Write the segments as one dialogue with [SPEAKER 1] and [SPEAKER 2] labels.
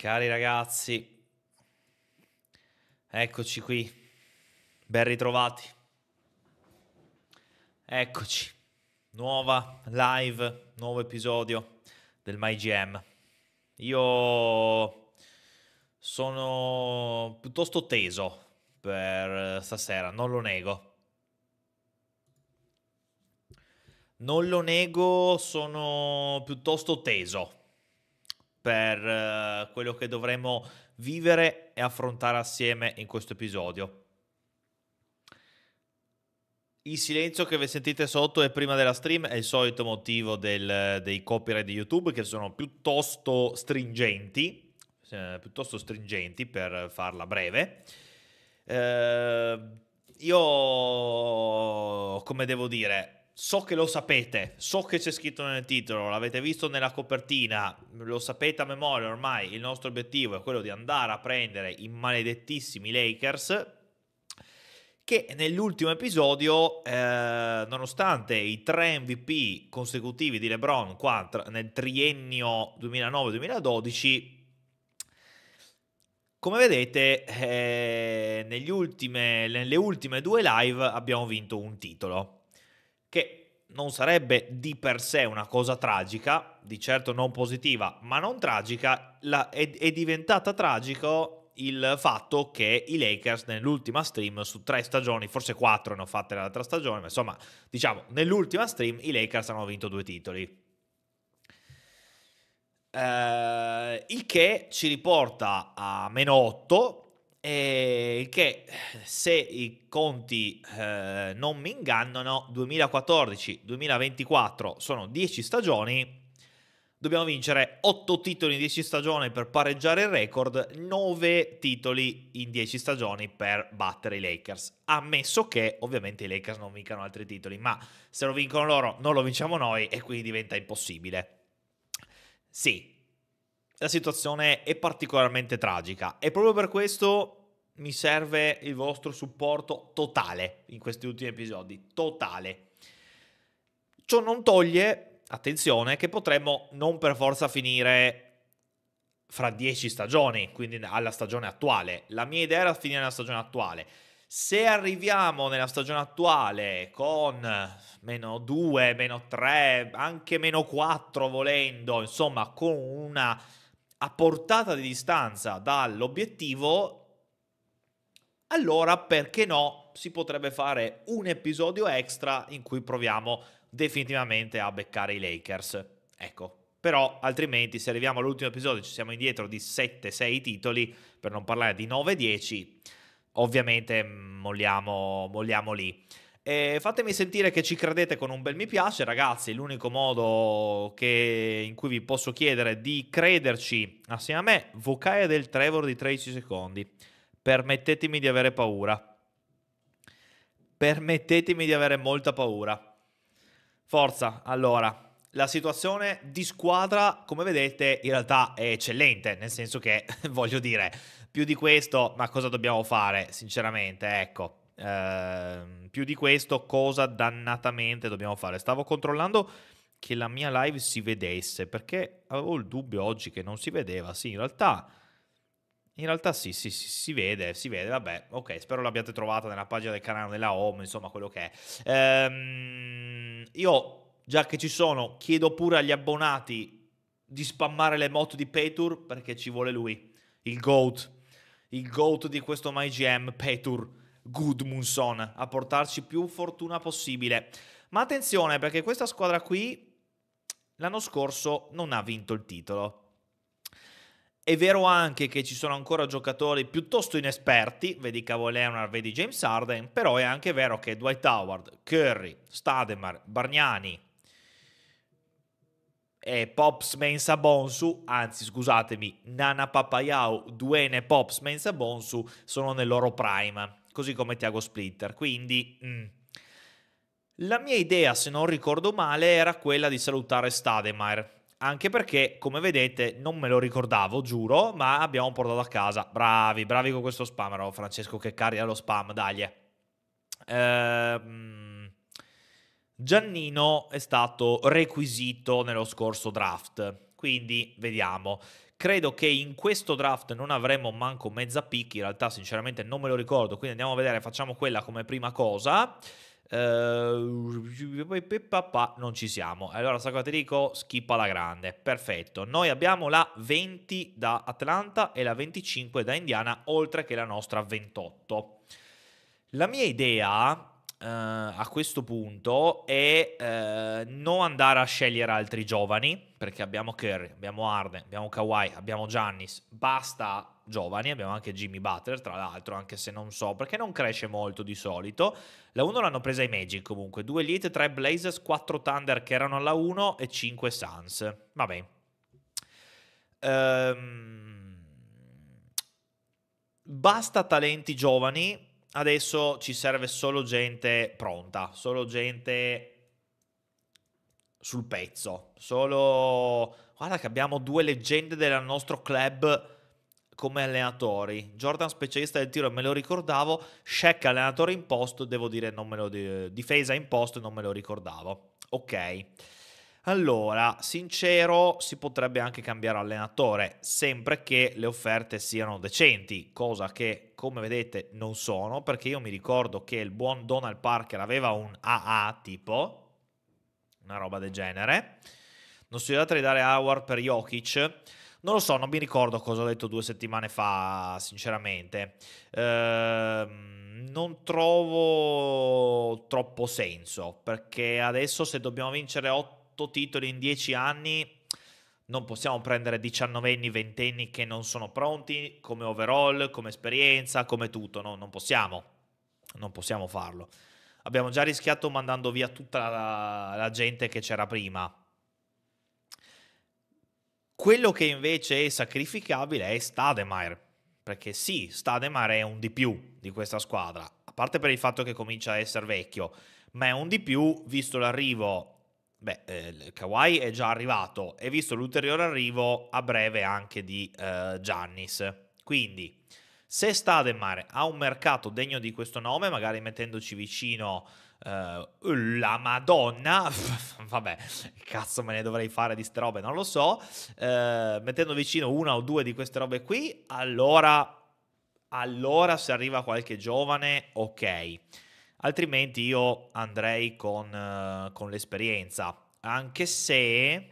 [SPEAKER 1] Cari ragazzi, eccoci qui, ben ritrovati. Eccoci, nuova live, nuovo episodio del MyGM. Io sono piuttosto teso per stasera, non lo nego. Non lo nego, sono piuttosto teso per eh, quello che dovremo vivere e affrontare assieme in questo episodio. Il silenzio che vi sentite sotto è prima della stream è il solito motivo del, dei copyright di YouTube che sono piuttosto stringenti, eh, piuttosto stringenti per farla breve. Eh, io, come devo dire, So che lo sapete, so che c'è scritto nel titolo, l'avete visto nella copertina, lo sapete a memoria ormai, il nostro obiettivo è quello di andare a prendere i maledettissimi Lakers, che nell'ultimo episodio, eh, nonostante i tre MVP consecutivi di LeBron qua, nel triennio 2009-2012, come vedete, eh, ultime, nelle ultime due live abbiamo vinto un titolo non sarebbe di per sé una cosa tragica, di certo non positiva, ma non tragica, la, è, è diventata tragico il fatto che i Lakers nell'ultima stream su tre stagioni, forse quattro ne ho fatte l'altra stagione, ma insomma, diciamo, nell'ultima stream i Lakers hanno vinto due titoli. Eh, il che ci riporta a meno 8 eh, il che eh, se i conti eh, non mi ingannano, 2014-2024 sono 10 stagioni, dobbiamo vincere 8 titoli in 10 stagioni per pareggiare il record, 9 titoli in 10 stagioni per battere i Lakers, ammesso che ovviamente i Lakers non vincano altri titoli, ma se lo vincono loro non lo vinciamo noi e quindi diventa impossibile. Sì, la situazione è particolarmente tragica e proprio per questo mi serve il vostro supporto totale in questi ultimi episodi, totale. Ciò non toglie, attenzione, che potremmo non per forza finire fra dieci stagioni, quindi alla stagione attuale. La mia idea era finire nella stagione attuale. Se arriviamo nella stagione attuale con meno 2, meno 3, anche meno 4 volendo, insomma con una a portata di distanza dall'obiettivo, allora perché no? Si potrebbe fare un episodio extra in cui proviamo definitivamente a beccare i Lakers. Ecco, però altrimenti se arriviamo all'ultimo episodio ci siamo indietro di 7-6 titoli, per non parlare di 9-10, ovviamente molliamo, molliamo lì. E fatemi sentire che ci credete con un bel mi piace, ragazzi. L'unico modo che, in cui vi posso chiedere di crederci assieme a me, vocale del Trevor di 13 secondi. Permettetemi di avere paura. Permettetemi di avere molta paura. Forza, allora. La situazione di squadra, come vedete, in realtà è eccellente, nel senso che, voglio dire, più di questo, ma cosa dobbiamo fare, sinceramente, ecco. Ehm, più di questo, cosa dannatamente dobbiamo fare? Stavo controllando che la mia live si vedesse perché avevo il dubbio oggi che non si vedeva. Sì, in realtà. In realtà sì, sì, sì, si vede, si vede, vabbè, ok, spero l'abbiate trovata nella pagina del canale della home, insomma, quello che è. Ehm, io, già che ci sono, chiedo pure agli abbonati di spammare le moto di Petur perché ci vuole lui, il GOAT, il GOAT di questo MyGM, Petur. Gudmundsson a portarci più fortuna possibile. Ma attenzione perché questa squadra qui l'anno scorso non ha vinto il titolo. È vero anche che ci sono ancora giocatori piuttosto inesperti, vedi Cavo Leonard, vedi James Harden, però è anche vero che Dwight Howard, Curry, Stademar, Bargnani e Pops Mensa Bonsu, anzi scusatemi, Nana Papayao, Duene Pops Mensa Bonsu sono nel loro prime così come Tiago Splitter. Quindi... Mm. La mia idea, se non ricordo male, era quella di salutare Stademeyer, anche perché, come vedete, non me lo ricordavo, giuro, ma abbiamo portato a casa. Bravi, bravi con questo spam, oh, Francesco che carica lo spam, dai. Ehm, Giannino è stato requisito nello scorso draft, quindi vediamo. Credo che in questo draft non avremmo manco mezza pick, in realtà sinceramente non me lo ricordo, quindi andiamo a vedere, facciamo quella come prima cosa. Uh, non ci siamo. Allora, sacco cosa ti dico? Schippa la grande. Perfetto. Noi abbiamo la 20 da Atlanta e la 25 da Indiana, oltre che la nostra 28. La mia idea eh, a questo punto è eh, non andare a scegliere altri giovani, perché abbiamo Curry, abbiamo Arden, abbiamo Kawhi, abbiamo Giannis, basta giovani, abbiamo anche Jimmy Butler tra l'altro, anche se non so, perché non cresce molto di solito. La 1 l'hanno presa i Magic comunque, 2 Elite, 3 Blazers, 4 Thunder che erano alla 1 e 5 Suns. Vabbè. Ehm... Basta talenti giovani adesso ci serve solo gente pronta, solo gente sul pezzo, solo... Guarda che abbiamo due leggende del nostro club come allenatori. Jordan specialista del tiro, me lo ricordavo, Shaq allenatore in posto, devo dire non me lo difesa in posto, non me lo ricordavo. Ok. Allora, sincero, si potrebbe anche cambiare allenatore, sempre che le offerte siano decenti, cosa che come vedete non sono, perché io mi ricordo che il buon Donald Parker aveva un AA tipo, una roba del genere. Non si doveva tradare Howard per Jokic. Non lo so, non mi ricordo cosa ho detto due settimane fa, sinceramente. Ehm, non trovo troppo senso, perché adesso se dobbiamo vincere 8 titoli in 10 anni non possiamo prendere 19enni, 20enni che non sono pronti come overall, come esperienza, come tutto, no, non possiamo, non possiamo farlo. Abbiamo già rischiato mandando via tutta la, la gente che c'era prima. Quello che invece è sacrificabile è Stademeyer, perché sì, Stademeyer è un di più di questa squadra, a parte per il fatto che comincia a essere vecchio, ma è un di più visto l'arrivo Beh, eh, Kawhi è già arrivato e visto l'ulteriore arrivo a breve anche di eh, Giannis. Quindi, se Stademar ha un mercato degno di questo nome, magari mettendoci vicino eh, la Madonna, vabbè, cazzo me ne dovrei fare di ste robe, non lo so, eh, mettendo vicino una o due di queste robe qui, allora, allora se arriva qualche giovane, ok altrimenti io andrei con, eh, con l'esperienza, anche se...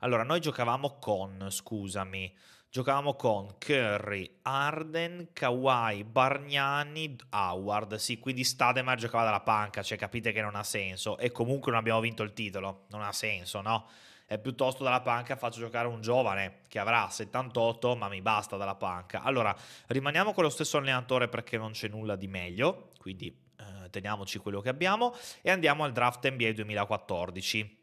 [SPEAKER 1] Allora, noi giocavamo con, scusami, giocavamo con Curry, Arden, Kawhi, Bargnani, Howard. Sì, quindi Stademar giocava dalla panca, cioè capite che non ha senso. E comunque non abbiamo vinto il titolo, non ha senso, no? E piuttosto dalla panca faccio giocare un giovane che avrà 78, ma mi basta dalla panca. Allora, rimaniamo con lo stesso allenatore perché non c'è nulla di meglio quindi eh, teniamoci quello che abbiamo e andiamo al draft NBA 2014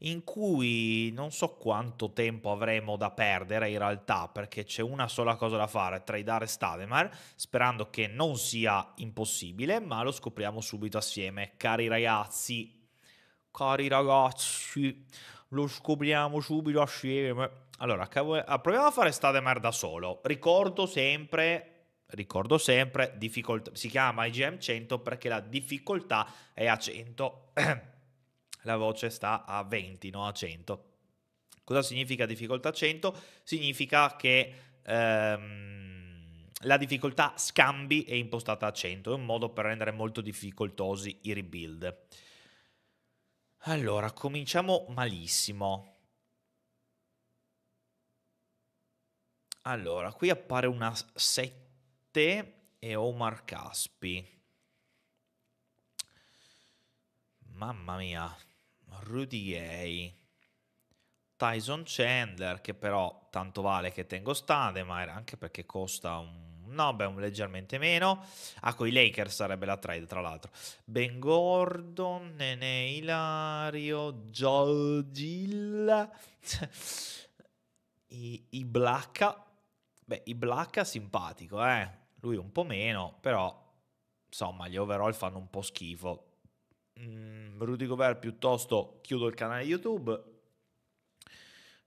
[SPEAKER 1] in cui non so quanto tempo avremo da perdere in realtà perché c'è una sola cosa da fare, tradare Stademar, sperando che non sia impossibile, ma lo scopriamo subito assieme. Cari ragazzi, cari ragazzi, lo scopriamo subito assieme. Allora, eh, proviamo a fare Stademar da solo. Ricordo sempre ricordo sempre, difficolt- si chiama IGM 100 perché la difficoltà è a 100, la voce sta a 20, non a 100. Cosa significa difficoltà 100? Significa che ehm, la difficoltà scambi è impostata a 100, è un modo per rendere molto difficoltosi i rebuild. Allora, cominciamo malissimo. Allora, qui appare una set te e Omar Caspi. Mamma mia, Rudy Gay. Tyson Chandler, che però tanto vale che tengo Stademeyer, anche perché costa un... no, beh, un leggermente meno. Ah, con i Lakers sarebbe la trade, tra l'altro. Ben Gordon, Nene Ilario, Giorgil, I, Blacca. Beh, I Blacca simpatico, eh lui un po' meno, però insomma gli overall fanno un po' schifo. Mm, Rudy Gobert piuttosto chiudo il canale YouTube.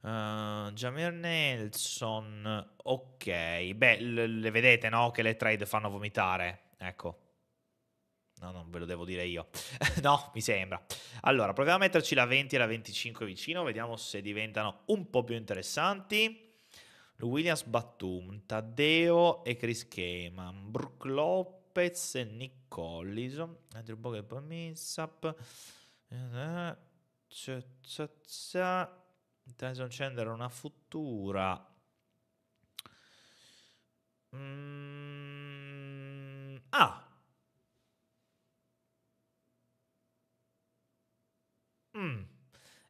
[SPEAKER 1] Uh, eh, Jamir Nelson, ok, beh, le, le vedete no? Che le trade fanno vomitare, ecco. No, non ve lo devo dire io. no, mi sembra. Allora, proviamo a metterci la 20 e la 25 vicino, vediamo se diventano un po' più interessanti. Williams Battum, Taddeo e Chris Kaman, Brook Lopez e Nick Collison, Andrew Boga e Missap, Tyson Chandler una futura. Mm, ah! Mm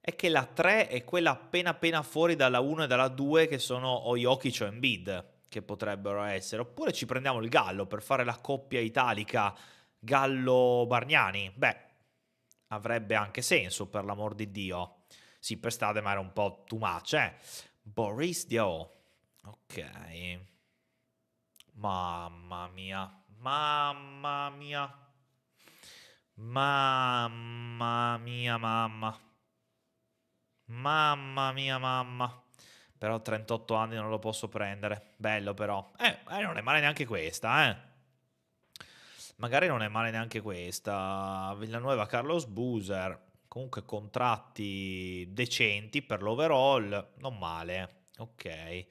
[SPEAKER 1] è che la 3 è quella appena appena fuori dalla 1 e dalla 2 che sono o Jokic o Embiid che potrebbero essere, oppure ci prendiamo il Gallo per fare la coppia italica Gallo-Bargnani, beh, avrebbe anche senso per l'amor di Dio, sì per stade ma era un po' too much, eh? Boris Diao, ok, mamma mia, mamma mia, mamma mia, mamma. Mamma mia, mamma. Però 38 anni non lo posso prendere. Bello però. Eh, eh non è male neanche questa, eh. Magari non è male neanche questa. Villanueva, Carlos Buser. Comunque contratti decenti per l'overall. Non male. Eh. Ok.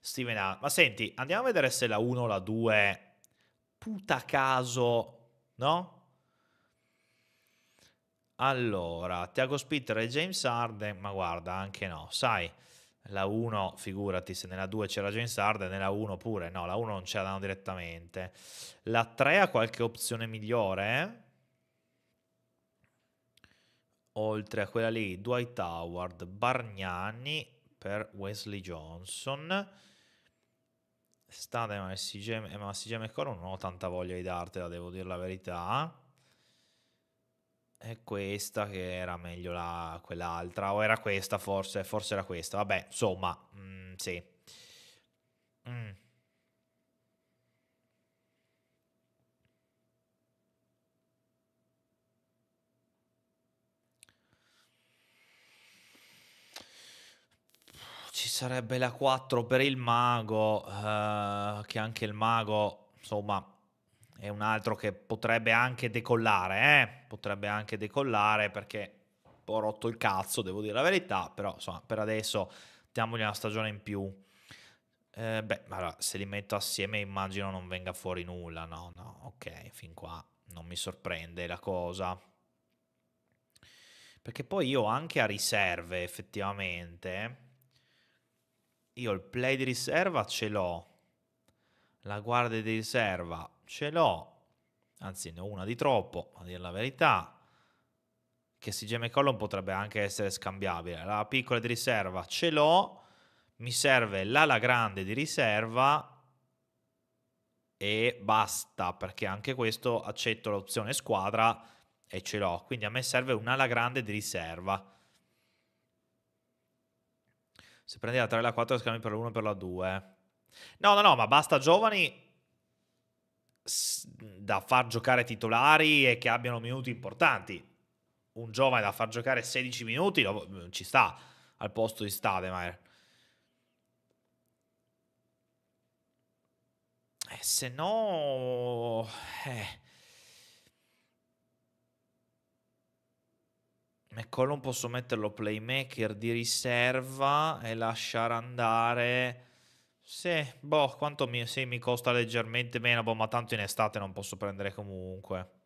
[SPEAKER 1] Steven A. Ma senti, andiamo a vedere se la 1 o la 2... Puta caso, no? Allora, Tiago Spitter e James Harden, ma guarda, anche no, sai, la 1, figurati, se nella 2 c'era James Harden, nella 1 pure, no, la 1 non ce la danno direttamente. La 3 ha qualche opzione migliore? Oltre a quella lì, Dwight Howard, Bargnani per Wesley Johnson. Stade, ma SCGM eh, e non ho tanta voglia di dartela, devo dire la verità è questa che era meglio la, quell'altra, o era questa forse, forse era questa, vabbè, insomma, mm, sì. Mm. Ci sarebbe la 4 per il mago, eh, che anche il mago, insomma, è un altro che potrebbe anche decollare, eh? potrebbe anche decollare perché un po' rotto il cazzo, devo dire la verità, però insomma, per adesso diamogli una stagione in più. Eh, beh, allora, se li metto assieme immagino non venga fuori nulla, no, no, ok, fin qua non mi sorprende la cosa. Perché poi io anche a riserve effettivamente, io il play di riserva ce l'ho, la guardia di riserva ce l'ho, anzi ne ho una di troppo, a dire la verità, che si CJ McCollum potrebbe anche essere scambiabile. La piccola di riserva ce l'ho, mi serve l'ala grande di riserva e basta, perché anche questo accetto l'opzione squadra e ce l'ho. Quindi a me serve un'ala grande di riserva. Se prendi la 3 e la 4 scambi per la 1 e per la 2. No, no, no, ma basta giovani da far giocare titolari e che abbiano minuti importanti. Un giovane da far giocare 16 minuti ci sta al posto di Stademeyer. Eh, se no... Eh. McCollum posso metterlo playmaker di riserva e lasciare andare sì, boh, quanto mi, sì, mi costa leggermente meno, boh, ma tanto in estate non posso prendere comunque.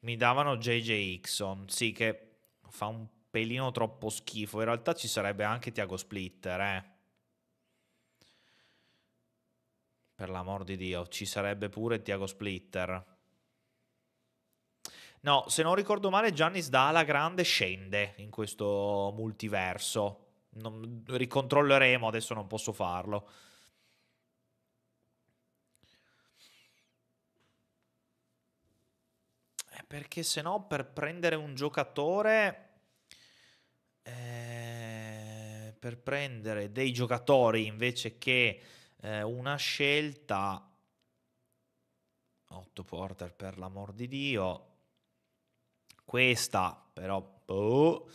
[SPEAKER 1] Mi davano JJ Ixon, sì, che fa un pelino troppo schifo. In realtà ci sarebbe anche Tiago Splitter, eh. Per l'amor di Dio, ci sarebbe pure Tiago Splitter. No, se non ricordo male, Giannis da Dalla grande scende in questo multiverso. Non, ricontrolleremo, adesso non posso farlo. Eh, perché se no per prendere un giocatore... Eh, per prendere dei giocatori invece che eh, una scelta... 8 porter per l'amor di Dio. Questa però... Boh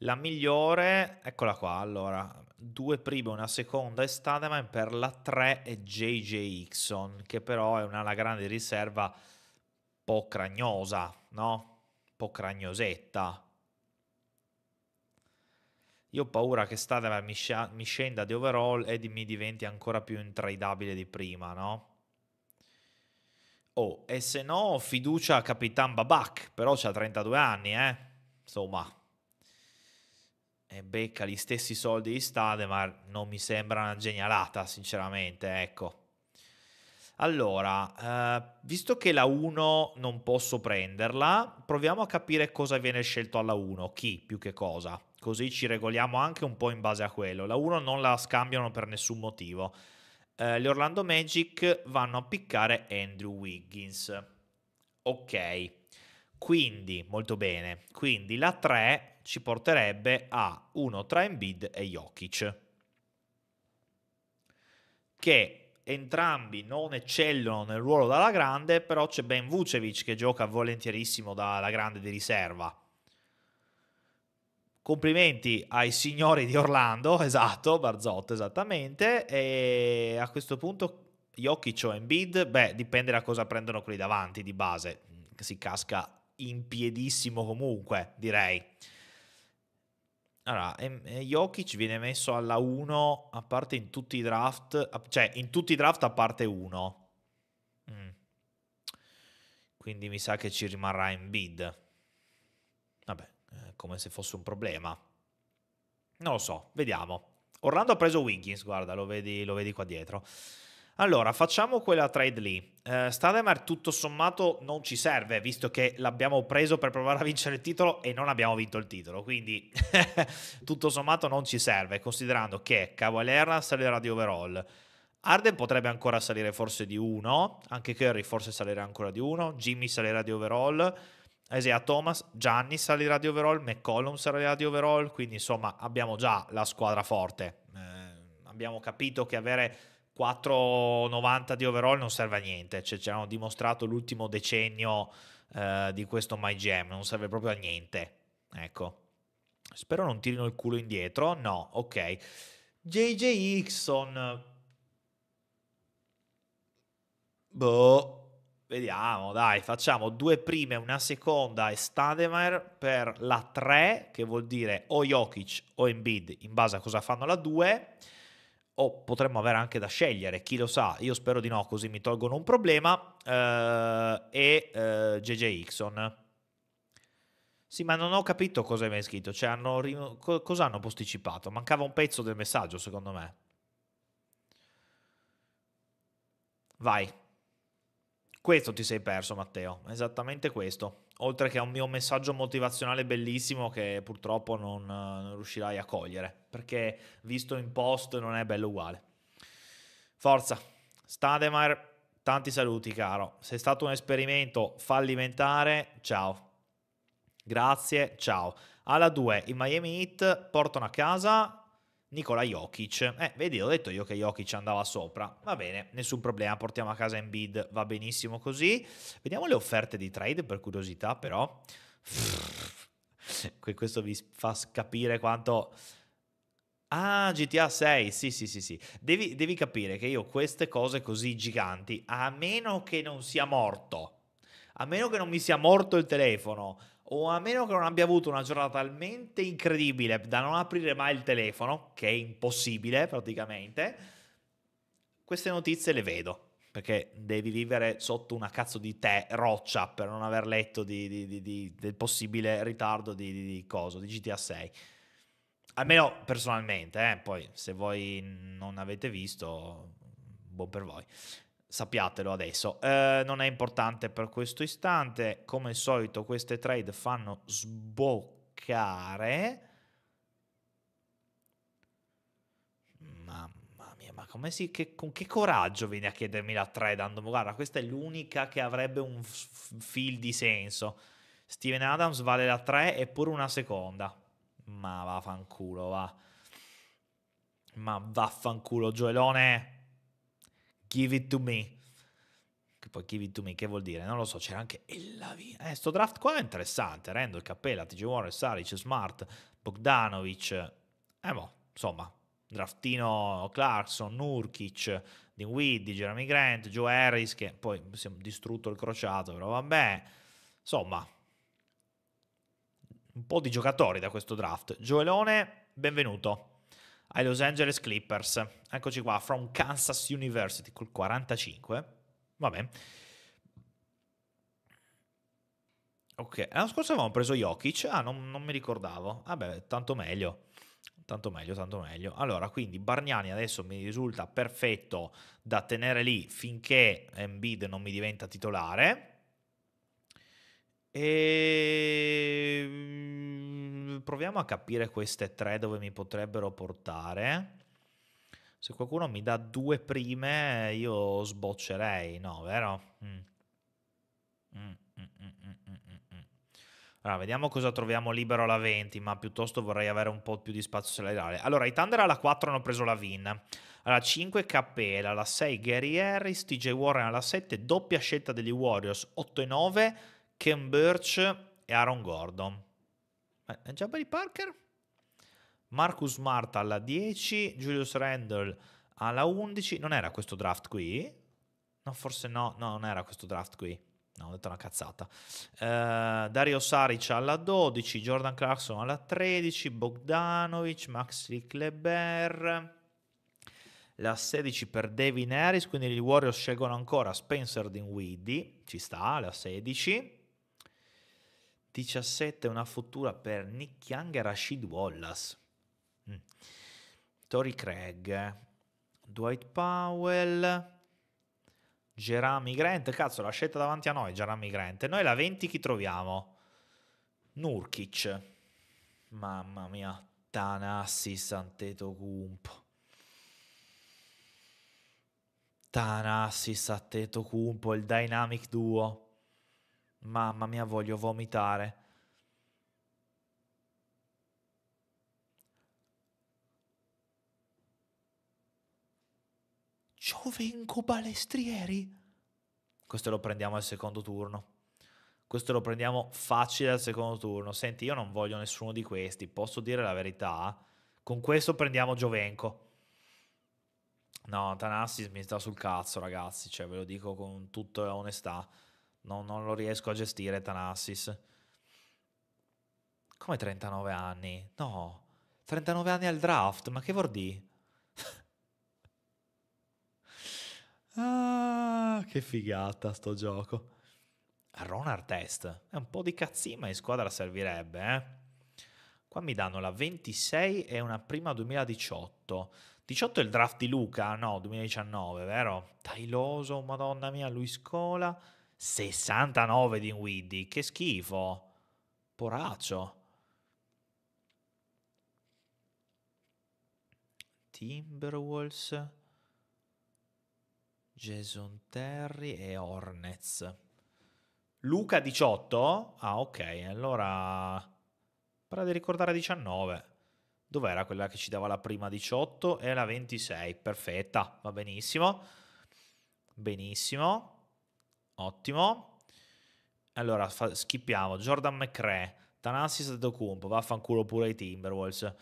[SPEAKER 1] la migliore, eccola qua, allora, due prime, una seconda e Stademan, per la 3 è JJ Ixon, che però è una alla grande riserva po' cragnosa, no? Po' cragnosetta. Io ho paura che Stademan mi, sc- mi scenda di overall e mi diventi ancora più intraidabile di prima, no? Oh, e se no, fiducia a Capitan Babak, però c'ha 32 anni, eh? Insomma e becca gli stessi soldi di Stade, ma non mi sembra una genialata, sinceramente, ecco. Allora, eh, visto che la 1 non posso prenderla, proviamo a capire cosa viene scelto alla 1, chi più che cosa, così ci regoliamo anche un po' in base a quello. La 1 non la scambiano per nessun motivo. Eh, gli Orlando Magic vanno a piccare Andrew Wiggins. Ok, quindi, molto bene, quindi la 3 ci porterebbe a uno tra Embiid e Jokic, che entrambi non eccellono nel ruolo dalla grande, però c'è Ben Vucevic che gioca volentierissimo dalla grande di riserva. Complimenti ai signori di Orlando, esatto, Barzotto esattamente, e a questo punto Jokic o Embiid, beh, dipende da cosa prendono quelli davanti di base, si casca in piedissimo comunque, direi. Allora, ehm, eh, Jokic viene messo alla 1 a parte in tutti i draft, cioè in tutti i draft a parte 1. Mm. Quindi mi sa che ci rimarrà in bid. Vabbè, eh, come se fosse un problema. Non lo so, vediamo. Orlando ha preso Wiggins, guarda, lo vedi, lo vedi qua dietro. Allora, facciamo quella trade lì. Uh, Stademer tutto sommato non ci serve, visto che l'abbiamo preso per provare a vincere il titolo e non abbiamo vinto il titolo, quindi tutto sommato non ci serve, considerando che Cavalera salirà di overall, Arden potrebbe ancora salire forse di uno, anche Curry forse salirà ancora di uno, Jimmy salirà di overall, Isaiah Thomas, Gianni salirà di overall, McCollum salirà di overall, quindi insomma abbiamo già la squadra forte. Eh, abbiamo capito che avere 4,90 di overall non serve a niente, cioè ci hanno dimostrato l'ultimo decennio eh, di questo MyGM, non serve proprio a niente. Ecco. Spero non tirino il culo indietro. No, ok. JJ Hickson. Boh. Vediamo, dai, facciamo due prime, una seconda e Stademeyer per la 3, che vuol dire o Jokic o Embiid, in base a cosa fanno la 2 o potremmo avere anche da scegliere, chi lo sa, io spero di no, così mi tolgono un problema, eh, e eh, JJ Hickson. Sì, ma non ho capito cosa hai mai scritto, cioè hanno, cosa hanno posticipato? Mancava un pezzo del messaggio, secondo me. Vai. Questo ti sei perso, Matteo, esattamente questo oltre che a un mio messaggio motivazionale bellissimo che purtroppo non, non riuscirai a cogliere, perché visto in post non è bello uguale. Forza, Stademar, tanti saluti caro, sei stato un esperimento fallimentare, ciao. Grazie, ciao. Alla 2 i Miami Heat portano a casa Nicola Jokic. Eh, vedi, ho detto io che Jokic andava sopra. Va bene, nessun problema, portiamo a casa in bid, va benissimo così. Vediamo le offerte di trade per curiosità, però. Questo vi fa capire quanto... Ah, GTA 6, sì, sì, sì, sì. Devi, devi capire che io queste cose così giganti, a meno che non sia morto, a meno che non mi sia morto il telefono, o a meno che non abbia avuto una giornata talmente incredibile da non aprire mai il telefono, che è impossibile praticamente, queste notizie le vedo. Perché devi vivere sotto una cazzo di te roccia per non aver letto di, di, di, del possibile ritardo di, cosa, di GTA 6. Almeno personalmente, eh? poi se voi non avete visto, buon per voi sappiatelo adesso. Eh, non è importante per questo istante, come al solito queste trade fanno sboccare. Mamma mia, ma come si, che, con che coraggio vieni a chiedermi la trade? Ando, guarda, questa è l'unica che avrebbe un feel di senso. Steven Adams vale la 3 e pure una seconda. Ma vaffanculo, va. Ma vaffanculo, Gioelone. Give it to me. Che poi give it to me, che vuol dire? Non lo so, c'era anche il Ellavi. Eh, sto draft qua è interessante. Rendo il Cappella, TG Warren, Saric, Smart, Bogdanovic. Eh boh, insomma, draftino Clarkson, Nurkic, Dinwiddie, Jeremy Grant, Joe Harris, che poi si è distrutto il crociato, però vabbè. Insomma, un po' di giocatori da questo draft. Joelone, benvenuto ai Los Angeles Clippers. Eccoci qua, From Kansas University col 45. Vabbè. Ok, l'anno scorso avevamo preso Jokic. Ah, non, non mi ricordavo. Vabbè, tanto meglio. Tanto meglio, tanto meglio. Allora, quindi Bargnani adesso mi risulta perfetto da tenere lì finché Embiid non mi diventa titolare. E mm, proviamo a capire queste tre dove mi potrebbero portare se qualcuno mi dà due prime io sboccerei, no, vero? Mm. mm, mm, mm allora, vediamo cosa troviamo libero alla 20, ma piuttosto vorrei avere un po' più di spazio salariale. Allora, i Thunder alla 4 hanno preso la Vin, alla 5 Capella, alla 6 Gary Harris, TJ Warren alla 7, doppia scelta degli Warriors, 8 e 9, Ken Birch e Aaron Gordon. Eh, Jabari Parker? Marcus Smart alla 10, Julius Randle alla 11. Non era questo draft qui? No, forse no, no, non era questo draft qui. No, ho detto una cazzata. Uh, Dario Saric alla 12, Jordan Clarkson alla 13, Bogdanovic, Maxi Kleber. La 16 per Devin Harris, quindi gli Warriors scelgono ancora Spencer Dinwiddie, ci sta, la 16. 17 una futura per Nick Young e Rashid Wallace. Tori Craig, Dwight Powell, Jeremy Grant. Cazzo, la scelta davanti a noi, Jeremy Grant. Noi la 20 chi troviamo? Nurkic. Mamma mia, Tanassi Santeto Kumpo. Tanassi Santeto Kumpo, il Dynamic Duo. Mamma mia, voglio vomitare. Giovenco Balestrieri. Questo lo prendiamo al secondo turno. Questo lo prendiamo facile al secondo turno. Senti, io non voglio nessuno di questi, posso dire la verità? Con questo prendiamo Giovenco. No, Tanassis mi sta sul cazzo, ragazzi, cioè ve lo dico con tutta onestà. No, non lo riesco a gestire Tanassis. Come 39 anni? No, 39 anni al draft, ma che vuol dire? Che figata sto gioco. Ron Test. È un po' di cazzima in squadra servirebbe, eh? Qua mi danno la 26 e una prima 2018. 18 è il draft di Luca, no, 2019, vero? Tailoso, madonna mia, lui scola. 69 di Widdy, che schifo. Poraccio. Timberwolves. Jason Terry e Hornets. Luca 18? Ah, ok, allora... Pare di ricordare 19. Dov'era quella che ci dava la prima 18 e la 26? Perfetta, va benissimo. Benissimo. Ottimo. Allora, fa- schippiamo. Jordan McCrae, Tanassis Documpo, vaffanculo pure ai Timberwolves.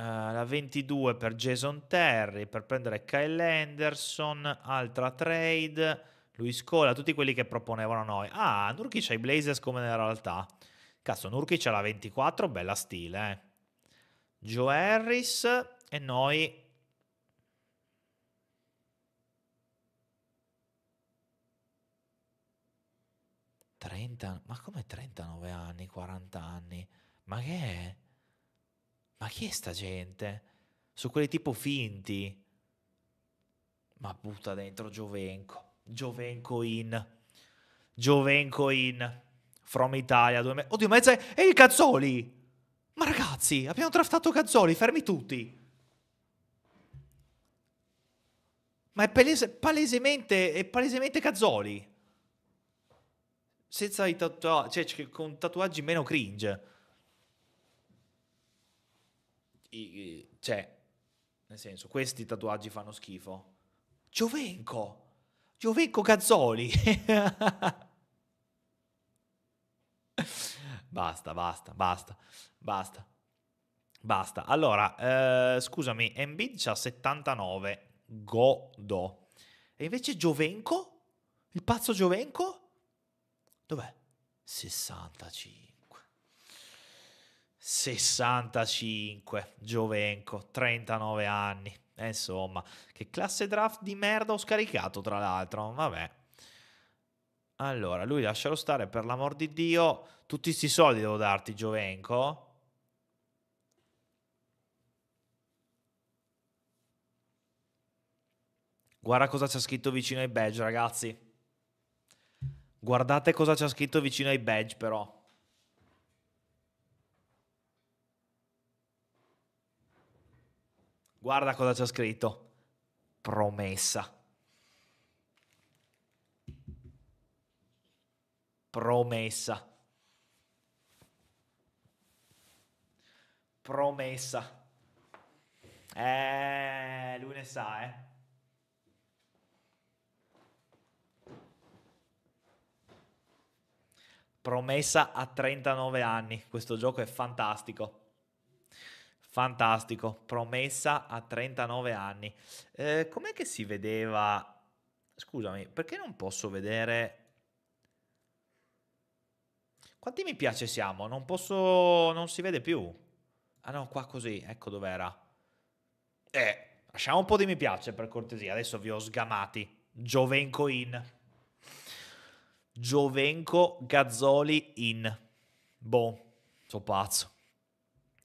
[SPEAKER 1] Eh, la 22 per Jason Terry, per prendere Kyle Anderson, altra trade, Luis Cola, tutti quelli che proponevano noi. Ah, Nurkic c'ha i Blazers come nella realtà. Cazzo, Nurkic c'ha la 24, bella stile, eh. Joe Harris e noi... Trenta, ma come 39 anni, 40 anni? Ma che è? Ma chi è sta gente? Su quelli tipo finti. Ma butta dentro Giovenco. Giovenco in. Giovenco in. From Italia. me- Oddio, ma è... E il Cazzoli! Ma ragazzi, abbiamo draftato Cazzoli, fermi tutti! Ma è palese- palesemente, è palesemente Cazzoli. Senza i tatuaggi, cioè con tatuaggi meno cringe cioè, nel senso, questi tatuaggi fanno schifo. Giovenco, Giovenco Gazzoli. basta, basta, basta, basta. Basta. Allora, eh, scusami, Embiid ha 79, godo. E invece Giovenco? Il pazzo Giovenco? Dov'è? 65. 65, Giovenco, 39 anni. Eh, insomma, che classe draft di merda ho scaricato tra l'altro, vabbè. Allora, lui lascialo stare, per l'amor di Dio, tutti questi soldi devo darti, Giovenco? Guarda cosa c'è scritto vicino ai badge, ragazzi. Guardate cosa c'è scritto vicino ai badge, però. Guarda cosa c'è scritto. Promessa. Promessa. Promessa. Eh, lui ne sa, eh. Promessa a 39 anni. Questo gioco è fantastico. Fantastico, promessa a 39 anni. Eh, com'è che si vedeva? Scusami, perché non posso vedere? Quanti mi piace siamo? Non posso, non si vede più. Ah no, qua così, ecco dov'era. Eh, lasciamo un po' di mi piace per cortesia, adesso vi ho sgamati. Giovenco in. Giovenco Gazzoli in. Boh, sono pazzo.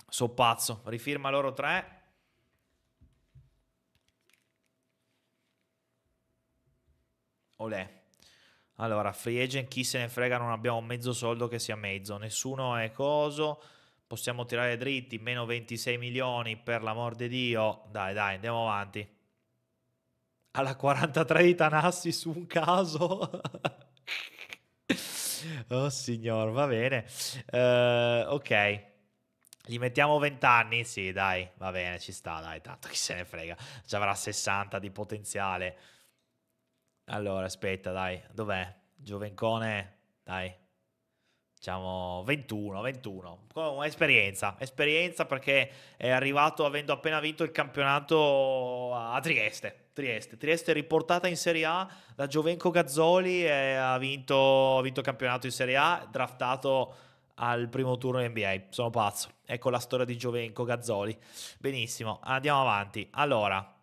[SPEAKER 1] So pazzo. Rifirma loro tre. Olè. Allora, free agent, chi se ne frega, non abbiamo mezzo soldo che sia mezzo. Nessuno è coso. Possiamo tirare dritti, meno 26 milioni, per l'amor di Dio. Dai, dai, andiamo avanti. Alla 43 di Tanassi su un caso. oh signor, va bene. Uh, ok. Gli mettiamo 20 anni? Sì, dai, va bene, ci sta, dai, tanto chi se ne frega. Ci avrà 60 di potenziale. Allora, aspetta, dai, dov'è? Giovencone, dai. Diciamo 21, 21. Con esperienza, esperienza perché è arrivato avendo appena vinto il campionato a Trieste. Trieste, Trieste è riportata in Serie A da Giovenco Gazzoli e eh, ha vinto, ha vinto il campionato in Serie A, draftato al primo turno NBA. Sono pazzo. Ecco la storia di Giovenco Gazzoli. Benissimo, andiamo avanti. Allora,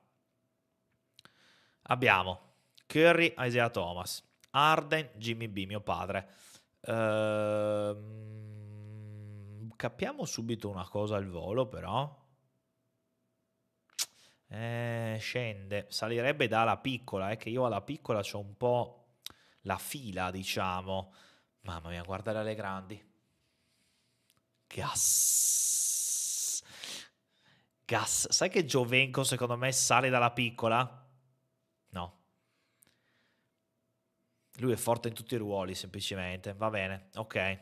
[SPEAKER 1] abbiamo Curry, Isaiah Thomas, Arden, Jimmy B, mio padre. Ehm, capiamo subito una cosa al volo, però. Eh, scende, salirebbe dalla piccola, è eh, che io alla piccola c'ho un po' la fila, diciamo. Mamma mia, guardare alle grandi. Gas. Gas. Sai che Giovenco secondo me sale dalla piccola? No. Lui è forte in tutti i ruoli, semplicemente. Va bene, ok.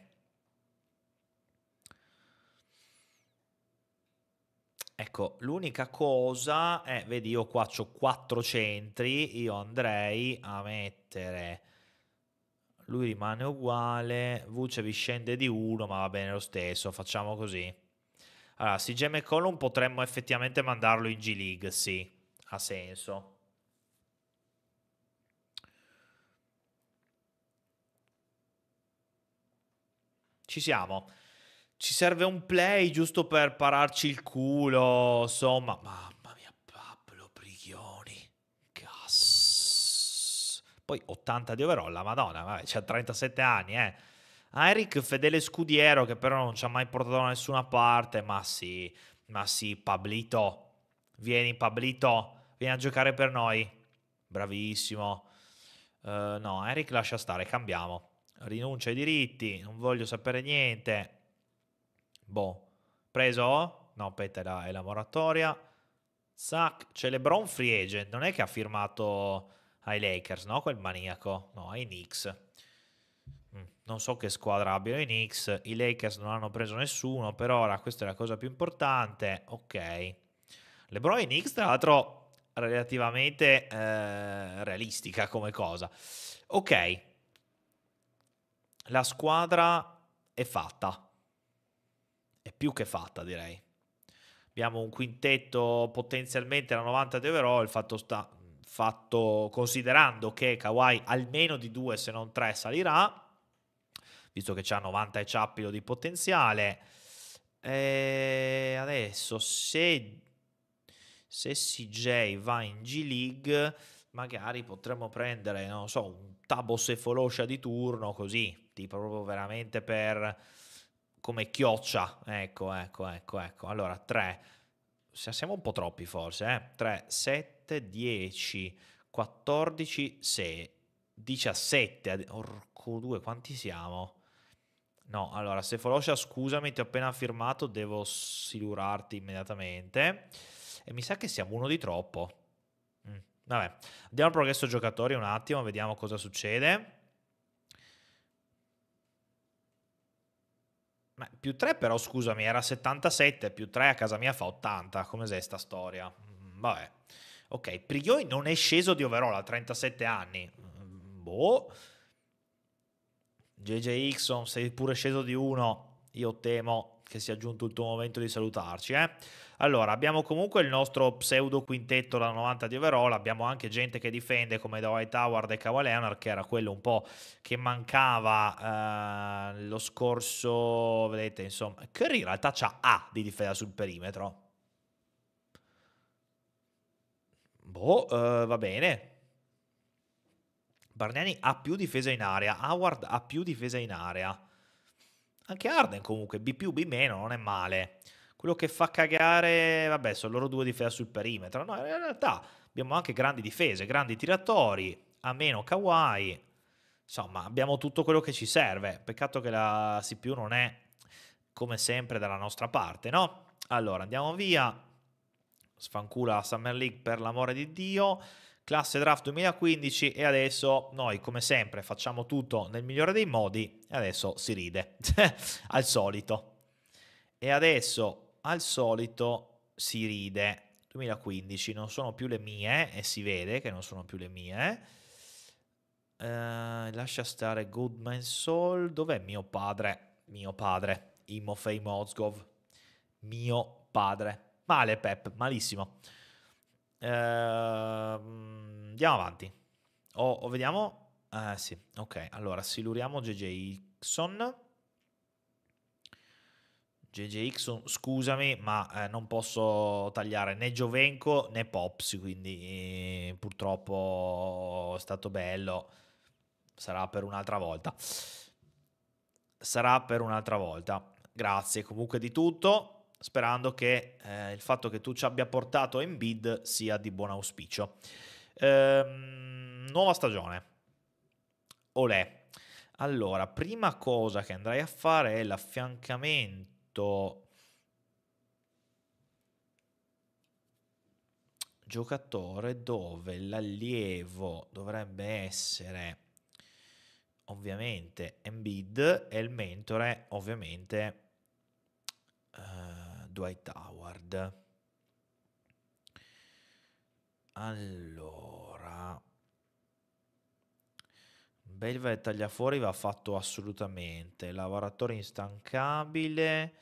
[SPEAKER 1] Ecco, l'unica cosa è, vedi, io qua ho quattro centri, io andrei a mettere lui rimane uguale, Vucevic scende di 1, ma va bene lo stesso, facciamo così. Allora, CJ McCollum potremmo effettivamente mandarlo in G League, sì, ha senso. Ci siamo. Ci serve un play giusto per pararci il culo, insomma, ma Poi 80 di overall, la madonna, vabbè, c'ha 37 anni, eh. A Eric fedele scudiero che però non ci ha mai portato da nessuna parte, ma sì, ma sì, Pablito, vieni Pablito, vieni a giocare per noi. Bravissimo. Uh, no, Eric lascia stare, cambiamo. Rinuncia ai diritti, non voglio sapere niente. Boh, preso? No, Peter è la, è la moratoria. Sac, c'è LeBron free agent, non è che ha firmato ai Lakers, no? Quel maniaco, no, ai Knicks. Mm, non so che squadra abbiano i Knicks, i Lakers non hanno preso nessuno per ora, questa è la cosa più importante, ok. LeBron e i Knicks, tra l'altro, relativamente eh, realistica come cosa. Ok, la squadra è fatta, è più che fatta direi. Abbiamo un quintetto potenzialmente la 90 di overall, il fatto sta fatto considerando che Kawhi almeno di due se non tre salirà, visto che c'ha 90 e ciappilo di potenziale. E eh, adesso se, se CJ va in G League, magari potremmo prendere, non so, un Tabo Sefoloscia di turno, così, tipo proprio veramente per come chioccia. Ecco, ecco, ecco, ecco. Allora, 3. Siamo un po' troppi forse, eh? 3, 7 7, 10, 14, 6, 17. Orco 2, quanti siamo? No, allora, se Foloscia, scusami, ti ho appena firmato, devo silurarti immediatamente. E mi sa che siamo uno di troppo. Mm, vabbè, andiamo al progresso giocatori un attimo, vediamo cosa succede. Ma più 3 però, scusami, era 77, più 3 a casa mia fa 80. Come se sta storia? Mm, vabbè. Ok, Prigioi non è sceso di overall a 37 anni. Mm, boh. JJ Ixon, sei pure sceso di uno, io temo che sia giunto il tuo momento di salutarci. Eh? Allora, abbiamo comunque il nostro pseudo quintetto da 90 di overall, abbiamo anche gente che difende come da White Howard e Kawhi Leonard, che era quello un po' che mancava eh, lo scorso, vedete, insomma, Curry in realtà c'ha A di difesa sul perimetro, Boh, uh, va bene. Barnani ha più difesa in area, Howard ha più difesa in area. Anche Arden comunque, B più B meno, non è male. Quello che fa cagare, vabbè, sono loro due difese sul perimetro. No, in realtà abbiamo anche grandi difese, grandi tiratori, a meno Kawhi. Insomma, abbiamo tutto quello che ci serve. Peccato che la CPU non è, come sempre, dalla nostra parte, no? Allora, andiamo via sfancula la Summer League per l'amore di Dio, classe draft 2015 e adesso noi come sempre facciamo tutto nel migliore dei modi e adesso si ride, al solito. E adesso al solito si ride. 2015 non sono più le mie e si vede che non sono più le mie. Uh, lascia stare Goodman Soul. Dov'è mio padre? Mio padre, Imofei Mozgov. Mio padre. Male Pep, malissimo. Ehm, andiamo avanti. O, oh, vediamo. Ah, sì, ok. Allora, siluriamo JJ Ixon. JJ Ixon, scusami, ma eh, non posso tagliare né Giovenco né Pops, quindi eh, purtroppo è stato bello. Sarà per un'altra volta. Sarà per un'altra volta. Grazie comunque di tutto sperando che eh, il fatto che tu ci abbia portato in bid sia di buon auspicio. Ehm, nuova stagione. Olè. Allora, prima cosa che andrai a fare è l'affiancamento giocatore dove l'allievo dovrebbe essere ovviamente Embiid e il mentore ovviamente uh, Dwight Howard. Allora, Belva Belvet Tagliafuori va fatto assolutamente, lavoratore instancabile.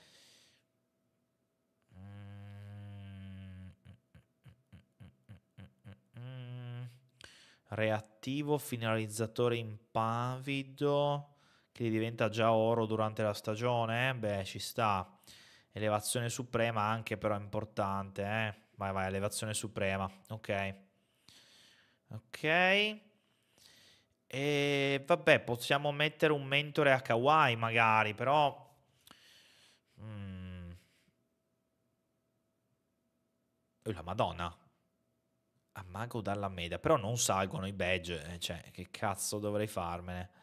[SPEAKER 1] Reattivo, finalizzatore impavido che diventa già oro durante la stagione? Eh, beh, ci sta. Elevazione suprema anche però importante, eh? Vai, vai, elevazione suprema. Ok. Ok. E vabbè, possiamo mettere un mentore a Kawhi magari, però... Mm. la Madonna. a mago dalla meda, però non salgono i badge, eh, cioè che cazzo dovrei farmene?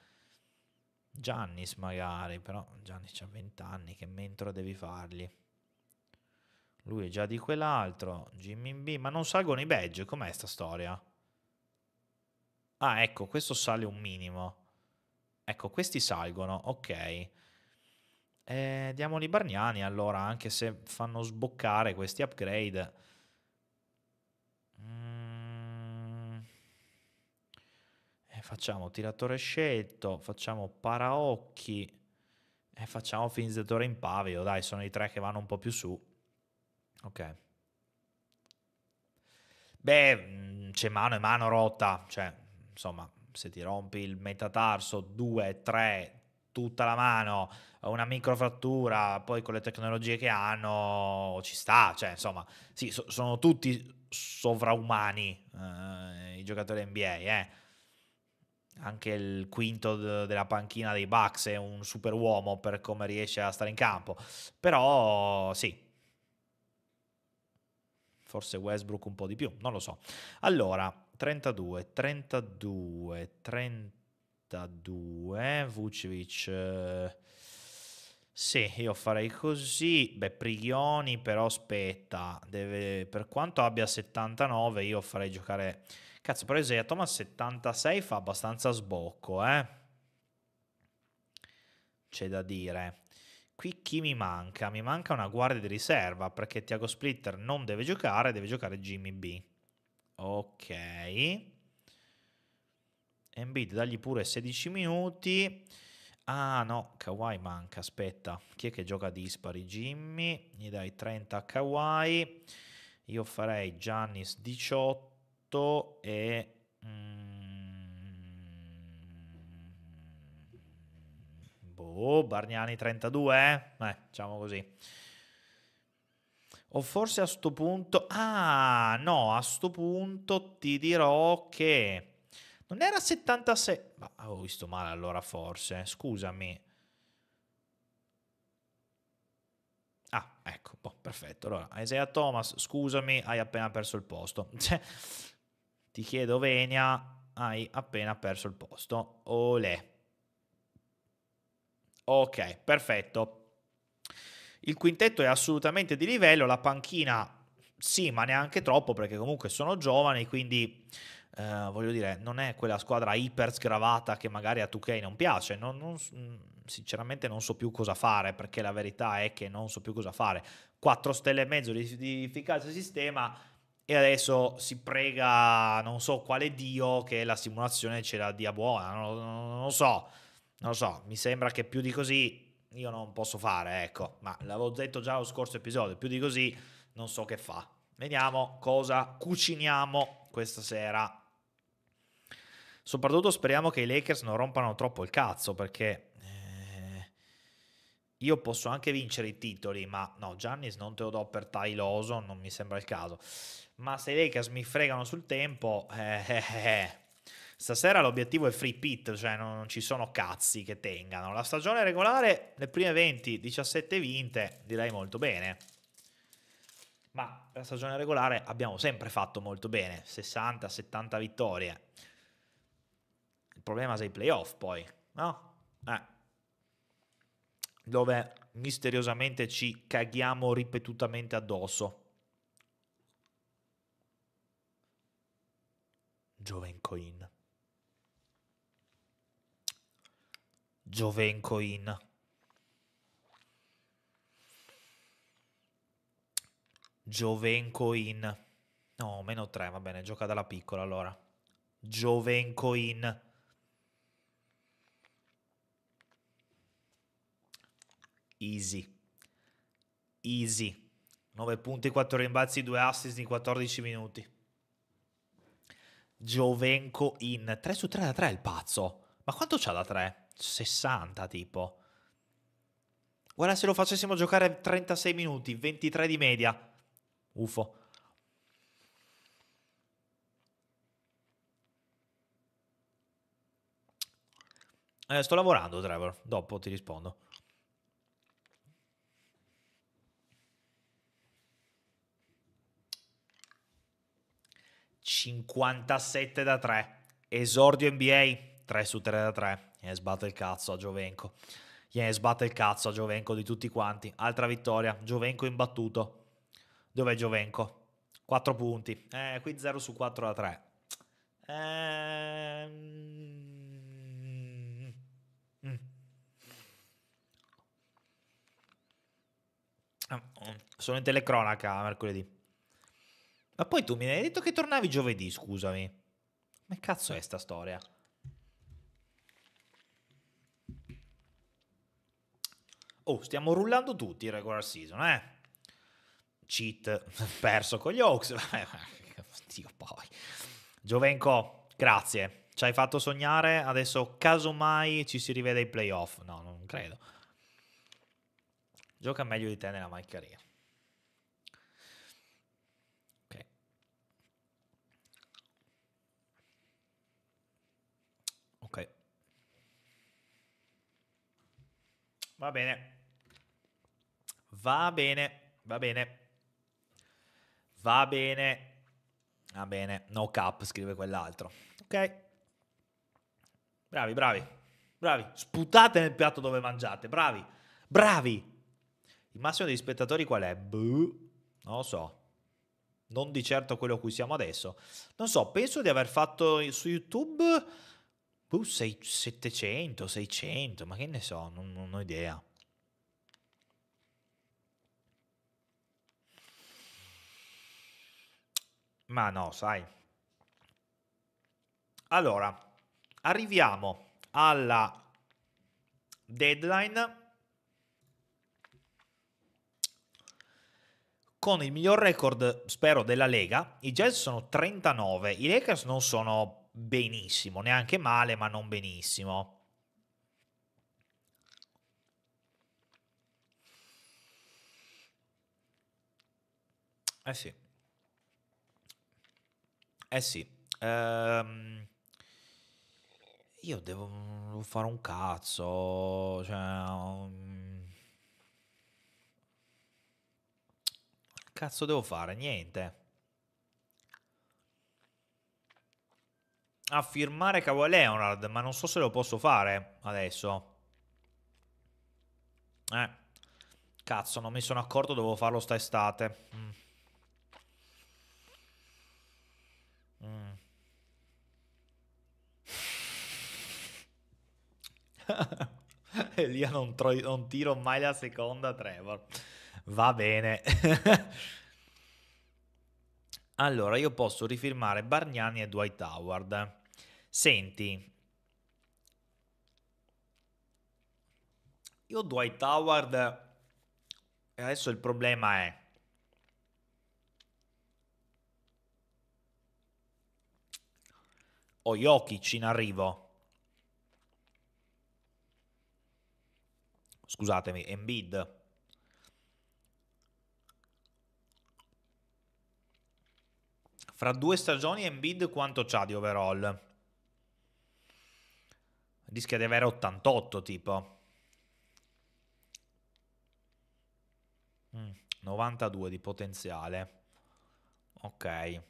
[SPEAKER 1] Giannis magari, però Giannis ha 20 anni, che mentro devi fargli? Lui è già di quell'altro, Jimmy B, ma non salgono i badge, com'è sta storia? Ah, ecco, questo sale un minimo. Ecco, questi salgono, ok. Eh, diamoli Barniani allora, anche se fanno sboccare questi upgrade facciamo tiratore scelto, facciamo paraocchi e facciamo finizzatore in pavio. Dai, sono i tre che vanno un po' più su. Ok. Beh, mm, c'è mano e mano rotta, cioè, insomma, se ti rompi il metatarso due, tre, tutta la mano, una microfrattura, poi con le tecnologie che hanno ci sta, cioè insomma, sì, so, sono tutti sovraumani eh, i giocatori NBA, eh anche il quinto d- della panchina dei Bucks è un super uomo per come riesce a stare in campo. Però sì. Forse Westbrook un po' di più, non lo so. Allora, 32, 32, 32, Vucevic... Eh... Sì, io farei così. Beh, Prighioni però aspetta, deve, per quanto abbia 79 io farei giocare Cazzo, però Isaiah Thomas 76 fa abbastanza sbocco, eh? C'è da dire. Qui chi mi manca? Mi manca una guardia di riserva perché Tiago Splitter non deve giocare, deve giocare Jimmy B. Ok. Embiid, dagli pure 16 minuti. Ah no, Kawhi manca, aspetta. Chi è che gioca dispari? Jimmy, gli dai 30 a Kawhi. Io farei Giannis 18 questo è... Mm, boh, Bargnani 32, eh? eh diciamo così. O forse a sto punto... Ah, no, a sto punto ti dirò che... Non era 76... Ma avevo visto male allora forse, scusami. Ah, ecco, boh, perfetto. Allora, Isaiah Thomas, scusami, hai appena perso il posto. Cioè, ti chiedo venia, hai appena perso il posto. Olè. Ok, perfetto. Il quintetto è assolutamente di livello, la panchina sì, ma neanche troppo perché comunque sono giovani, quindi eh, voglio dire, non è quella squadra iper sgravata che magari a 2K non piace. Non, non, mm, sinceramente non so più cosa fare perché la verità è che non so più cosa fare. 4 stelle e mezzo di, di efficacia sistema e adesso si prega non so quale dio che la simulazione ce la dia buona, non, non, non lo so, non lo so, mi sembra che più di così io non posso fare, ecco, ma l'avevo detto già lo scorso episodio, più di così non so che fa. Vediamo cosa cuciniamo questa sera. Soprattutto speriamo che i Lakers non rompano troppo il cazzo perché io posso anche vincere i titoli, ma no, Giannis non te lo do per Tailoso, non mi sembra il caso. Ma se i Lakers mi fregano sul tempo, eh, eh, eh. eh, eh. stasera l'obiettivo è free pit, cioè non, non, ci sono cazzi che tengano. La stagione regolare, le prime 20, 17 vinte, direi molto bene. Ma la stagione regolare abbiamo sempre fatto molto bene, 60-70 vittorie. Il problema sei i playoff poi, no? Eh dove misteriosamente ci caghiamo ripetutamente addosso. Jovencoin. Jovencoin. Jovencoin. No, meno 3, va bene, gioca dalla piccola allora. Jovencoin. Easy. Easy. 9 punti, 4 rimbalzi, 2 assist in 14 minuti. Giovenco in 3 su 3 da 3 il pazzo. Ma quanto c'ha da 3? 60 tipo. Guarda se lo facessimo giocare 36 minuti, 23 di media. Ufo. Eh, sto lavorando, Trevor. Dopo ti rispondo. 57 da 3, esordio NBA, 3 su 3 da 3, e sbatte il cazzo a Giovenco. Gliene sbatte il cazzo a Giovenco di tutti quanti. Altra vittoria, Giovenco imbattuto. Dov'è Giovenco? 4 punti. Eh, qui 0 su 4 da 3. Ehm... Mm. Ah, mm. Sono in telecronaca mercoledì. Ma poi tu mi hai detto che tornavi giovedì, scusami. Ma cazzo è sta storia? Oh, stiamo rullando tutti in regular season, eh? Cheat, perso con gli Oaks. Dio poi. Giovenco, grazie. Ci hai fatto sognare, adesso casomai ci si rivede ai playoff. No, non credo. Gioca meglio di te nella Mike Career. Va bene. Va bene, va bene. Va bene. Va bene, no cap, scrive quell'altro. Ok. Bravi, bravi. Bravi. Sputate nel piatto dove mangiate, bravi. Bravi. Il massimo degli spettatori qual è? Buh. Non lo so. Non di certo quello a cui siamo adesso. Non so, penso di aver fatto su YouTube uh, 6, 700, 600, ma che ne so, non, non ho idea. Ma no, sai. Allora, arriviamo alla deadline con il miglior record, spero, della Lega. I Jazz sono 39, i Lakers non sono benissimo, neanche male, ma non benissimo. Eh sì. Eh sì. Ehm, io devo, fare un cazzo. Cioè... Mm. cazzo devo fare? Niente. a firmare Kawhi Leonard, ma non so se lo posso fare adesso. Eh, cazzo, non mi sono accorto, dovevo farlo sta estate. Mm. Mm. e lì non, non tiro mai la seconda, Trevor. Va bene. allora, io posso rifirmare Bargnani e Dwight Howard. Senti, io Dwight Howard, e adesso il problema è, ho Jokic in arrivo. Scusatemi, Embiid. Fra due stagioni Embiid quanto c'ha di overall? Rischia di avere 88 tipo. 92 mm, di potenziale. Ok.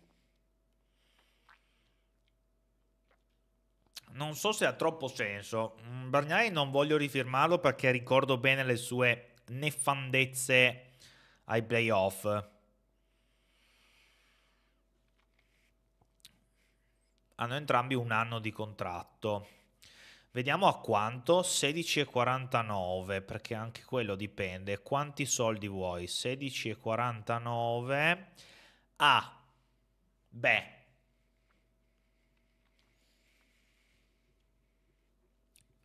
[SPEAKER 1] Non so se ha troppo senso. Mm, Bargnai non voglio rifirmarlo perché ricordo bene le sue nefandezze ai playoff. Hanno entrambi un anno di contratto. Vediamo a quanto, 16,49, perché anche quello dipende. Quanti soldi vuoi? 16,49 a... Ah, beh.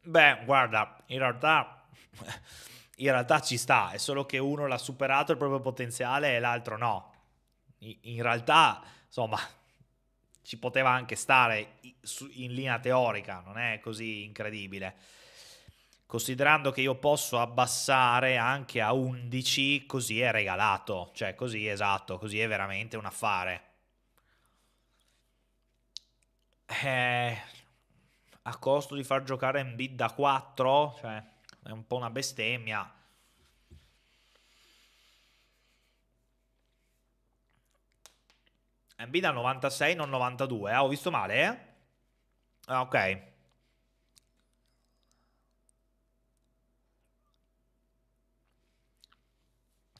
[SPEAKER 1] Beh, guarda, in realtà... in realtà ci sta, è solo che uno l'ha superato il proprio potenziale e l'altro no. In realtà, insomma, ci poteva anche stare in linea teorica, non è così incredibile. Considerando che io posso abbassare anche a 11, così è regalato, cioè così esatto, così è veramente un affare. Eh, a costo di far giocare Embiid da 4, cioè è un po' una bestemmia Embiid al 96, non 92, Ah, eh, ho visto male, eh? Ah, ok.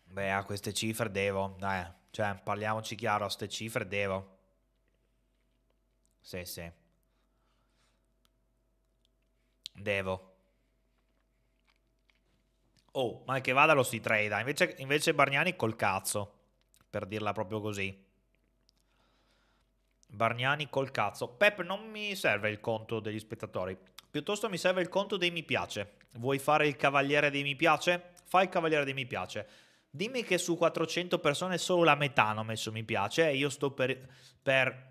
[SPEAKER 1] Beh, a queste cifre devo, Dai, cioè, parliamoci chiaro, a queste cifre devo. Sì, sì. Devo. Oh, ma che vada lo si trada. Ah, invece, invece Bargnani col cazzo, per dirla proprio così. Bargnani col cazzo. Pep, non mi serve il conto degli spettatori. Piuttosto mi serve il conto dei mi piace. Vuoi fare il cavaliere dei mi piace? Fai il cavaliere dei mi piace. Dimmi che su 400 persone solo la metà hanno messo mi piace e io sto per, per...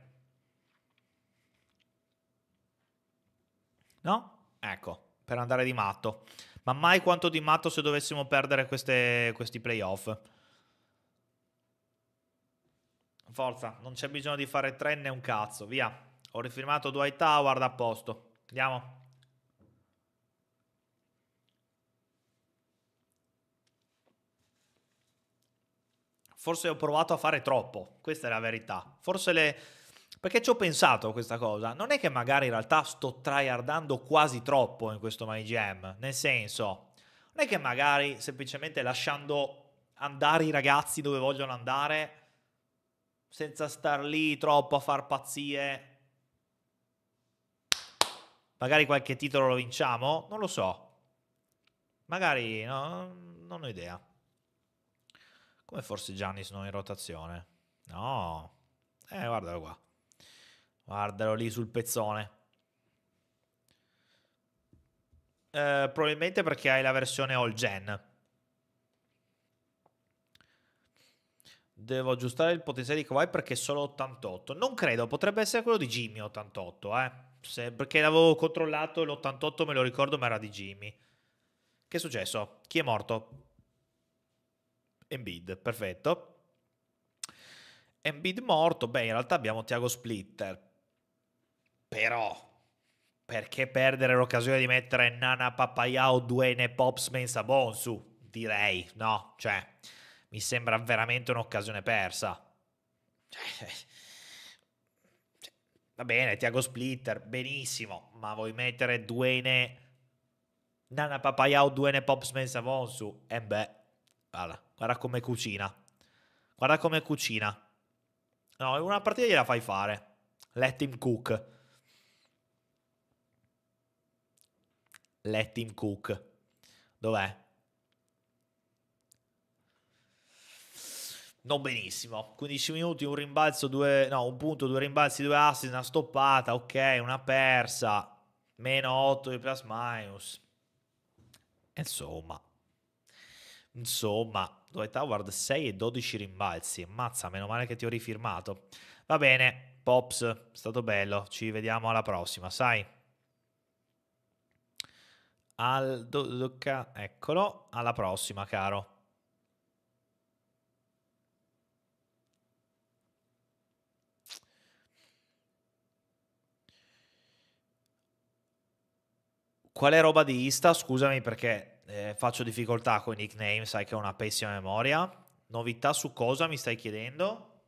[SPEAKER 1] No? Ecco, per andare di matto. Ma mai quanto di matto se dovessimo perdere queste, questi playoff. Forza, non c'è bisogno di fare tre né un cazzo, via. Ho rifirmato Dwight Howard a posto. Andiamo. Forse ho provato a fare troppo, questa è la verità. Forse le... Perché ci ho pensato a questa cosa. Non è che magari in realtà sto tryhardando quasi troppo in questo MyGM. Nel senso, non è che magari semplicemente lasciando andare i ragazzi dove vogliono andare senza star lì troppo a far pazzie. Magari qualche titolo lo vinciamo, non lo so. Magari, no, non ho idea. Come forse Gianni sono in rotazione? No. Eh, guardalo qua. Guardalo lì sul pezzone. Eh, probabilmente perché hai la versione all gen. Devo aggiustare il potenziale di Kawhi perché è solo 88. Non credo, potrebbe essere quello di Jimmy 88, eh. Se, perché l'avevo controllato l'88 me lo ricordo, ma era di Jimmy. Che è successo? Chi è morto? Embiid, perfetto. Embiid morto, beh, in realtà abbiamo Tiago Splitter. Però perché perdere l'occasione di mettere Nana Papayao, Nepops Popsman Sabonsu? Direi, no, cioè mi sembra veramente un'occasione persa. Va bene, Tiago Splitter, benissimo, ma vuoi mettere Duene Nana Papayao, Duene Pops Mensavonsu? E eh beh, guarda, guarda come cucina. Guarda come cucina. No, una partita gliela fai fare. Let him cook. Let him cook. Dov'è? non benissimo. 15 minuti, un rimbalzo, due, no, un punto, due rimbalzi, due assi, una stoppata, ok, una persa, meno 8 di plus minus. Insomma, insomma, Dwight Howard 6 e 12 rimbalzi, mazza, meno male che ti ho rifirmato. Va bene, Pops, è stato bello, ci vediamo alla prossima, sai? Al, do, do, eccolo, alla prossima, caro. quale roba di Insta? Scusami perché eh, faccio difficoltà con i nickname, sai che ho una pessima memoria. Novità su cosa mi stai chiedendo?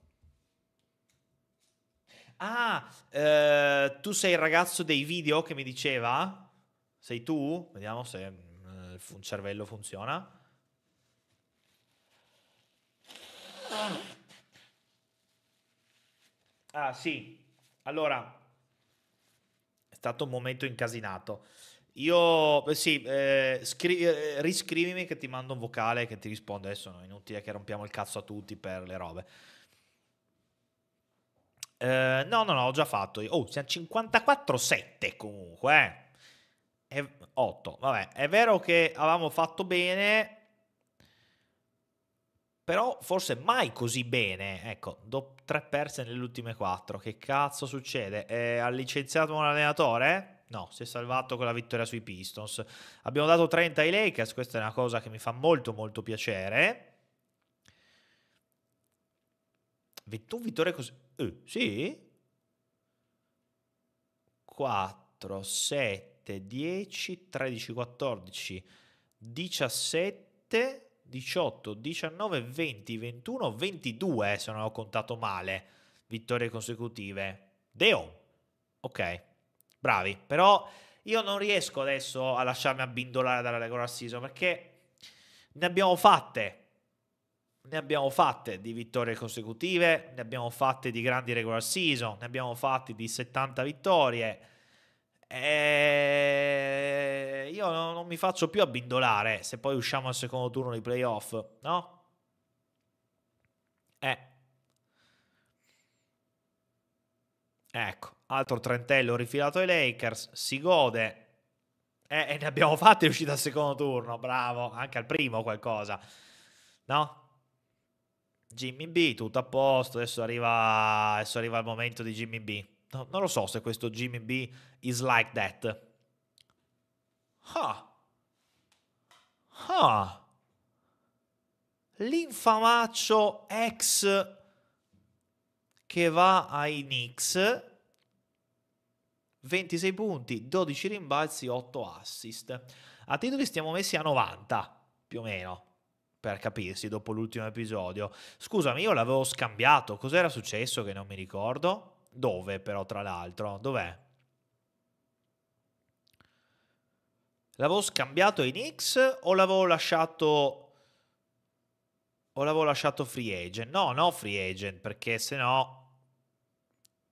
[SPEAKER 1] Ah, eh, tu sei il ragazzo dei video che mi diceva? Sei tu? Vediamo se eh, il cervello funziona. Ah sì, allora è stato un momento incasinato. Io, sì, eh, scri- eh, riscrivimi che ti mando un vocale che ti rispondo. Adesso no, inutile che rompiamo il cazzo a tutti per le robe. Eh, no, no, no, ho già fatto. Oh, siamo 54-7 comunque. E eh. 8. Vabbè, è vero che avevamo fatto bene, però forse mai così bene. Ecco, dopo tre perse nelle ultime 4. Che cazzo succede? Eh, ha licenziato un allenatore? No, si è salvato con la vittoria sui Pistons. Abbiamo dato 30 ai Lakers, questa è una cosa che mi fa molto molto piacere. 21 vittorie così. Eh, sì? 4, 7, 10, 13, 14, 17, 18, 19, 20, 21, 22 se non ho contato male. Vittorie consecutive. Deo. Ok bravi. Però io non riesco adesso a lasciarmi abbindolare dalla regular season perché ne abbiamo fatte. Ne abbiamo fatte di vittorie consecutive, ne abbiamo fatte di grandi regular season, ne abbiamo fatte di 70 vittorie. E eh, io non, mi faccio più abbindolare se poi usciamo al secondo turno di playoff, no? Eh. Ecco altro trentello rifilato ai Lakers, si gode eh, e ne abbiamo fatte uscite al secondo turno, bravo, anche al primo qualcosa, no? Jimmy B, tutto a posto, adesso arriva, adesso arriva il momento di Jimmy B. No, non lo so se questo Jimmy B is like that. Ah. Ah. L'infamaccio ex che va ai Knicks 26 punti, 12 rimbalzi, 8 assist. A titoli stiamo messi a 90, più o meno, per capirsi, dopo l'ultimo episodio. Scusami, io l'avevo scambiato, cos'era successo che non mi ricordo? Dove però, tra l'altro? Dov'è? L'avevo scambiato in X o l'avevo lasciato... O l'avevo lasciato free agent? No, no free agent, perché se no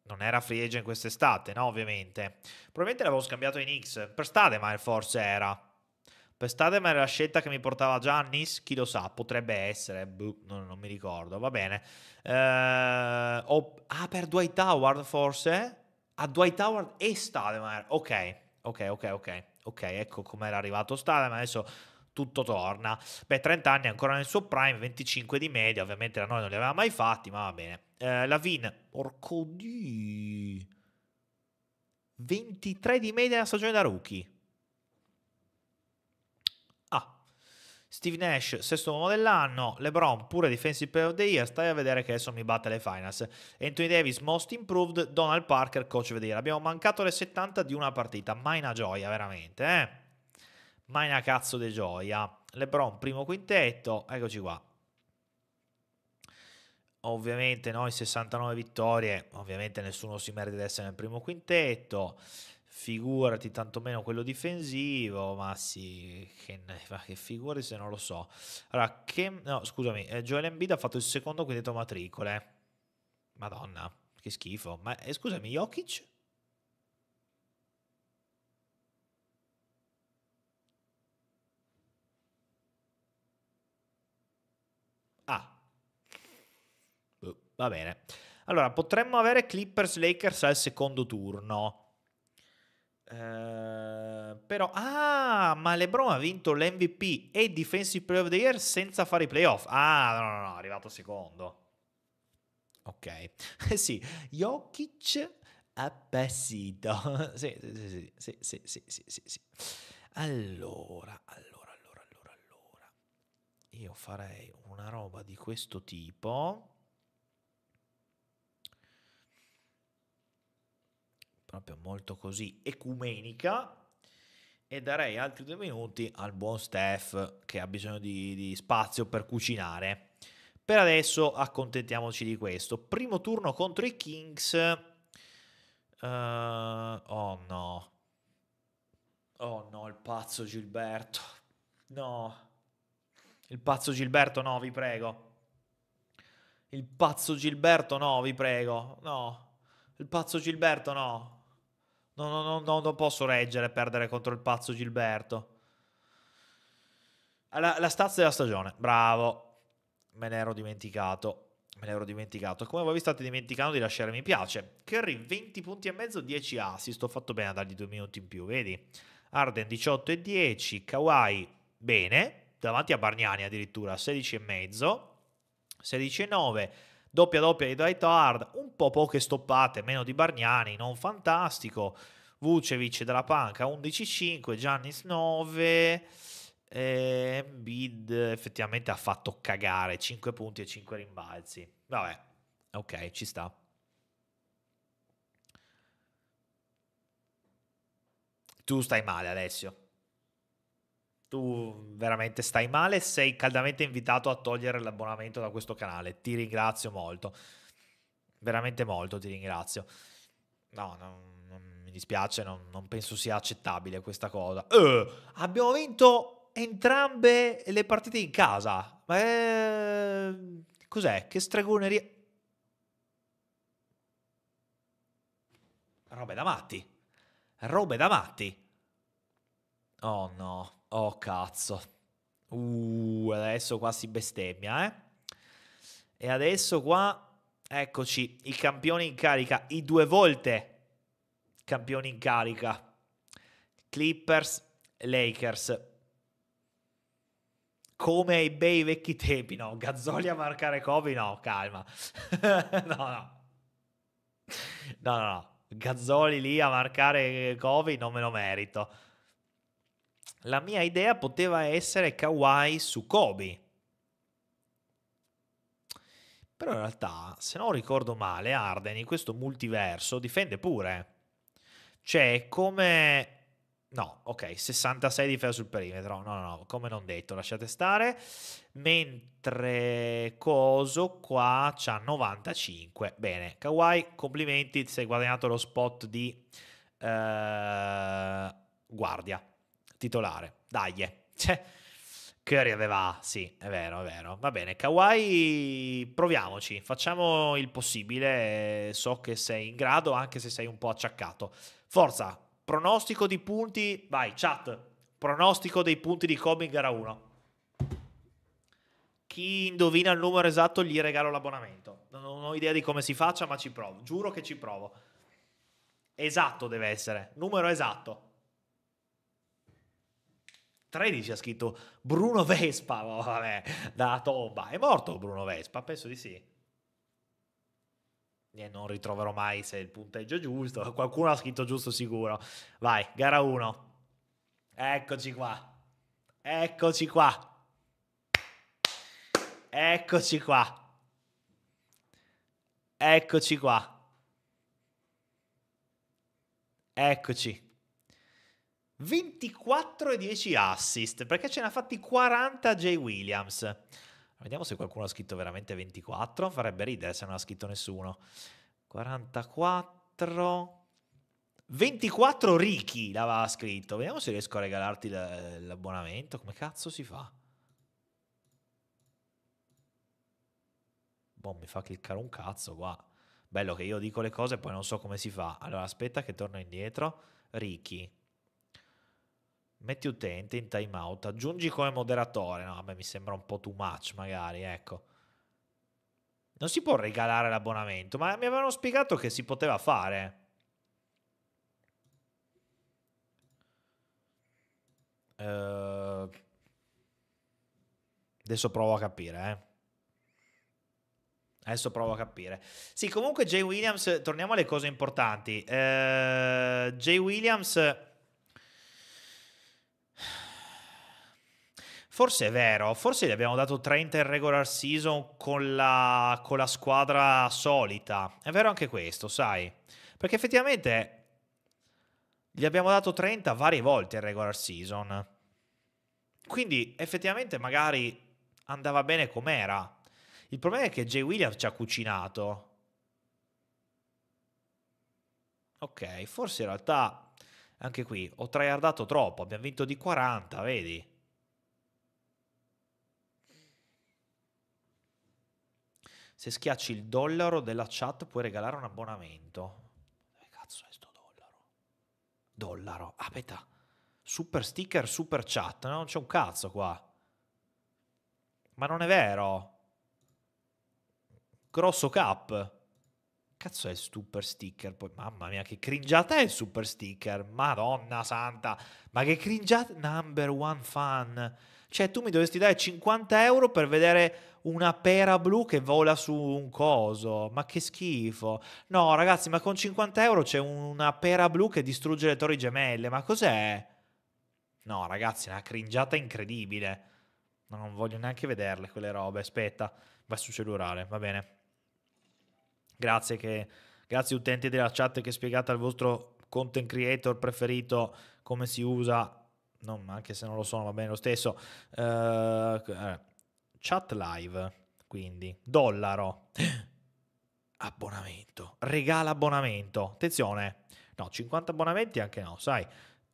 [SPEAKER 1] non era free agent quest'estate, no? Ovviamente. Probabilmente l'avevo scambiato in X. Per Stademeyer forse era. Per Stademeyer era la scelta che mi portava Giannis, chi lo sa, potrebbe essere, Buh, non, non, mi ricordo, va bene. Eh, oh, ah, per Dwight Howard forse? A ah, Dwight Howard e Stademeyer, ok, ok, ok, ok. Ok, ecco com'era arrivato Stademeyer, adesso tutto torna. Beh, 30 anni ancora nel suo prime, 25 di media, ovviamente da noi non li aveva mai fatti, ma va bene. Eh, Lavin, porco di... 23 di media nella stagione da rookie. Ah, Steve Nash, sesto uomo dell'anno, LeBron, pure Defensive Player of the Year, stai a vedere che adesso mi batte le finals. Anthony Davis, most improved, Donald Parker, coach vedere. Abbiamo mancato le 70 di una partita, Ma è una gioia veramente, eh? mai una cazzo di gioia. LeBron primo quintetto, eccoci qua. Ovviamente noi 69 vittorie, ovviamente nessuno si merita di essere nel primo quintetto, figurati tantomeno quello difensivo, ma sì, che, che figurati se non lo so. Allora, che, no, scusami, eh, Joel Embiid ha fatto il secondo quintetto matricole. Madonna, che schifo. Ma eh, scusami, Jokic? Va bene. Allora, potremmo avere Clippers Lakers al secondo turno. Eh, però, ah, ma LeBron ha vinto l'MVP e Defensive Player of the Year senza fare i playoff. Ah, no, no, no, è arrivato secondo. Ok, sì, Jokic appassito. sì, sì, sì, sì, sì, sì, sì, sì. Allora, allora, allora, allora, allora. Io farei una roba di questo tipo. proprio molto così ecumenica e darei altri due minuti al buon Steph che ha bisogno di, di, spazio per cucinare. Per adesso accontentiamoci di questo. Primo turno contro i Kings. Uh, oh no. Oh no, il pazzo Gilberto. No. Il pazzo Gilberto no, vi prego. Il pazzo Gilberto no, vi prego. No. Il pazzo Gilberto no. No, no, no, no, non posso reggere perdere contro il pazzo Gilberto. Ah, la, la stazza della stagione, bravo. Me l'ero dimenticato. Me l'ero dimenticato. Come voi vi state dimenticando di lasciare mi piace. Curry 20 punti e mezzo, 10 assist. Ho fatto bene a dargli due minuti in più, vedi? Arden 18 e 10. Kawhi bene. Davanti a Bargnani addirittura 16 e mezzo. 16 e 9 doppia doppia di Dreitard, un po' poche stoppate, meno di Bargnani, non fantastico, Vucevic della panca 11-5, Giannis 9, e Bid effettivamente ha fatto cagare, 5 punti e 5 rimbalzi, vabbè, ok, ci sta. Tu stai male Alessio tu veramente stai male, sei caldamente invitato a togliere l'abbonamento da questo canale. Ti ringrazio molto. Veramente molto, ti ringrazio. No, non, mi dispiace, non, non, penso sia accettabile questa cosa. Eh, abbiamo vinto entrambe le partite in casa. Ma eh, cos'è? Che stregoneria. Robe da matti. Robe da matti. Oh no. Oh cazzo. Uh, adesso qua si bestemmia, eh. E adesso qua, eccoci, i campioni in carica, i due volte campioni in carica. Clippers, Lakers. Come ai bei vecchi tempi, no, Gazzoli a marcare Kobe, no, calma. no, no. No, no, no. Gazzoli lì a marcare Kobe non me lo merito la mia idea poteva essere Kawhi su Kobe. Però in realtà, se non ricordo male, Arden in questo multiverso difende pure. Cioè, come... No, ok, 66 difesa sul perimetro. No, no, no, come non detto, lasciate stare. Mentre Coso qua c'ha 95. Bene, Kawhi, complimenti, ti sei guadagnato lo spot di eh, guardia titolare. Dai, eh. cioè, Curry aveva, sì, è vero, è vero. Va bene, Kawhi, proviamoci, facciamo il possibile. So che sei in grado, anche se sei un po' acciaccato. Forza, pronostico di punti, vai, chat. Pronostico dei punti di Kobe in gara 1. Chi indovina il numero esatto gli regalo l'abbonamento. Non ho idea di come si faccia, ma ci provo. Giuro che ci provo. Esatto deve essere, numero esatto. 13 ha scritto Bruno Vespa, oh, vabbè, dalla tomba. È morto Bruno Vespa? Penso di sì. E eh, non ritroverò mai se il punteggio è giusto. Qualcuno ha scritto giusto sicuro. Vai, gara 1. Eccoci qua. Eccoci qua. Eccoci qua. Eccoci qua. Eccoci. Qua. 24 e 10 assist, perché ce ne ha fatti 40 Jay Williams. Vediamo se qualcuno ha scritto veramente 24, farebbe ridere se non ha scritto nessuno. 44... 24 Ricky l'aveva scritto. Vediamo se riesco a regalarti l'abbonamento. Come cazzo si fa? Boh, mi fa cliccare un cazzo qua. Bello che io dico le cose e poi non so come si fa. Allora, aspetta che torno indietro. Ricky metti utente in timeout, aggiungi come moderatore, no vabbè mi sembra un po' too much magari, ecco. Non si può regalare l'abbonamento, ma mi avevano spiegato che si poteva fare. Uh, adesso provo a capire, eh. Adesso provo a capire. Sì, comunque Jay Williams, torniamo alle cose importanti. Uh, Jay Williams Forse è vero, forse gli abbiamo dato 30 in regular season con la, con la squadra solita. È vero anche questo, sai? Perché effettivamente gli abbiamo dato 30 varie volte in regular season. Quindi effettivamente magari andava bene com'era. Il problema è che Jay Williams ci ha cucinato. Ok, forse in realtà anche qui ho tryhardato troppo, abbiamo vinto di 40, vedi? se schiacci il dollaro della chat puoi regalare un abbonamento. Che cazzo è sto dollaro? Dollaro. Ah, aspetta. Super sticker, super chat. Non c'è un cazzo qua. Ma non è vero. Grosso cap. Cazzo è il super sticker? Poi, mamma mia, che cringiata è il super sticker. Madonna santa. Ma che cringiata. Number one fan. Cioè, tu mi dovresti dare 50 euro per vedere una pera blu che vola su un coso. Ma che schifo. No, ragazzi, ma con 50 euro c'è una pera blu che distrugge le torri gemelle. Ma cos'è? No, ragazzi, una cringiata incredibile. No, non voglio neanche vederle quelle robe. Aspetta, va su cellulare, va bene. Grazie, che, grazie utenti della chat che spiegate al vostro content creator preferito come si usa. No, anche se non lo sono, va bene lo stesso. Uh, eh, eh Chat live, quindi dollaro. abbonamento, regala abbonamento. Attenzione, no, 50 abbonamenti anche no, sai.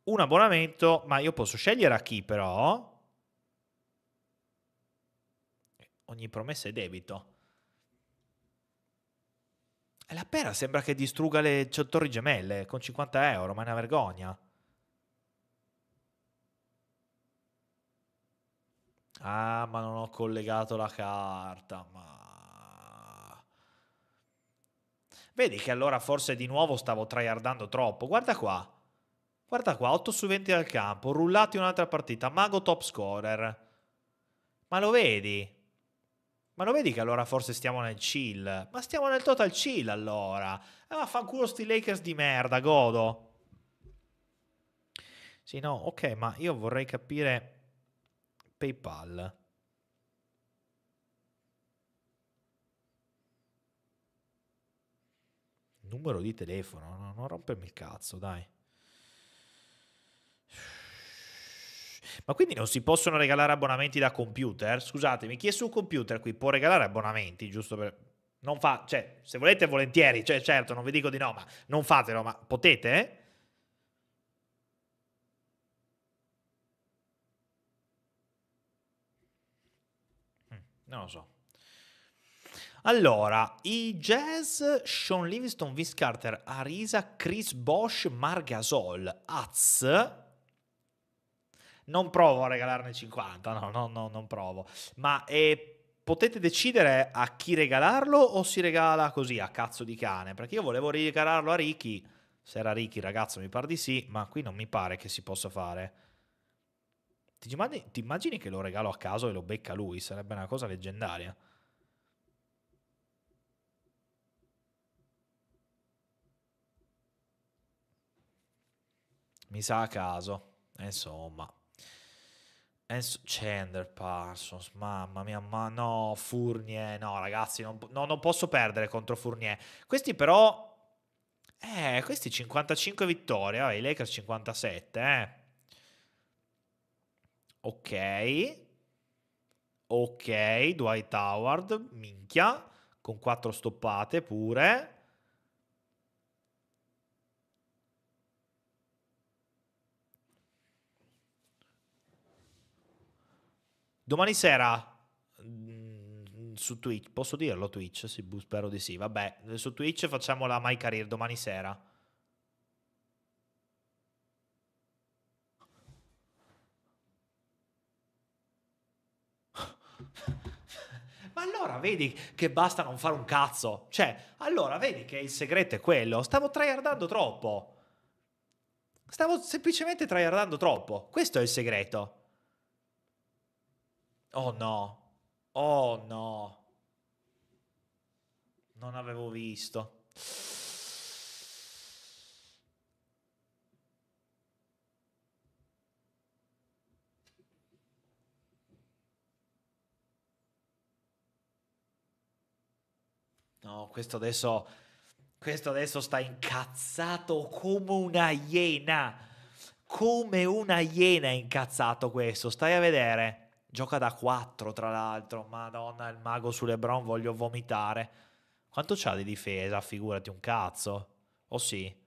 [SPEAKER 1] Un abbonamento, ma io posso scegliere a chi però. Ogni promessa è debito. E la pera sembra che distrugga le torri gemelle con 50 euro, ma è una vergogna. Ah, ma non ho collegato la carta, ma... Vedi che allora forse di nuovo stavo tryhardando troppo. Guarda qua. Guarda qua, 8 su 20 dal campo, rullati un'altra partita, mago top scorer. Ma lo vedi? Ma lo vedi che allora forse stiamo nel chill? Ma stiamo nel total chill allora. Eh, ma fanculo sti Lakers di merda, godo. Sì, no, ok, ma io vorrei capire PayPal. Numero di telefono, non rompermi il cazzo, dai. Ma quindi non si possono regalare abbonamenti da computer? Scusatemi, chi è su computer qui può regalare abbonamenti, giusto per... Non fa, cioè, se volete volentieri, cioè, certo, non vi dico di no, ma non fatelo, ma potete? Eh? Non lo so. Allora, i Jazz, Sean Livingston, Vince Carter, Arisa, Chris Bosch, Margasol, Az. Non provo a regalarne 50, no, no, no, non provo. Ma eh, potete decidere a chi regalarlo o si regala così a cazzo di cane? Perché io volevo regalarlo a Ricky. Se era Ricky, ragazzo, mi pare di sì, ma qui non mi pare che si possa fare. Ti immagini, ti immagini che lo regalo a caso e lo becca lui? Sarebbe una cosa leggendaria. Mi sa a caso. Eh, insomma. Enso, eh, Chandler Parsons, mamma mia, ma no, Fournier, no ragazzi, non, no, non posso perdere contro Fournier. Questi però, eh, questi 55 vittorie, vabbè, i Lakers 57, eh ok, ok, Dwight Howard, minchia, con quattro stoppate pure. Domani sera mm, su Twitch, posso dirlo Twitch? Sì, spero di sì. Vabbè, su Twitch facciamo la My Career domani sera. Ma allora vedi che basta non fare un cazzo. Cioè, allora vedi che il segreto è quello. Stavo tryhardando troppo. Stavo semplicemente tryhardando troppo. Questo è il segreto. Oh no. Oh no. Non avevo visto. no, questo adesso, questo adesso sta incazzato come una iena, come una iena è incazzato questo, stai a vedere. Gioca da 4 tra l'altro, madonna, il mago su Lebron voglio vomitare. Quanto c'ha di difesa? Figurati un cazzo. O oh, sì?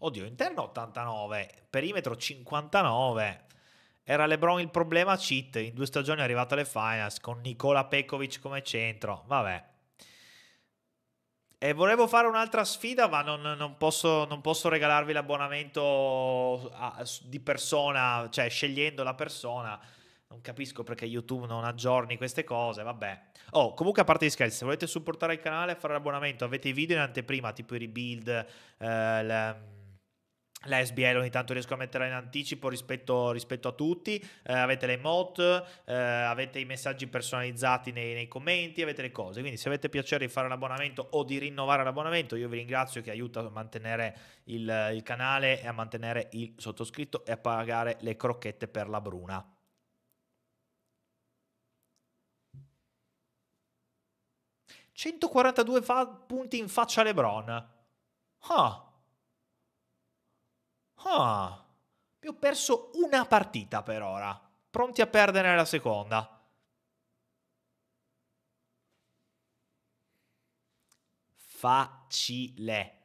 [SPEAKER 1] Oddio, interno 89, perimetro 59. Era LeBron il problema? Cheat. In due stagioni è arrivato alle finals con Nicola Pekovic come centro. Vabbè. E volevo fare un'altra sfida, ma non, non, posso, non posso, regalarvi l'abbonamento a, di persona, cioè scegliendo la persona. Non capisco perché YouTube non aggiorni queste cose, vabbè. Oh, comunque a parte gli scherzi, se volete supportare il canale e fare l'abbonamento, avete i video in anteprima, tipo i rebuild, eh, le, la SBL ogni tanto riesco a metterla in anticipo rispetto, rispetto a tutti. Eh, avete le emote, eh, avete i messaggi personalizzati nei, nei, commenti, avete le cose. Quindi, se avete piacere di fare un abbonamento o di rinnovare l'abbonamento, io vi ringrazio che aiuta a mantenere il, il canale e a mantenere il sottoscritto e a pagare le crocchette per la Bruna. «142 fa- punti in faccia a Lebron. Ah! Ah, abbiamo perso una partita per ora. Pronti a perdere la seconda. Facile.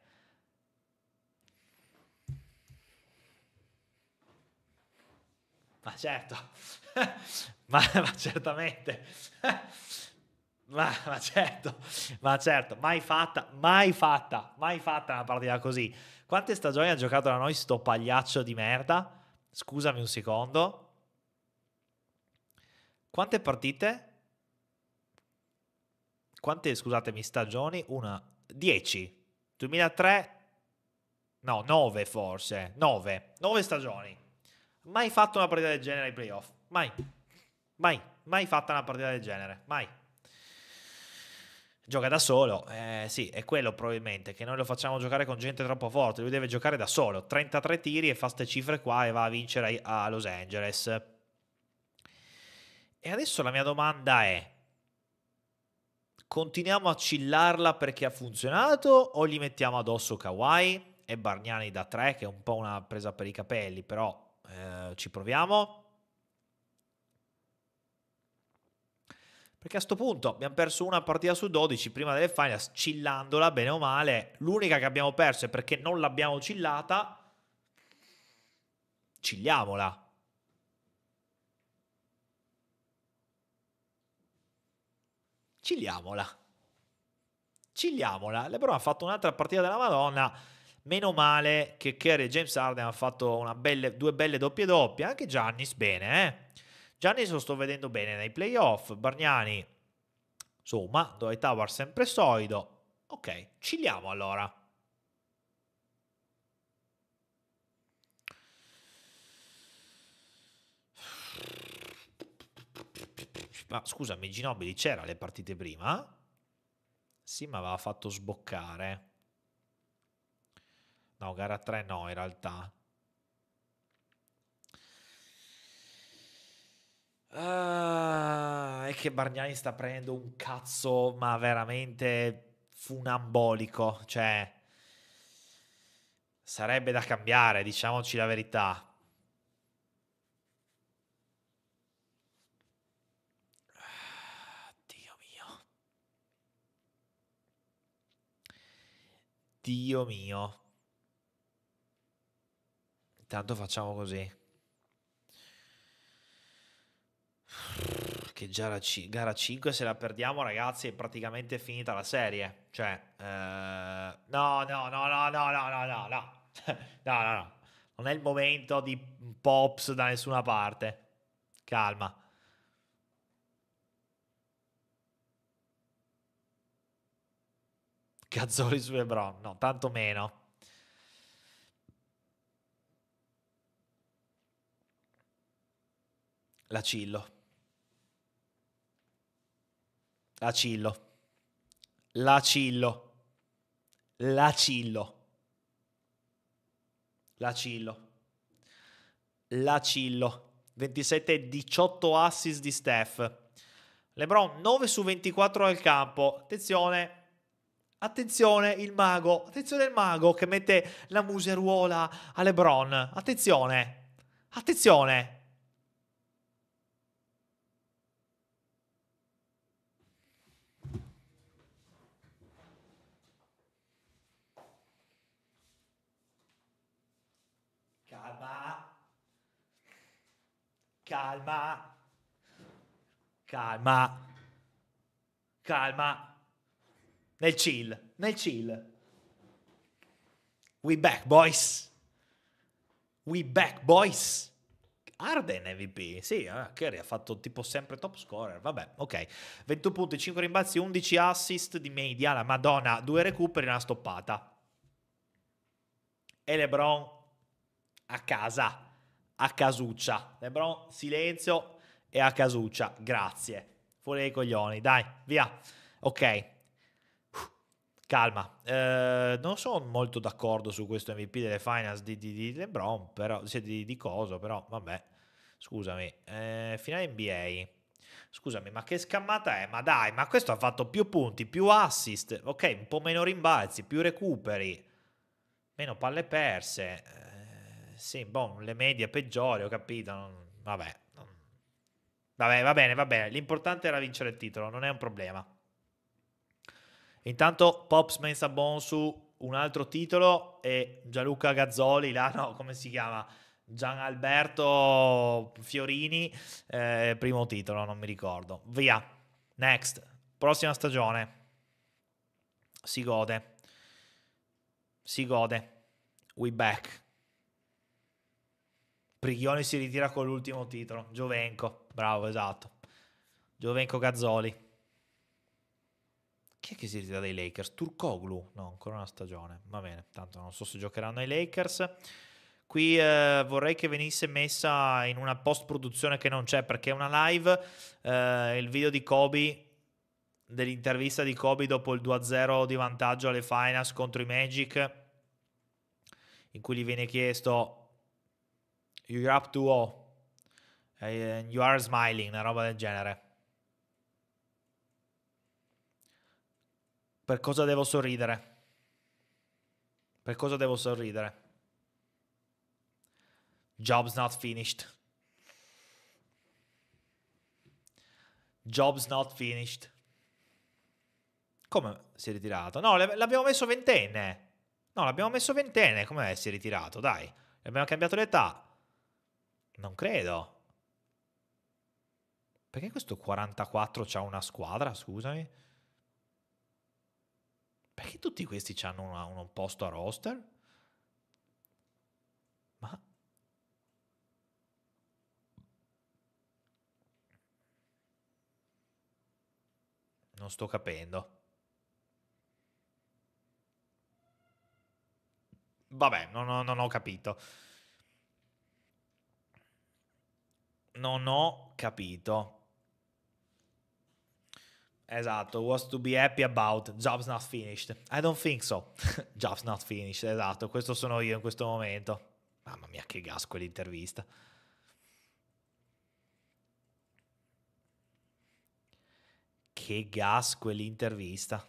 [SPEAKER 1] Ma certo, ma, ma, certamente, ma, ma certo, ma certo, mai fatta, mai fatta, mai fatta una partita così. Quante stagioni ha giocato da noi sto pagliaccio di merda? Scusami un secondo. Quante partite? Quante, scusatemi, stagioni? Una, dieci. 2003, no, nove forse. Nove. Nove stagioni. Mai fatto una partita del genere ai playoff. Mai. Mai. Mai fatta una partita del genere. Mai gioca da solo, eh, sì, è quello probabilmente, che noi lo facciamo giocare con gente troppo forte, lui deve giocare da solo, 33 tiri e fa queste cifre qua e va a vincere a Los Angeles. E adesso la mia domanda è, continuiamo a cillarla perché ha funzionato o gli mettiamo addosso Kawhi e Bargnani da 3, che è un po' una presa per i capelli, però eh, ci proviamo? Perché a questo punto abbiamo perso una partita su 12 prima delle finals, cillandola bene o male. L'unica che abbiamo perso è perché non l'abbiamo cillata. Cigliamola. Cigliamola. Cigliamola. Lebron ha fatto un'altra partita della Madonna. Meno male che Kerry e James Harden hanno fatto belle, due belle doppie doppie. Anche Giannis bene, eh Giannis lo sto vedendo bene nei playoff, Bargnani, insomma, Doi Tower sempre solido. Ok, ciliamo allora. Ma scusami, Ginobili c'era le partite prima? Sì, ma aveva fatto sboccare. No, gara 3 no, in realtà. Uh, è che Bargnani sta prendendo un cazzo, ma veramente funambolico. Cioè, sarebbe da cambiare, diciamoci la verità. Ah, Dio mio. Intanto facciamo così. Che gara, c- gara 5 se la perdiamo ragazzi è praticamente finita la serie. Cioè, eh, no, no, no, no, no, no, no, no, no, no, no, no. Non è il momento di pops da nessuna parte. Calma. Cazzoli su Lebron, no, tanto meno. La Cillo. L'acillo. L'acillo. L'acillo. L'acillo. L'acillo. 27 18 assist di Steph. LeBron 9 su 24 al campo. Attenzione. Attenzione il mago, attenzione il mago che mette la museruola a LeBron. Attenzione. Attenzione. calma, calma, calma, nel chill, nel chill. We back, boys. We back, boys. Arden MVP, sì, eh, ha fatto tipo sempre top scorer, vabbè, ok. 21 punti, 5 rimbalzi, 11 assist di media, la madonna, 2 recuperi, una stoppata. E LeBron a casa a casuccia. Lebron, silenzio e a casuccia. Grazie. Fuori dai coglioni, dai, via. Ok. calma, eh, non sono molto d'accordo su questo MVP delle finals di, di, di LeBron, però, cioè di, di Coso, però vabbè, scusami, eh, finale NBA, scusami, ma che scammata è? Ma dai, ma questo ha fatto più punti, più assist, ok, un po' meno rimbalzi, più recuperi, meno palle perse, sì, bon, le medie peggiori, ho capito, non, vabbè. Non, vabbè, va bene, va bene, l'importante era vincere il titolo, non è un problema. Intanto Pops Mensa su un altro titolo e Gianluca Gazzoli, là no, come si chiama? Gian Alberto Fiorini, eh, primo titolo, non mi ricordo. Via, next, prossima stagione. Si gode, si gode. We back. Prigioni si ritira con l'ultimo titolo. Giovenco, bravo, esatto. Giovenco Gazzoli. Chi è che si ritira dai Lakers? Turcoglu? No, ancora una stagione. Va bene, tanto non so se giocheranno ai Lakers. Qui eh, vorrei che venisse messa in una post-produzione che non c'è perché è una live. Eh, il video di Kobe, dell'intervista di Kobe dopo il 2-0 di vantaggio alle Finals contro i Magic, in cui gli viene chiesto You're up to O. Eh, eh, you are smiling, una roba del genere. Per cosa devo sorridere? Per cosa devo sorridere? Job's not finished. Job's not finished. Come si è ritirato? No, l'abbiamo messo ventenne. No, l'abbiamo messo ventenne. Come si è ritirato? Dai, abbiamo cambiato l'età. Non credo. Perché questo 44 ha una squadra, scusami? Perché tutti questi hanno un posto a roster? Ma... Non sto capendo. Vabbè, non ho, non ho capito. non ho capito. Esatto, was to be happy about, job's not finished. I don't think so. job's not finished, esatto, questo sono io in questo momento. Mamma mia, che gas quell'intervista. Che gas quell'intervista.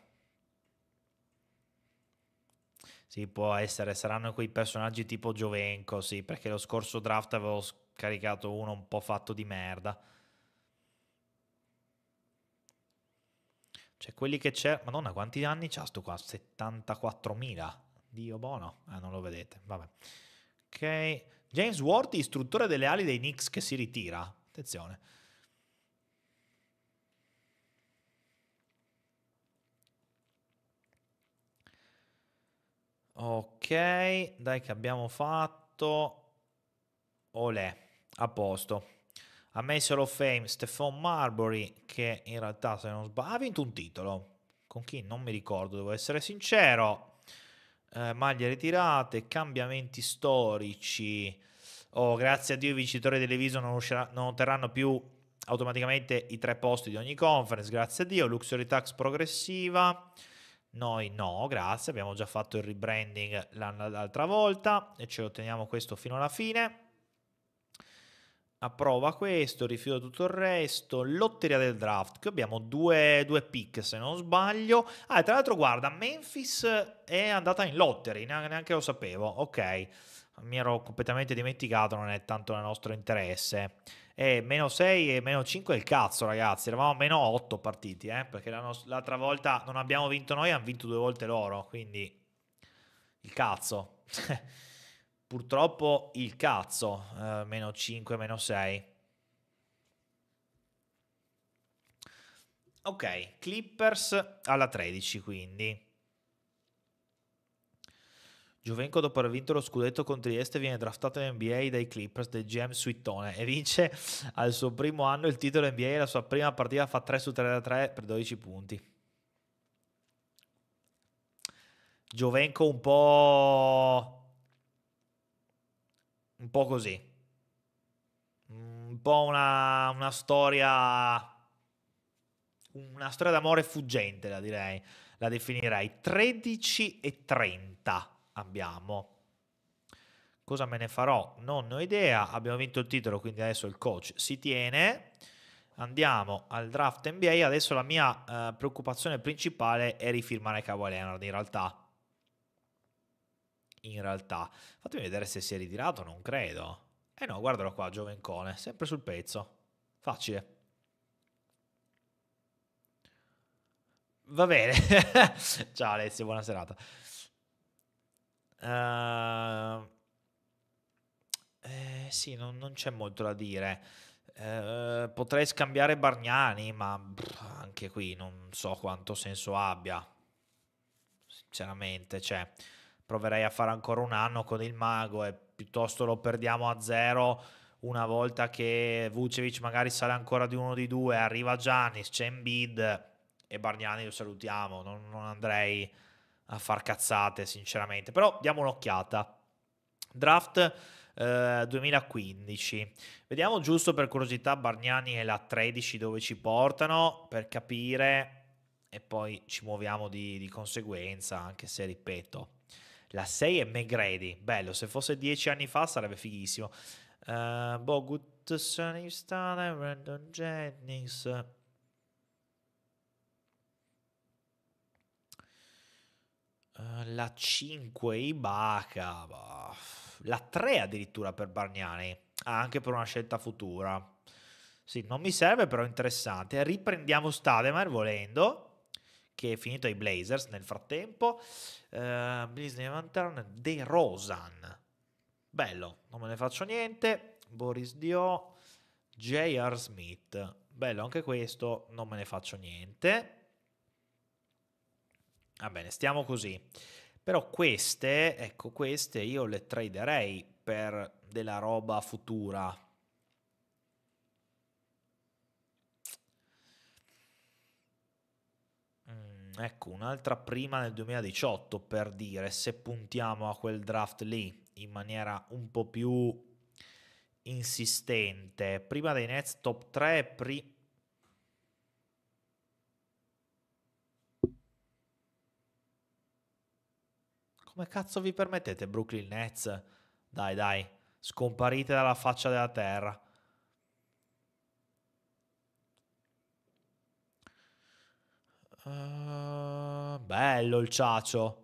[SPEAKER 1] Sì, può essere, saranno quei personaggi tipo Giovenco, sì, perché lo scorso draft avevo caricato uno un po' fatto di merda. Cioè, quelli che c'è. Madonna, quanti anni c'ha sto qua? 74.000. Dio buono. Ah, non lo vedete. Vabbè. Ok. James Ward, istruttore delle ali dei Knicks che si ritira. Attenzione. Ok, dai che abbiamo fatto. Olè a posto. Ha messo l'Hall of Fame Stephon Marbury, che in realtà, se non sbaglio, ha vinto un titolo. Con chi non mi ricordo, devo essere sincero. Eh, maglie ritirate, cambiamenti storici. Oh, grazie a Dio i vincitori delle viso non, non otterranno più automaticamente i tre posti di ogni conference, grazie a Dio. Luxury tax progressiva. Noi no, grazie, abbiamo già fatto il rebranding l'altra volta e ce lo teniamo questo fino alla fine approva questo, rifiuta tutto il resto, lotteria del draft, qui abbiamo due, due pick se non sbaglio. Ah, tra l'altro guarda, Memphis è andata in lottery, neanche lo sapevo, ok. Mi ero completamente dimenticato, non è tanto nel nostro interesse. E meno 6 e meno 5 è il cazzo, ragazzi. Eravamo a meno 8 partiti, eh? perché l'altra volta non abbiamo vinto noi, hanno vinto due volte loro. Quindi, il cazzo. purtroppo il cazzo, eh, meno 5, meno 6. Ok, Clippers alla 13 quindi. Giovenco dopo aver vinto lo scudetto con Trieste viene draftato in NBA dai Clippers del GM Suittone e vince al suo primo anno il titolo NBA e la sua prima partita fa 3 su 3 da 3 per 12 punti. Giovenco un po' un po' così. Un po' una, una storia. Una storia d'amore fuggente, la direi. La definirei 13 e 30 abbiamo. Cosa me ne farò? Non ho idea. Abbiamo vinto il titolo, quindi adesso il coach si tiene. Andiamo al draft NBA. Adesso la mia eh, preoccupazione principale è rifirmare Kawhi Leonard. In realtà, in realtà. Fatemi vedere se si è ritirato, non credo. Eh no, guardalo qua, Giovencone, sempre sul pezzo. Facile. Va bene. Ciao Alessio, buona serata. Uh, eh, sì, non, non, c'è molto da dire. Uh, potrei scambiare Bargnani, ma pff, anche qui non so quanto senso abbia. Sinceramente, cioè proverei a fare ancora un anno con il mago e piuttosto lo perdiamo a zero una volta che Vucevic magari sale ancora di uno di due, arriva Giannis, c'è Embiid e Bargnani lo salutiamo, non, non, andrei a far cazzate sinceramente, però diamo un'occhiata. Draft eh, 2015. Vediamo giusto per curiosità Bargnani e la 13 dove ci portano per capire e poi ci muoviamo di, di conseguenza, anche se ripeto, la 6 è McGrady, bello, se fosse 10 anni fa sarebbe fighissimo. Uh, eh, Bogut, Sunny Stone, Brandon Jennings. Uh, la 5 Ibaka, boh. la 3 addirittura per Bargnani, ah, anche per una scelta futura. Sì, non mi serve però interessante. Riprendiamo Stademar volendo che è finito ai Blazers nel frattempo. Uh, Disney Lantern De Rosan. Bello, non me ne faccio niente. Boris Dio, J.R. Smith. Bello anche questo, non me ne faccio niente. Va bene, stiamo così. Però queste, ecco queste, io le traderei per della roba futura ecco, un'altra prima nel 2018 per dire, se puntiamo a quel draft lì in maniera un po' più insistente, prima dei Nets top 3, pri- come cazzo vi permettete Brooklyn Nets? Dai, dai, scomparite dalla faccia della terra. Uh, bello il ciacio.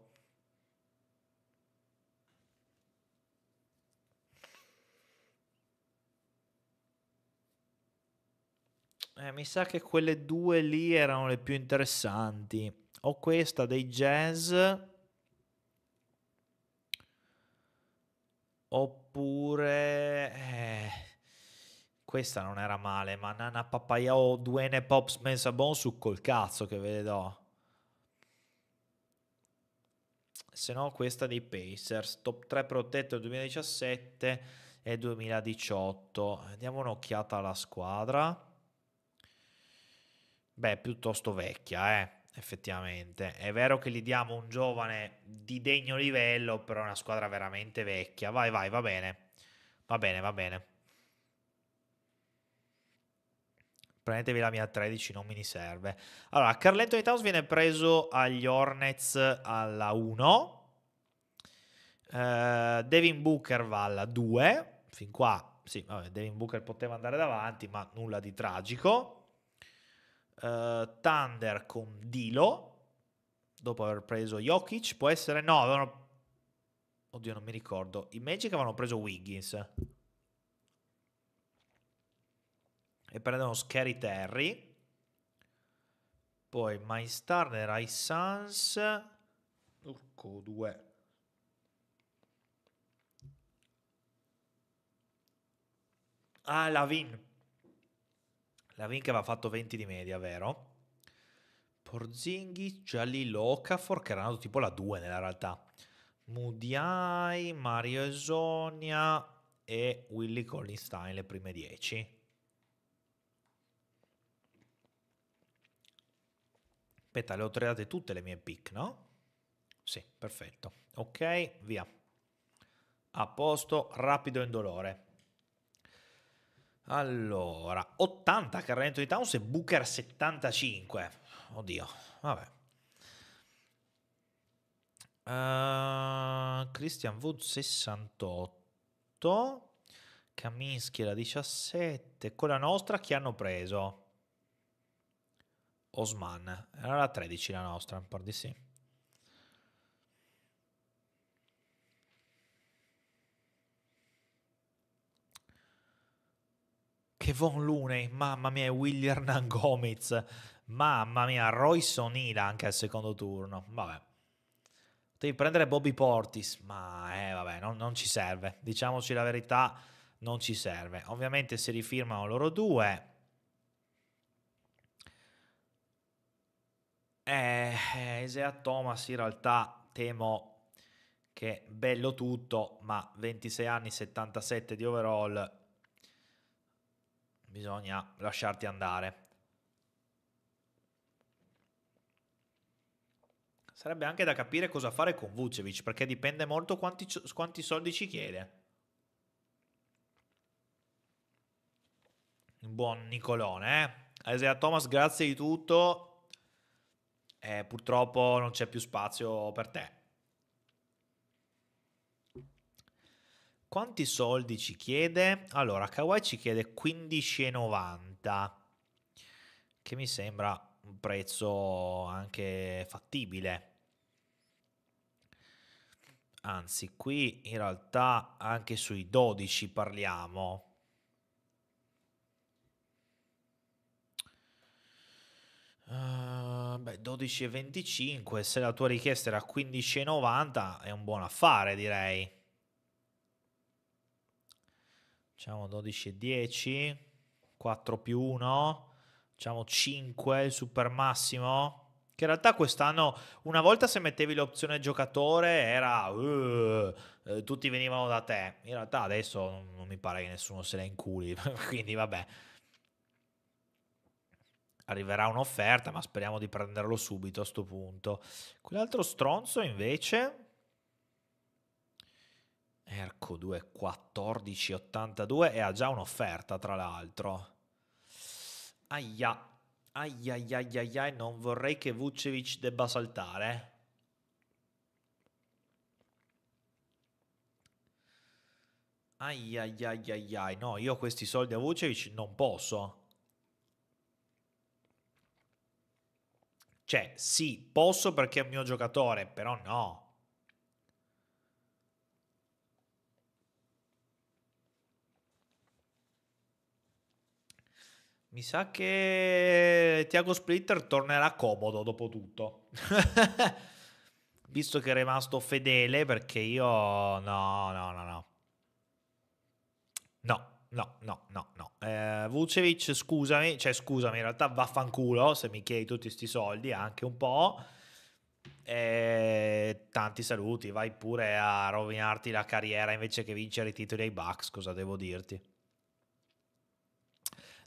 [SPEAKER 1] Eh, mi sa che quelle due lì erano le più interessanti. Ho questa dei jazz. Oppure... Eh questa non era male, ma Nana Papaya o Duene Pops bon su col cazzo che ve le do. Se no questa dei Pacers, top 3 protetto 2017 e 2018. Diamo un'occhiata alla squadra. Beh, piuttosto vecchia, eh effettivamente. È vero che gli diamo un giovane di degno livello, però è una squadra veramente vecchia. Vai, vai, va bene. Va bene, va bene. prendetevi la mia 13, non mi serve. Allora, Carletto di Taus viene preso agli Hornets alla 1. Uh, eh, Devin Booker va alla 2. Fin qua, sì, vabbè, Devin Booker poteva andare davanti, ma nulla di tragico. Uh, Thunder con Dilo dopo aver preso Jokic può essere no avevano... oddio non mi ricordo i Magic avevano preso Wiggins e prendono Scary Terry. Poi My Starner, I Sans. Urco 2. Ah, Lavin. Lavin che aveva fatto 20 di media, vero? Porzinghi, Gialli Locafor, che erano tipo la 2 nella realtà. Mudiai, Mario Esonia e Willy Collinstein, le prime 10. Aspetta, le ho tradate tutte le mie pick, no? Sì, perfetto. Ok, via. A posto, rapido e indolore. Allora, 80 Carrento di Towns e Booker 75. Oddio, vabbè. Uh, Christian Wood 68. Kaminsky la 17. Con la nostra chi hanno preso? Osman. Era la 13 la nostra, un po' di sì. Che von Lune, mamma mia, Willy Hernan Gomez, mamma mia, Roy Sonila anche al secondo turno, vabbè. Devi prendere Bobby Portis, ma eh, vabbè, non, non, ci serve, diciamoci la verità, non ci serve. Ovviamente si rifirmano loro due, Eh, eh, Isaiah Thomas in realtà temo che bello tutto, ma 26 anni, 77 di overall, bisogna lasciarti andare. Sarebbe anche da capire cosa fare con Vucevic, perché dipende molto quanti, quanti soldi ci chiede. Buon Nicolone, eh? Isaiah Thomas, grazie di tutto eh, purtroppo non c'è più spazio per te. Quanti soldi ci chiede? Allora, Kawhi ci chiede 15,90, che mi sembra un prezzo anche fattibile. Anzi, qui in realtà anche sui 12 parliamo. Uh, vabbè, 12,25, se la tua richiesta era 15,90 è un buon affare direi. Facciamo 12,10, 4 più 1, facciamo 5 il super massimo. Che in realtà quest'anno, una volta se mettevi l'opzione giocatore, era uh, tutti venivano da te. In realtà adesso non, mi pare che nessuno se la inculi, quindi vabbè arriverà un'offerta, ma speriamo di prenderlo subito a questo punto. Quell'altro stronzo invece... Erco 2, 14,82 e ha già un'offerta tra l'altro. Aia, aia, aia, aia, aia, non vorrei che Vucevic debba saltare. Ai ai ai ai ai, no, io questi soldi a Vucevic non posso. Cioè, sì, posso perché è un mio giocatore, però no. Mi sa che Tiago Splitter tornerà comodo dopo tutto. Visto che è rimasto fedele, perché io... No, no, no, no. No, no, no, no. Eh, Vucevic, scusami, cioè scusami, in realtà vaffanculo se mi chiedi tutti questi soldi, anche un po'. Eh, tanti saluti, vai pure a rovinarti la carriera invece che vincere i titoli ai Bucks, cosa devo dirti?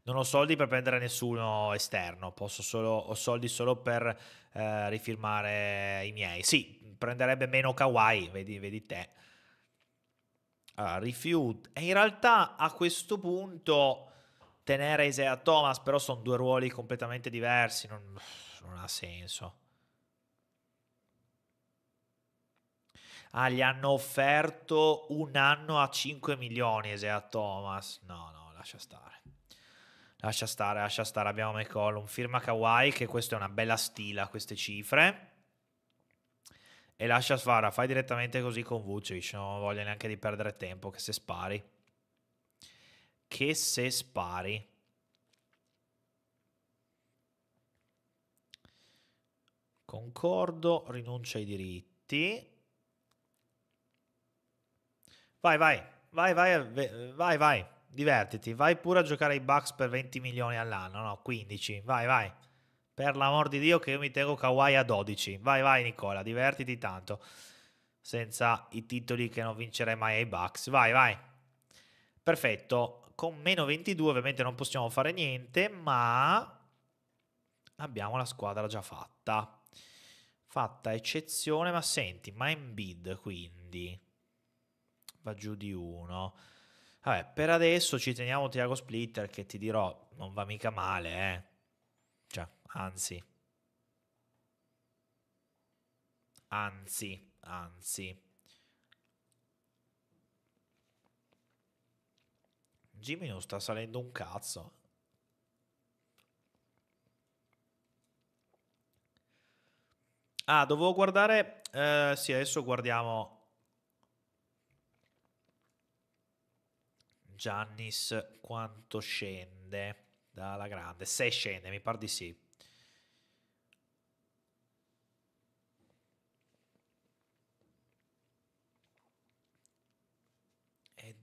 [SPEAKER 1] Non ho soldi per prendere nessuno esterno, solo, ho soldi solo per eh, rifirmare i miei. Sì, prenderebbe meno kawaii, vedi, vedi te. Allora, rifiuto. E in realtà a questo punto tenere Isaiah Thomas, però sono due ruoli completamente diversi, non, non ha senso. Ah, gli hanno offerto un anno a 5 milioni Isaiah Thomas. No, no, lascia stare. Lascia stare, lascia stare. Abbiamo McCollum, firma Kawhi, che questa è una bella stila, queste cifre e lascia Svara, fai direttamente così con Vucic, non voglio neanche di perdere tempo, che se spari. Che se spari. Concordo, rinuncia ai diritti. Vai, vai, vai, vai, vai, vai, divertiti, vai pure a giocare ai Bucks per 20 milioni all'anno, no, 15, vai, vai. Per l'amor di Dio che io mi tengo Kawhi a 12. Vai, vai Nicola, divertiti tanto. Senza i titoli che non vincerei mai ai Bucks. Vai, vai. Perfetto. Con meno 22 ovviamente non possiamo fare niente, ma abbiamo la squadra già fatta. Fatta eccezione, ma senti, ma in bid quindi va giù di uno. Vabbè, per adesso ci teniamo Tiago Splitter che ti dirò non va mica male, eh anzi, anzi, anzi. Jimmy non sta salendo un cazzo. Ah, dovevo guardare. Eh, sì, adesso guardiamo. Giannis quanto scende dalla grande. Se scende, mi pare di sì.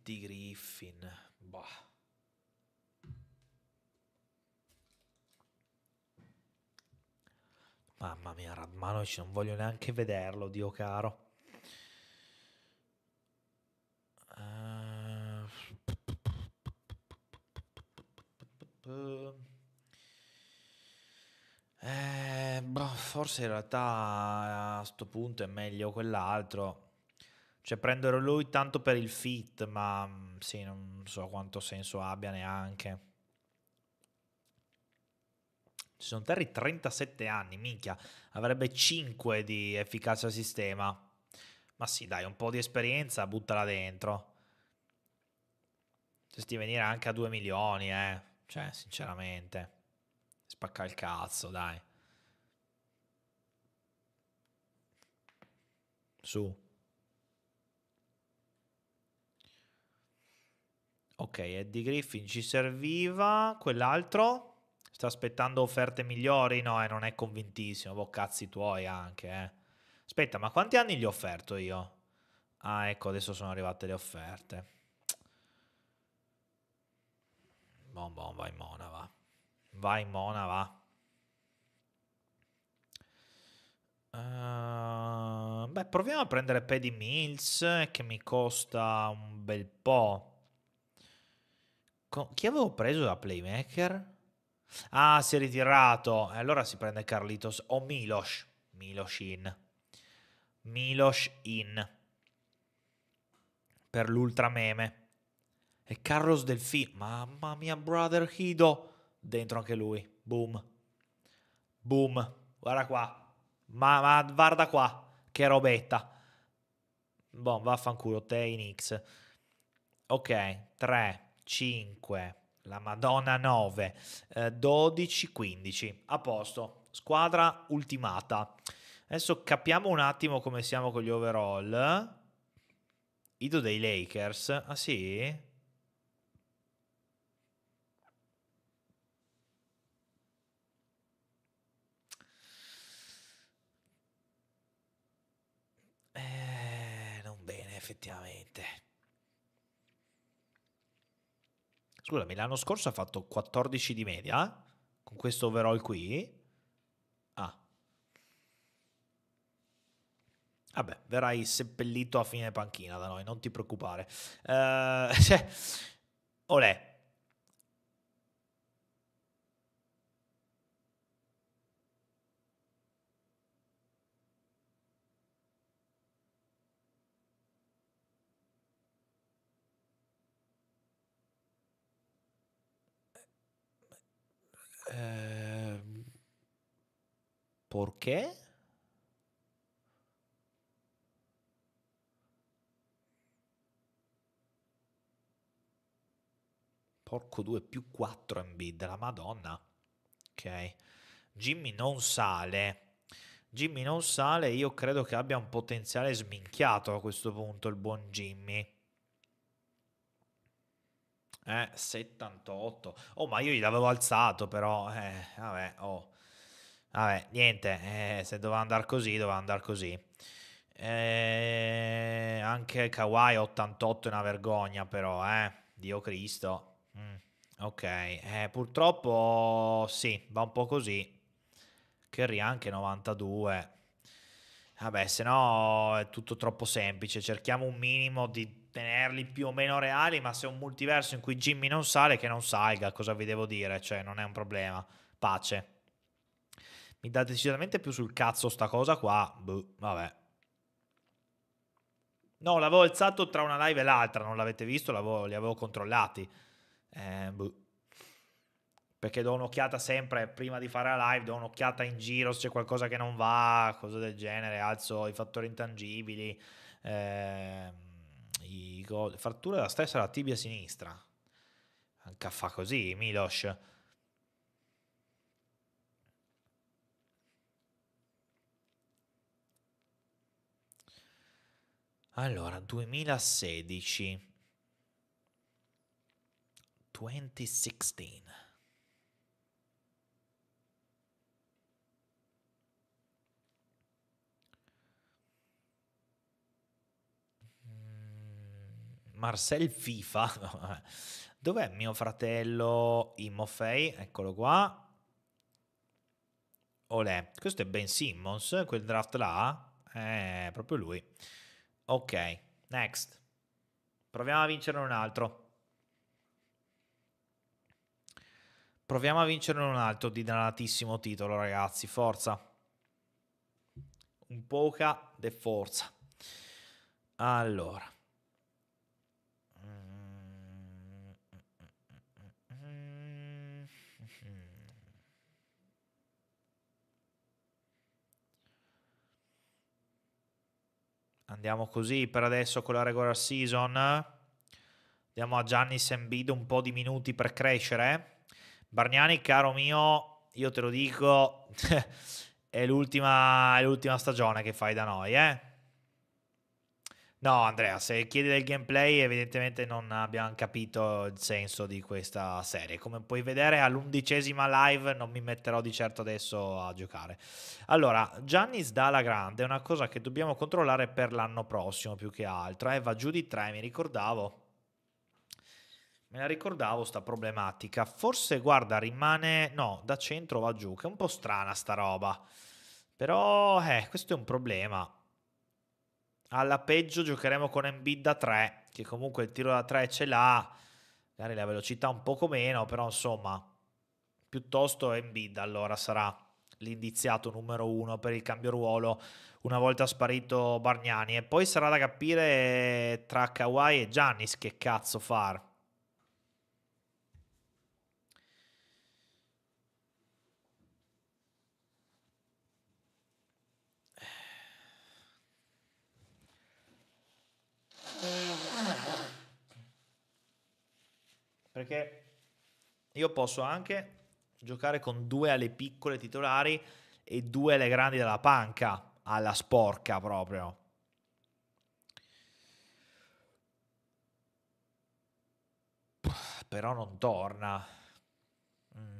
[SPEAKER 1] di Griffin. Bah. Mamma mia, Radmanovic, non voglio neanche vederlo, Dio caro. Eh, boh, forse in realtà a questo punto è meglio quell'altro. Cioè prendere lui tanto per il fit, ma mm, sì, non so quanto senso abbia neanche. Ci sono Terry 37 anni, minchia, avrebbe 5 di efficacia sistema. Ma sì, dai, un po' di esperienza, buttala dentro. Dovresti venire anche a 2 milioni, eh. Cioè, sinceramente. Spacca il cazzo, dai. Su. Ok, Eddie Griffin ci serviva. Quell'altro sta aspettando offerte migliori? No, eh, non è convintissimo. Boh, cazzi tuoi anche, eh. Aspetta, ma quanti anni gli ho offerto io? Ah, ecco, adesso sono arrivate le offerte. Bon, bon, vai Mona, va. Vai Mona, va. Uh, beh, proviamo a prendere Paddy Mills eh, che mi costa un bel po'. Con, chi avevo preso da playmaker? Ah, si è ritirato. E allora si prende Carlitos o Milos. Milos in. Milos in. Per l'ultra meme. E Carlos Delfi. Mamma mia, brother Hido. Dentro anche lui. Boom. Boom. Guarda qua. Ma, ma guarda qua. Che robetta. Boh, vaffanculo, te in X. Ok, 3. 5, la Madonna 9, eh, 12, 15. A posto, squadra ultimata. Adesso capiamo un attimo come siamo con gli overall. Ido dei Lakers. Ah sì? Eh, non bene, effettivamente. Scusami, l'anno scorso ha fatto 14 di media con questo overall qui. Ah. Vabbè, verrai seppellito a fine panchina da noi, non ti preoccupare. Uh, cioè, olè. Eh, perché? Porco 2 più 4 MB della Madonna. Ok. Jimmy non sale. Jimmy non sale, io credo che abbia un potenziale sminchiato a questo punto il buon Jimmy. Eh, 78. Oh, ma io gli l'avevo alzato, però. Eh, vabbè, oh. Vabbè, niente. Eh, se doveva andare così, doveva andare così. Eh, anche Kawhi 88 è una vergogna, però, eh. Dio Cristo. Mm, ok, eh, purtroppo sì, va un po' così. Kerry anche 92. Vabbè, se no è tutto troppo semplice. Cerchiamo un minimo di tenerli più o meno reali, ma se è un multiverso in cui Jimmy non sale, che non salga, cosa vi devo dire? Cioè, non è un problema. Pace. Mi dà decisamente più sul cazzo sta cosa qua. Buh, vabbè. No, l'avevo alzato tra una live e l'altra, non l'avete visto, li avevo controllati. Eh, buh. Perché do un'occhiata sempre, prima di fare la live, do un'occhiata in giro se c'è qualcosa che non va, cose del genere, alzo i fattori intangibili. Ehm i gol, frattura la stessa la tibia sinistra. Anche fa così Milos. Allora, 2016. 2016. Marcel FIFA. Dov'è mio fratello Immofei? Eccolo qua. Olè, questo è Ben Simmons, quel draft là? È eh, proprio lui. Ok, next. Proviamo a vincere un altro. Proviamo a vincere un altro di danatissimo titolo, ragazzi. Forza. Un poca de forza. Allora. Andiamo così per adesso con la regular season. Diamo a Gianni Sembido un po' di minuti per crescere. Eh. Bargnani, caro mio, io te lo dico, è, l'ultima, stagione che fai da noi, eh? No, Andrea, se chiedi del gameplay, evidentemente non abbiamo capito il senso di questa serie. Come puoi vedere, all'undicesima live non mi metterò di certo adesso a giocare. Allora, Giannis dalla grande è una cosa che dobbiamo controllare per l'anno prossimo più che altro. Eh, va giù di 3, mi ricordavo. Me la ricordavo sta problematica. Forse, guarda, rimane... No, da centro va giù, che è un po' strana sta roba. Però, eh, questo è un problema alla peggio giocheremo con Embiid da 3, che comunque il tiro da 3 ce l'ha, magari la velocità un poco meno, però insomma, piuttosto Embiid allora sarà l'indiziato numero uno per il cambio ruolo una volta sparito Bargnani e poi sarà da capire tra Kawhi e Giannis che cazzo far Perché io posso anche giocare con due alle piccole titolari e due alle grandi della panca, alla sporca proprio. Però non torna. Mm.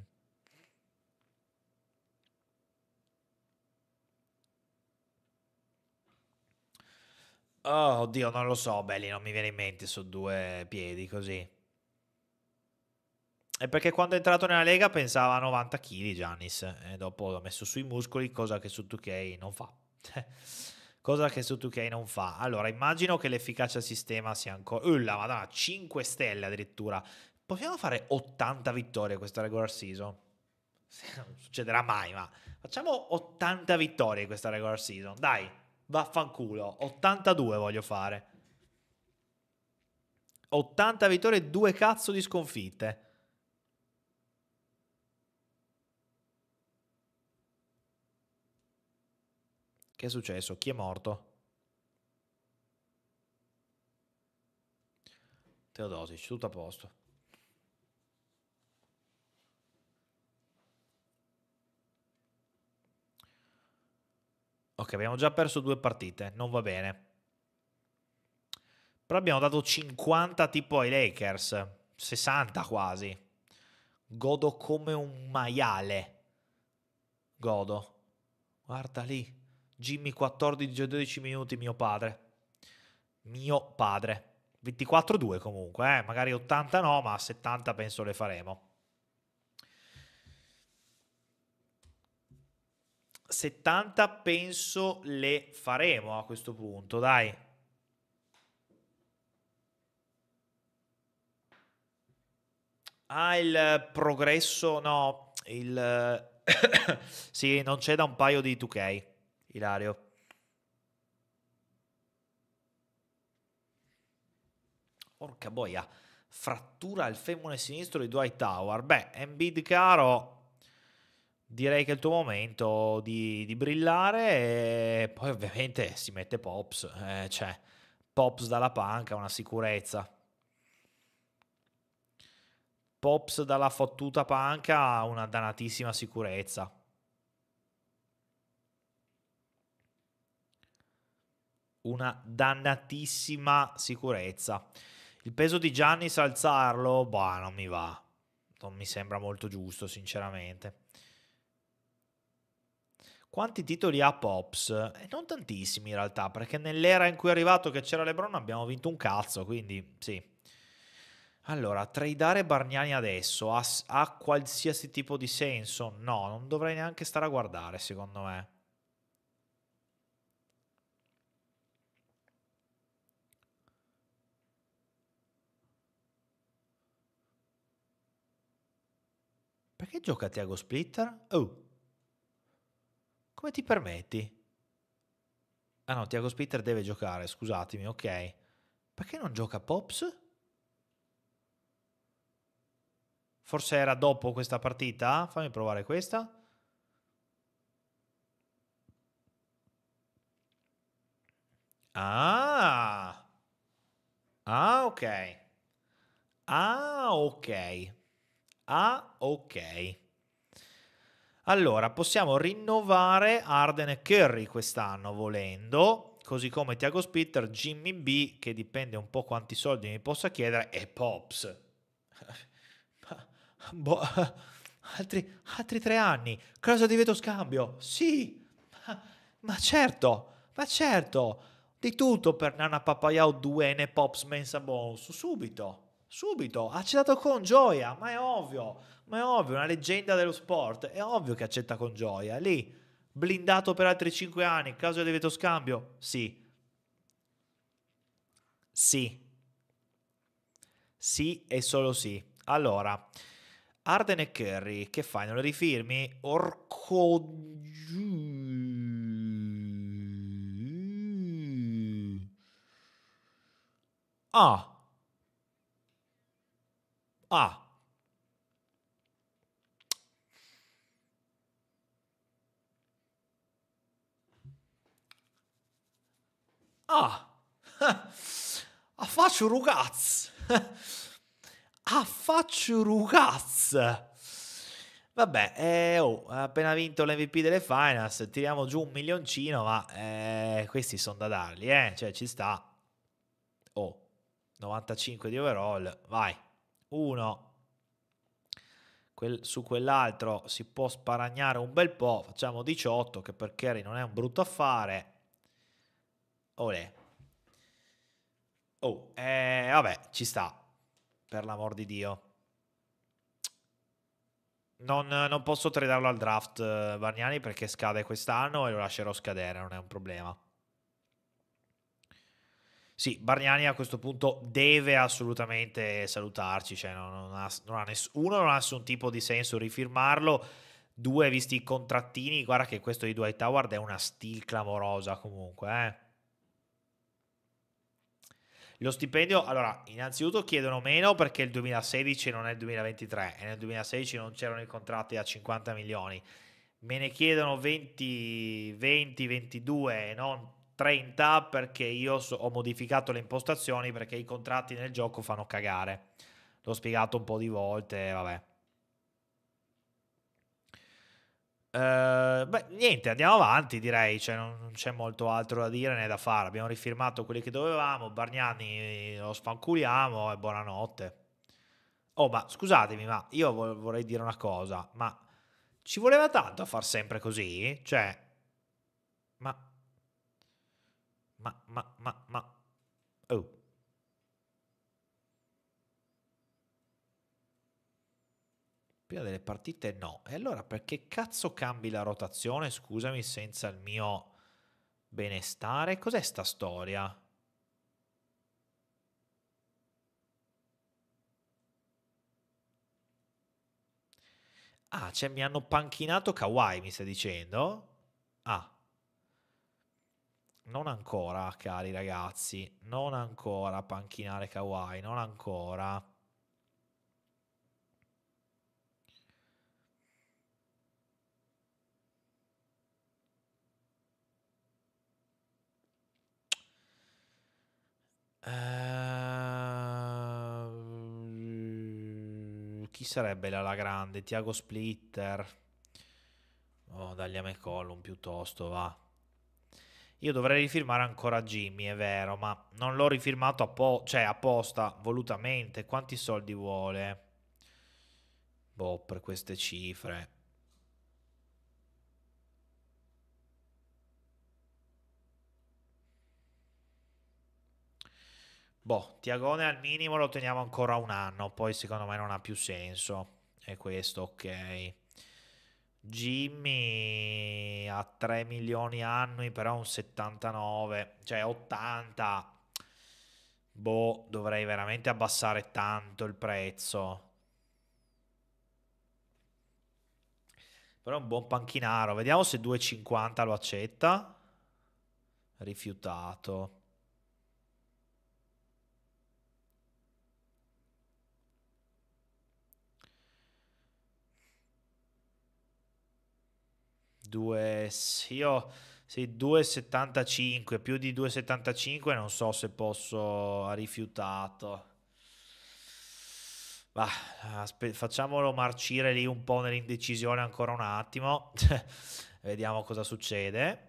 [SPEAKER 1] Oh, oddio, non lo so, belli, non mi viene in mente su due piedi così è perché quando è entrato nella Lega pensava a 90 kg Giannis e dopo l'ha messo sui muscoli, cosa che su 2K non fa. cosa che su 2K non fa. Allora, immagino che l'efficacia sistema sia ancora... Ulla, uh, madonna, 5 stelle addirittura. Possiamo fare 80 vittorie questa regular season? Non succederà mai, ma facciamo 80 vittorie questa regular season. Dai, vaffanculo. 82 voglio fare. 80 vittorie e 2 cazzo di sconfitte. Che è successo? Chi è morto? Teodosic, tutto a posto. Ok, abbiamo già perso due partite, non va bene. Però abbiamo dato 50 tipo ai Lakers, 60 quasi. Godo come un maiale. Godo. Guarda lì. Jimmy 14-12 minuti, mio padre. Mio padre. 24-2 comunque, eh? magari 80 no, ma 70 penso le faremo. 70 penso le faremo a questo punto, dai. Ah, il progresso, no, il... sì, non c'è da un paio di 2K. Ilario. Porca boia, frattura al femore sinistro di Dwight Tower. Beh, Embiid caro, direi che è il tuo momento di, di brillare e poi ovviamente si mette Pops, eh, cioè Pops dalla panca, una sicurezza. Pops dalla fottuta panca, una dannatissima sicurezza. una dannatissima sicurezza. Il peso di Giannis alzarlo, boh, non mi va. Non mi sembra molto giusto, sinceramente. Quanti titoli ha Pops? Eh, non tantissimi in realtà, perché nell'era in cui è arrivato che c'era LeBron abbiamo vinto un cazzo, quindi sì. Allora, tradare Bargnani adesso ha, ha qualsiasi tipo di senso? No, non dovrei neanche stare a guardare, secondo me. Perché gioca Tiago Splitter? Oh! Come ti permetti? Ah no, Tiago Splitter deve giocare, scusatemi, ok. Perché non gioca Pops? Forse era dopo questa partita? Fammi provare questa. Ah! Ah, ok. Ah, ok. Ah, ok. Allora, possiamo rinnovare Arden e Curry quest'anno volendo, così come Tiago Spitter, Jimmy B, che dipende un po' quanti soldi mi possa chiedere, e Pops. Bo- altri, altri, tre anni, cosa di veto scambio? Sì, ma, ma, certo, ma certo, di tutto per Nana Papayao, e Pops, Mensa Bonus, subito. Subito, ha accettato con gioia, ma è ovvio, ma è ovvio, una leggenda dello sport, è ovvio che accetta con gioia, lì, blindato per altri 5 anni, caso di veto scambio, sì. Sì. Sì e solo sì. Allora, Arden e Curry, che fai? Non lo rifirmi? Orco... Ah! A. Ah, a faccio rugaz. A faccio rugaz. Vabbè, eh, oh, appena vinto l'MVP delle finals, tiriamo giù un milioncino, ma eh, questi sono da darli, eh? Cioè, ci sta. Oh, 95 di overall, vai uno quel, su quell'altro si può sparagnare un bel po', facciamo 18 che per Kerry non è un brutto affare. Olè. Oh, eh, vabbè, ci sta, per l'amor di Dio. Non, non posso tradarlo al draft eh, Bargnani perché scade quest'anno e lo lascerò scadere, non è un problema. Sì, Bargnani a questo punto deve assolutamente salutarci, cioè non, non ha, non ha ness- uno non ha nessun tipo di senso rifirmarlo, due visti i contrattini, guarda che questo di Dwight Howard è una stil clamorosa comunque. Eh. Lo stipendio, allora, innanzitutto chiedono meno perché il 2016 non è il 2023 e nel 2016 non c'erano i contratti a 50 milioni. Me ne chiedono 20, 20, 22 e non 30 perché io so, ho modificato le impostazioni perché i contratti nel gioco fanno cagare. L'ho spiegato un po' di volte, vabbè. Uh, beh, niente, andiamo avanti, direi. Cioè, non c'è molto altro da dire né da fare. Abbiamo rifirmato quelli che dovevamo. Bargnani lo sfanculiamo e buonanotte. Oh, ma scusatemi, ma io vorrei dire una cosa. Ma ci voleva tanto a far sempre così? Cioè, ma ma, ma, ma, ma. Oh. Prima delle partite no. E allora perché cazzo cambi la rotazione, scusami, senza il mio benestare? Cos'è sta storia? Ah, cioè mi hanno panchinato Kawhi, mi stai dicendo? Ah non ancora, cari ragazzi, non ancora panchinare Kawhi, non ancora. Uh, chi sarebbe la grande? Tiago Splitter? Oh, Daglia McCollum piuttosto, va. Io dovrei rifirmare ancora Jimmy, è vero, ma non l'ho rifirmato appo- cioè, apposta, volutamente. Quanti soldi vuole? Boh, per queste cifre. Boh, Tiagone al minimo lo teniamo ancora un anno, poi secondo me non ha più senso. E questo ok. Jimmy a 3 milioni annui, però un 79, cioè 80. Boh, dovrei veramente abbassare tanto il prezzo. Però è un buon panchinaro. Vediamo se 2,50 lo accetta. Rifiutato. 2, io sì, 2,75, più di 2,75 non so se posso, ha rifiutato. Bah, aspe- facciamolo marcire lì un po' nell'indecisione ancora un attimo, vediamo cosa succede.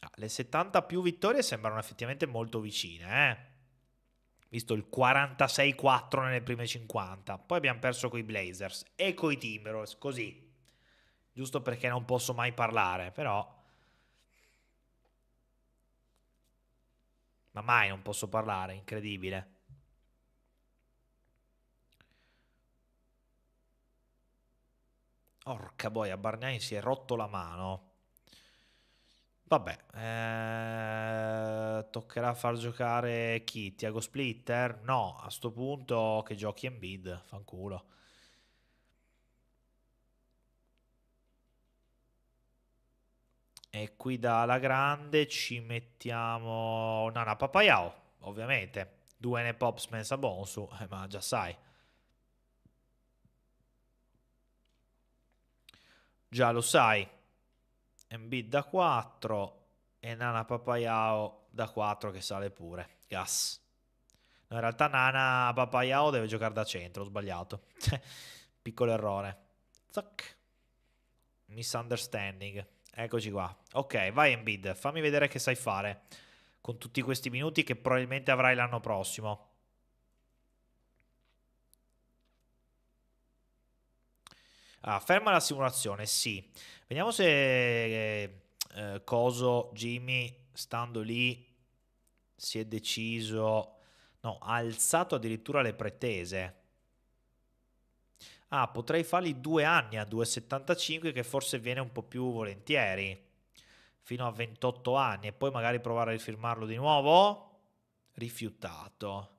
[SPEAKER 1] Ah, le 70 più vittorie sembrano effettivamente molto vicine, eh? visto il 46-4 nelle prime 50. Poi abbiamo perso con i Blazers e con i Timberwolves, così giusto perché non posso mai parlare, però... Ma mai non posso parlare, incredibile. Orca boia, Bargnani si è rotto la mano. Vabbè, eh, toccherà far giocare chi? Tiago Splitter? No, a sto punto che giochi in bid, fanculo. E qui dalla grande ci mettiamo Nana Papayao, ovviamente. Duene Pops Mensa Bonsu, eh, ma già sai. Già lo sai. MB da 4 e Nana Papayao da 4 che sale pure. Gas. No, in realtà Nana Papayao deve giocare da centro, ho sbagliato. Piccolo errore. Zac. Misunderstanding. Eccoci qua. Ok, vai Embiid, fammi vedere che sai fare con tutti questi minuti che probabilmente avrai l'anno prossimo. Ah, ferma la simulazione, sì. Vediamo se eh, eh Coso, Jimmy, stando lì, si è deciso, no, ha alzato addirittura le pretese ah, potrei farli due anni a 2,75 che forse viene un po' più volentieri, fino a 28 anni, e poi magari provare a rifirmarlo di nuovo? Rifiutato.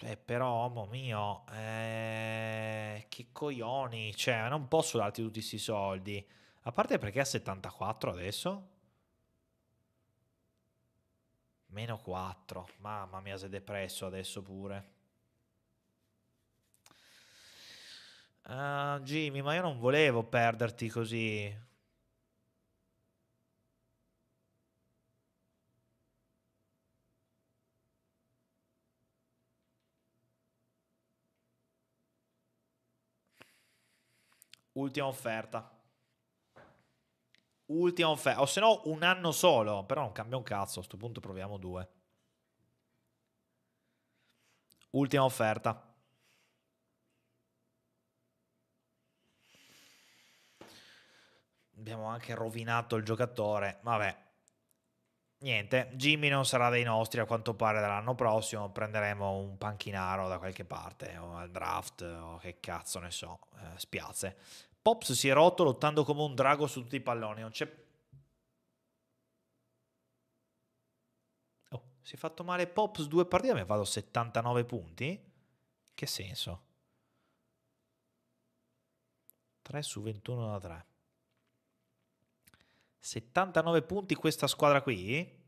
[SPEAKER 1] Eh, però, mo mio, eh, che coglioni, cioè, non posso darti tutti questi soldi. A parte perché ha 74 adesso? Meno 4. Mamma mia, sei depresso adesso pure. Uh, Jimmy, ma io non volevo perderti così. Ultima offerta. Ultima offerta, o se no un anno solo, però non cambia un cazzo, a questo punto proviamo due. Ultima offerta. Abbiamo anche rovinato il giocatore, vabbè. Niente, Jimmy non sarà dei nostri a quanto pare dall'anno prossimo, prenderemo un panchinaro da qualche parte, o al draft, o che cazzo ne so, eh, spiace. Pops si è rotto lottando come un drago su tutti i palloni. Non c'è. Oh, si è fatto male Pops due partite, mi vado 79 punti. Che senso? 3 su 21 da 3. 79 punti questa squadra qui.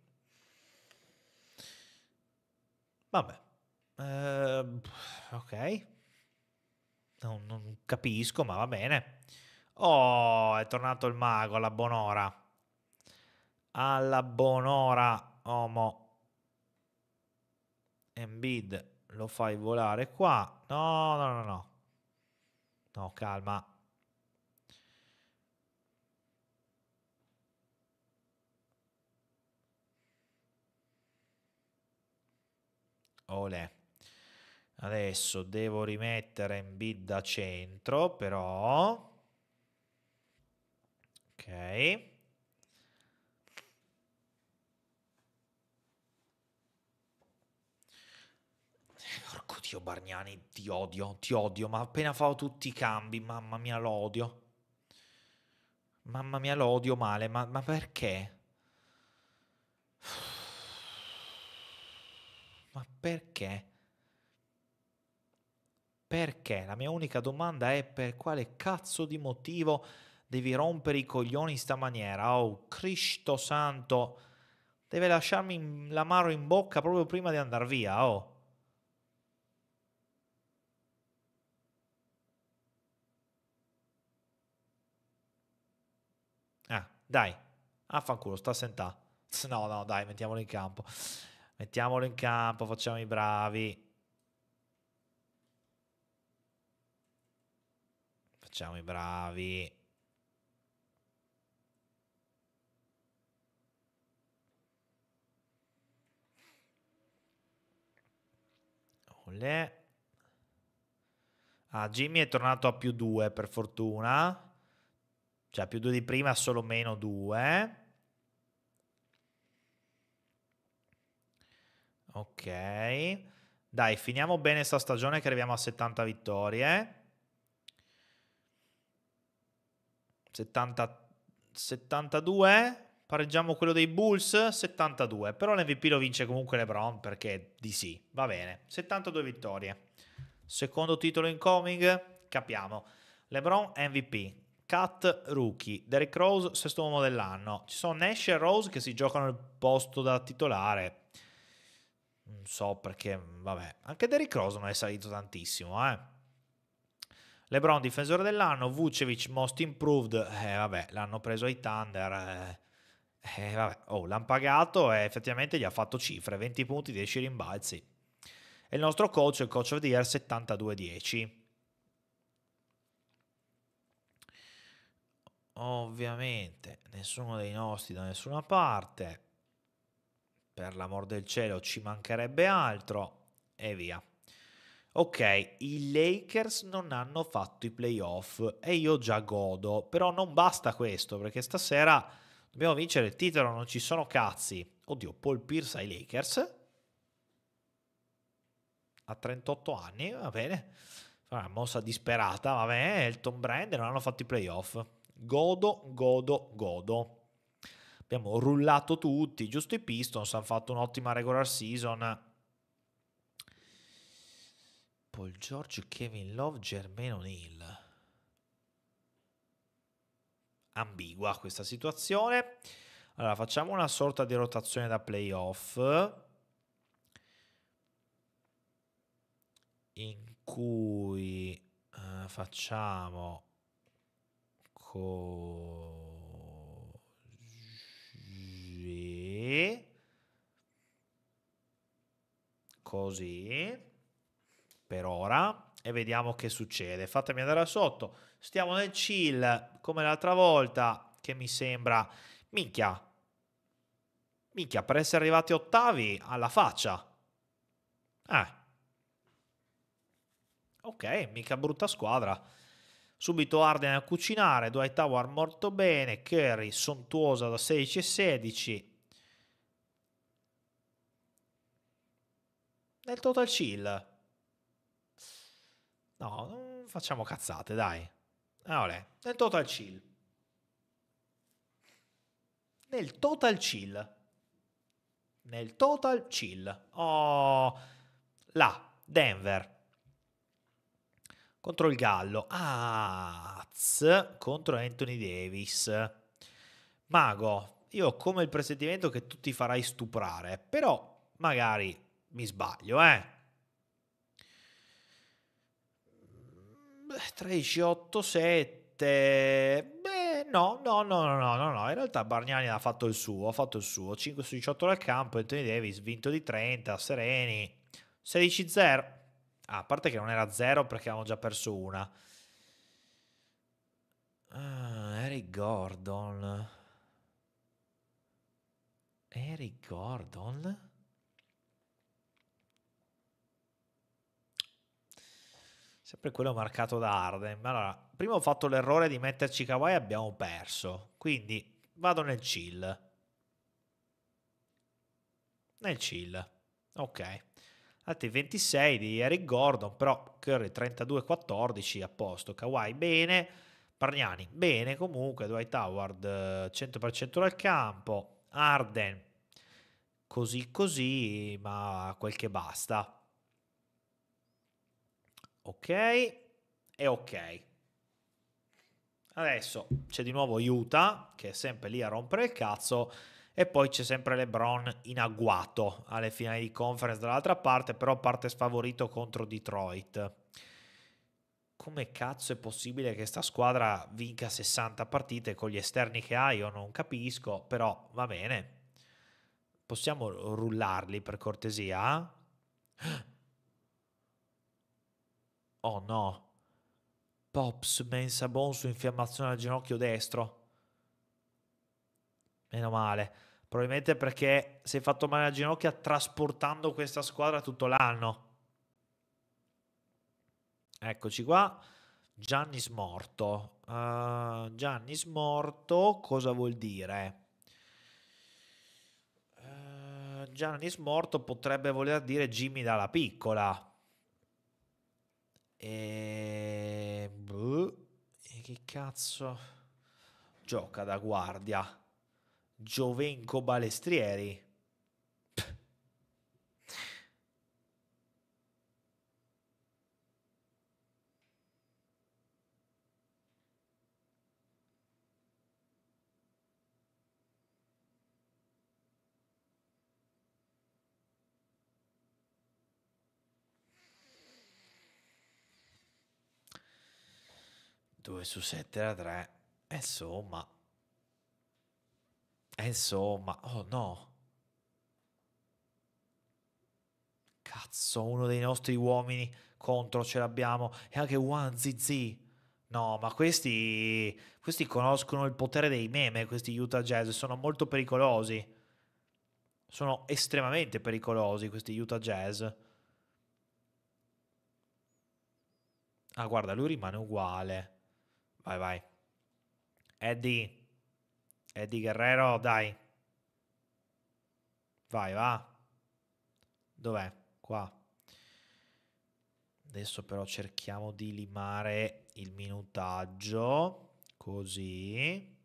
[SPEAKER 1] Vabbè. Uh, ok non, non capisco, ma va bene. Oh, è tornato il mago alla buon'ora. Alla buon'ora, Omo. Embed lo fai volare qua. No, no, no, no. No, calma. Ole. Adesso devo rimettere in Embiid da centro, però... Ok. Porco Dio Bargnani, ti odio, ti odio, ma appena farò tutti i cambi, mamma mia, lo odio. Mamma mia, lo odio male, ma, ma perché? Ma perché? perché? La mia unica domanda è per quale cazzo di motivo devi rompere i coglioni in sta maniera? Oh, Cristo santo, deve lasciarmi l'amaro in bocca proprio prima di andare via, oh. Ah, dai, affanculo, sta sentà. No, no, dai, mettiamolo in campo. Mettiamolo in campo, facciamo i bravi. Facciamo i bravi. Olè. Ah, Jimmy è tornato a più 2 per fortuna. Cioè più 2 di prima, solo meno 2. Ok. Dai, finiamo bene sta stagione che arriviamo a 70 vittorie. 70, 72, pareggiamo quello dei Bulls, 72, però l'MVP lo vince comunque LeBron perché di sì, va bene, 72 vittorie. Secondo titolo incoming, capiamo. LeBron MVP, Cat rookie, Derrick Rose sesto uomo dell'anno. Ci sono Nash e Rose che si giocano il posto da titolare. Non so perché, vabbè, anche Derrick Rose non è salito tantissimo, eh. LeBron difensore dell'anno, Vucevic most improved, eh, vabbè, l'hanno preso ai Thunder, eh, eh, vabbè, oh, l'hanno pagato e effettivamente gli ha fatto cifre, 20 punti, 10 rimbalzi. E il nostro coach, il coach of the year, 72-10. Ovviamente nessuno dei nostri da nessuna parte, per l'amor del cielo ci mancherebbe altro e via ok, i Lakers non hanno fatto i playoff e io già godo, però non basta questo perché stasera dobbiamo vincere il titolo, non ci sono cazzi. Oddio, Paul Pierce ai Lakers a 38 anni, va bene, una mossa disperata, va bene, Elton Brand non hanno fatto i playoff. Godo, godo, godo. Abbiamo rullato tutti, giusto i Pistons hanno fatto un'ottima regular season, Paul George, Kevin Love, Germain O'Neill. Ambigua questa situazione. Allora, facciamo una sorta di rotazione da playoff. In cui eh, facciamo così. Così per ora e vediamo che succede. Fatemi andare sotto, stiamo nel chill come l'altra volta che mi sembra minchia. Minchia, per essere arrivati ottavi alla faccia. Eh. Ok, mica brutta squadra. Subito Arden a cucinare, Dwight Tower molto bene, Curry sontuosa da 16 e 16. Nel total chill No, non facciamo cazzate, dai. Ah, olè. Nel total chill. Nel total chill. Nel total chill. Oh, là, Denver. Contro il Gallo. Ah, contro Anthony Davis. Mago, io ho come il presentimento che tu ti farai stuprare, però magari mi sbaglio, eh. 13-8-7. Beh, no, no, no, no, no, no, In realtà Bargnani ha fatto il suo, ha fatto il suo. 5 su 18 dal campo, Anthony Davis vinto di 30, Sereni. 16-0. Ah, a parte che non era 0 perché avevamo già perso una. Ah, Eric Gordon. Eric Gordon? sempre quello marcato da Arden. Allora, prima ho fatto l'errore di metterci Kawhi e abbiamo perso, quindi vado nel chill. Nel chill, ok. Altri 26 di Eric Gordon, però Curry 32-14 a posto, Kawhi bene, Parniani bene comunque, Dwight Howard 100% eh, dal campo, Arden così così, ma quel che basta ok e ok. Adesso c'è di nuovo Utah, che è sempre lì a rompere il cazzo, e poi c'è sempre LeBron in agguato alle finali di conference dall'altra parte, però parte sfavorito contro Detroit. Come cazzo è possibile che sta squadra vinca 60 partite con gli esterni che ha? Io non capisco, però va bene. Possiamo rullarli per cortesia? Oh no. Pops mensa buon su infiammazione al ginocchio destro. Meno male. Probabilmente perché si è fatto male alla ginocchia trasportando questa squadra tutto l'anno. Eccoci qua. Gianni smorto. Uh, eh, Gianni smorto cosa vuol dire? Uh, eh, Gianni smorto potrebbe voler dire Jimmy dalla piccola. E... Boh, e che cazzo? Gioca da guardia. Giovenco Balestrieri 2 su 7 era 3. Insomma. Eh, insomma. Oh no. Cazzo, uno dei nostri uomini contro ce l'abbiamo. E anche One ZZ. No, ma questi, questi conoscono il potere dei meme, questi Utah Jazz, sono molto pericolosi. Sono estremamente pericolosi questi Utah Jazz. Ah, guarda, lui rimane uguale. Vai, vai. Eddie. Eddie Guerrero, dai. Vai, va. Dov'è? Qua. Adesso però cerchiamo di limare il minutaggio. Così.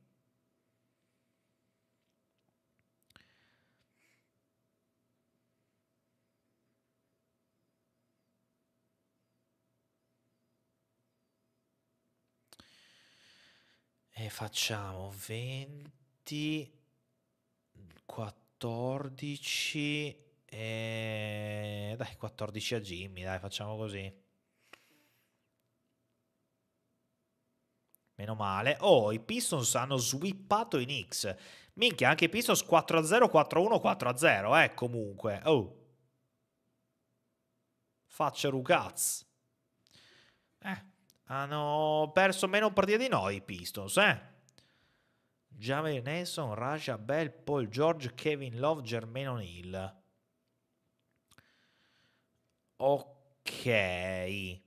[SPEAKER 1] E facciamo 20, 14 e dai 14 a Jimmy, dai facciamo così. Meno male. Oh, i Pistons hanno swippato i Knicks. Minchia, anche i Pistons 4-0, 4-1, 4-0, eh, comunque. Oh. Faccia Rugaz. Eh, hanno perso meno partite di noi i Pistons, eh? Jamel Nelson, Raja Bell, Paul George, Kevin Love, Germain O'Neill. Ok. Cioè,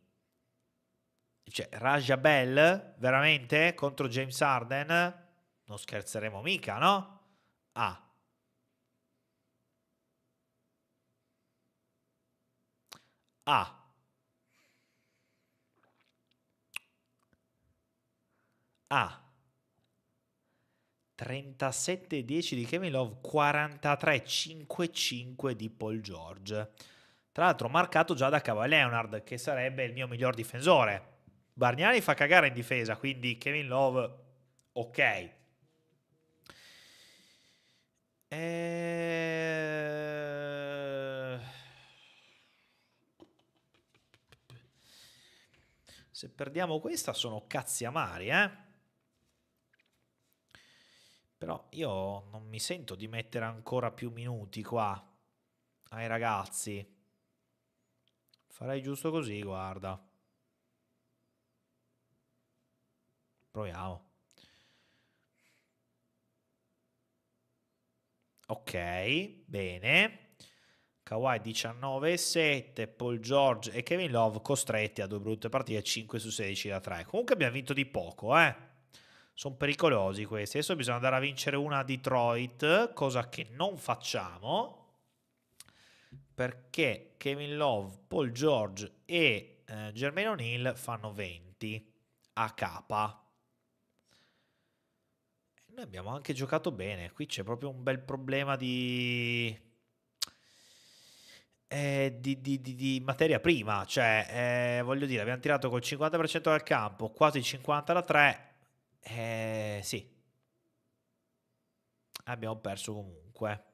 [SPEAKER 1] Raja Bell, veramente? Contro James Arden? Non scherzeremo mica, no? Ah. Ah. a 37-10 di Kevin Love, 43-5-5 di Paul George. Tra l'altro marcato già da Cava Leonard, che sarebbe il mio miglior difensore. Bargnani fa cagare in difesa, quindi Kevin Love, ok. E... Eh, se perdiamo questa sono cazzi amari, eh? Però io non mi sento di mettere ancora più minuti qua ai ragazzi. Farei giusto così, guarda. Proviamo. Ok, bene. Kawhi 19,7, Paul George e Kevin Love costretti a due brutte partite, 5 su 16 da 3. Comunque abbiamo vinto di poco, eh sono pericolosi questi. Adesso bisogna andare a vincere una a Detroit, cosa che non facciamo perché Kevin Love, Paul George e eh, Germain O'Neill fanno 20 a capa. Noi abbiamo anche giocato bene, qui c'è proprio un bel problema di... Eh, di, di, di, di, materia prima, cioè eh, voglio dire, abbiamo tirato col 50% dal campo, quasi 50 da 3, eh, sì. Abbiamo perso comunque.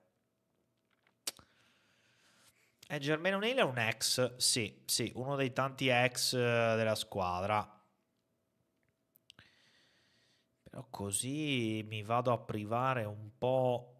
[SPEAKER 1] E eh, Germano Neil è un ex, sì, sì, uno dei tanti ex eh, della squadra. Però così mi vado a privare un po'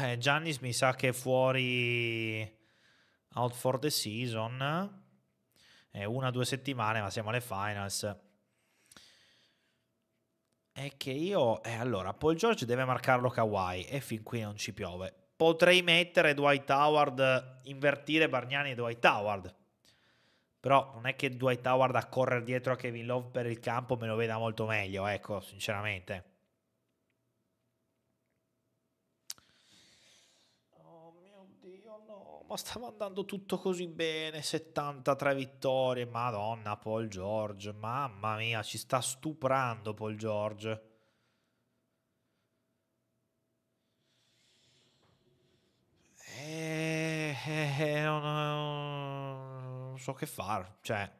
[SPEAKER 1] Eh, Giannis mi sa che è fuori out for the season. È una o due settimane, ma siamo alle finals. È che io... Eh, allora, Paul George deve marcarlo Kawhi e fin qui non ci piove. Potrei mettere Dwight Howard, invertire Bargnani e Dwight Howard. Però non è che Dwight Howard a correre dietro a Kevin Love per il campo me lo veda molto meglio, ecco, sinceramente. ma stava andando tutto così bene, 73 vittorie, madonna Paul George, mamma mia, ci sta stuprando Paul George. E... Eh, e eh, eh, non, non so che fare, cioè...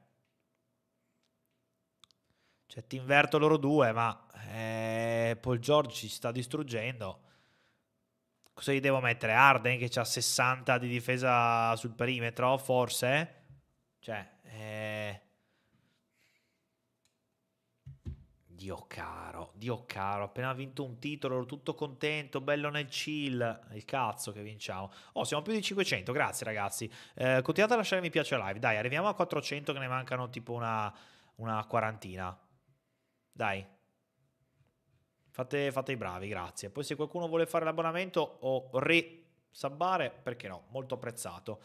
[SPEAKER 1] Cioè ti inverto loro due, ma eh, Paul George ci sta distruggendo Cosa gli devo mettere? Arden che ha 60 di difesa sul perimetro, forse? Cioè, eh... Dio caro, Dio caro, appena vinto un titolo, ero tutto contento, bello nel chill, il cazzo che vinciamo. Oh, siamo più di 500, grazie ragazzi. Eh, continuate a lasciare mi piace live, dai, arriviamo a 400 che ne mancano tipo una, una quarantina. Dai. Fate, fate i bravi, grazie. Poi se qualcuno vuole fare l'abbonamento o re-sabbare, perché no? Molto apprezzato.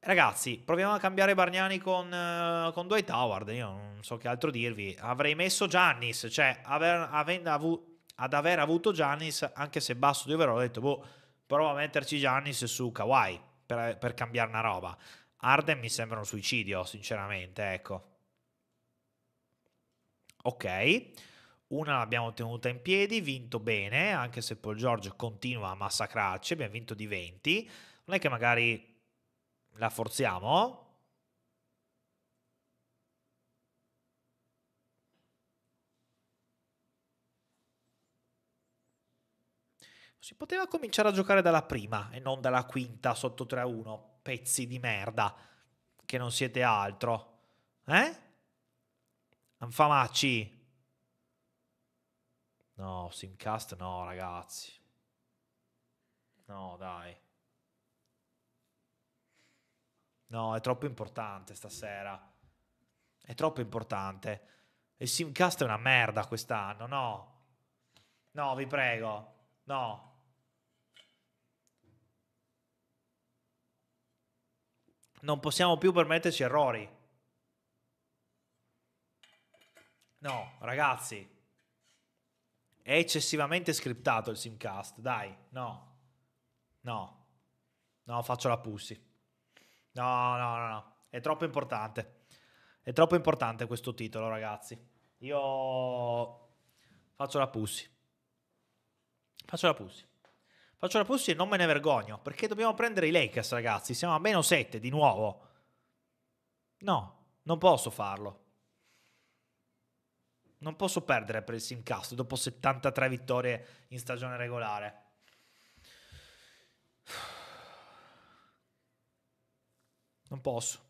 [SPEAKER 1] Ragazzi, proviamo a cambiare Bargnani con, uh, con Dwight Howard. Io non so che altro dirvi. Avrei messo Giannis, cioè aver, avu, ad aver avuto Giannis, anche se basso di overall, ho detto, boh, provo a metterci Giannis su Kawhi per, per cambiare una roba. Arden mi sembra un suicidio, sinceramente, ecco. Ok. Una l'abbiamo tenuta in piedi, vinto bene, anche se Paul Giorgio continua a massacrarci, abbiamo vinto di 20. Non è che magari la forziamo? Si poteva cominciare a giocare dalla prima e non dalla quinta sotto 3-1. Pezzi di merda. Che non siete altro. Eh? Anfamacci. No, Simcast no, ragazzi. No, dai. No, è troppo importante stasera. È troppo importante. E Simcast è una merda quest'anno, no. No, vi prego. No. Non possiamo più permetterci errori. No, ragazzi. È eccessivamente scriptato il simcast, dai, no. No. No, faccio la pussy. No, no, no, no. È troppo importante. È troppo importante questo titolo, ragazzi. Io faccio la pussy. Faccio la pussy. Faccio la pussy e non me ne vergogno, perché dobbiamo prendere i Lakers, ragazzi. Siamo a meno 7 di nuovo. No, non posso farlo. Non posso perdere per il Simcast dopo 73 vittorie in stagione regolare. Non posso.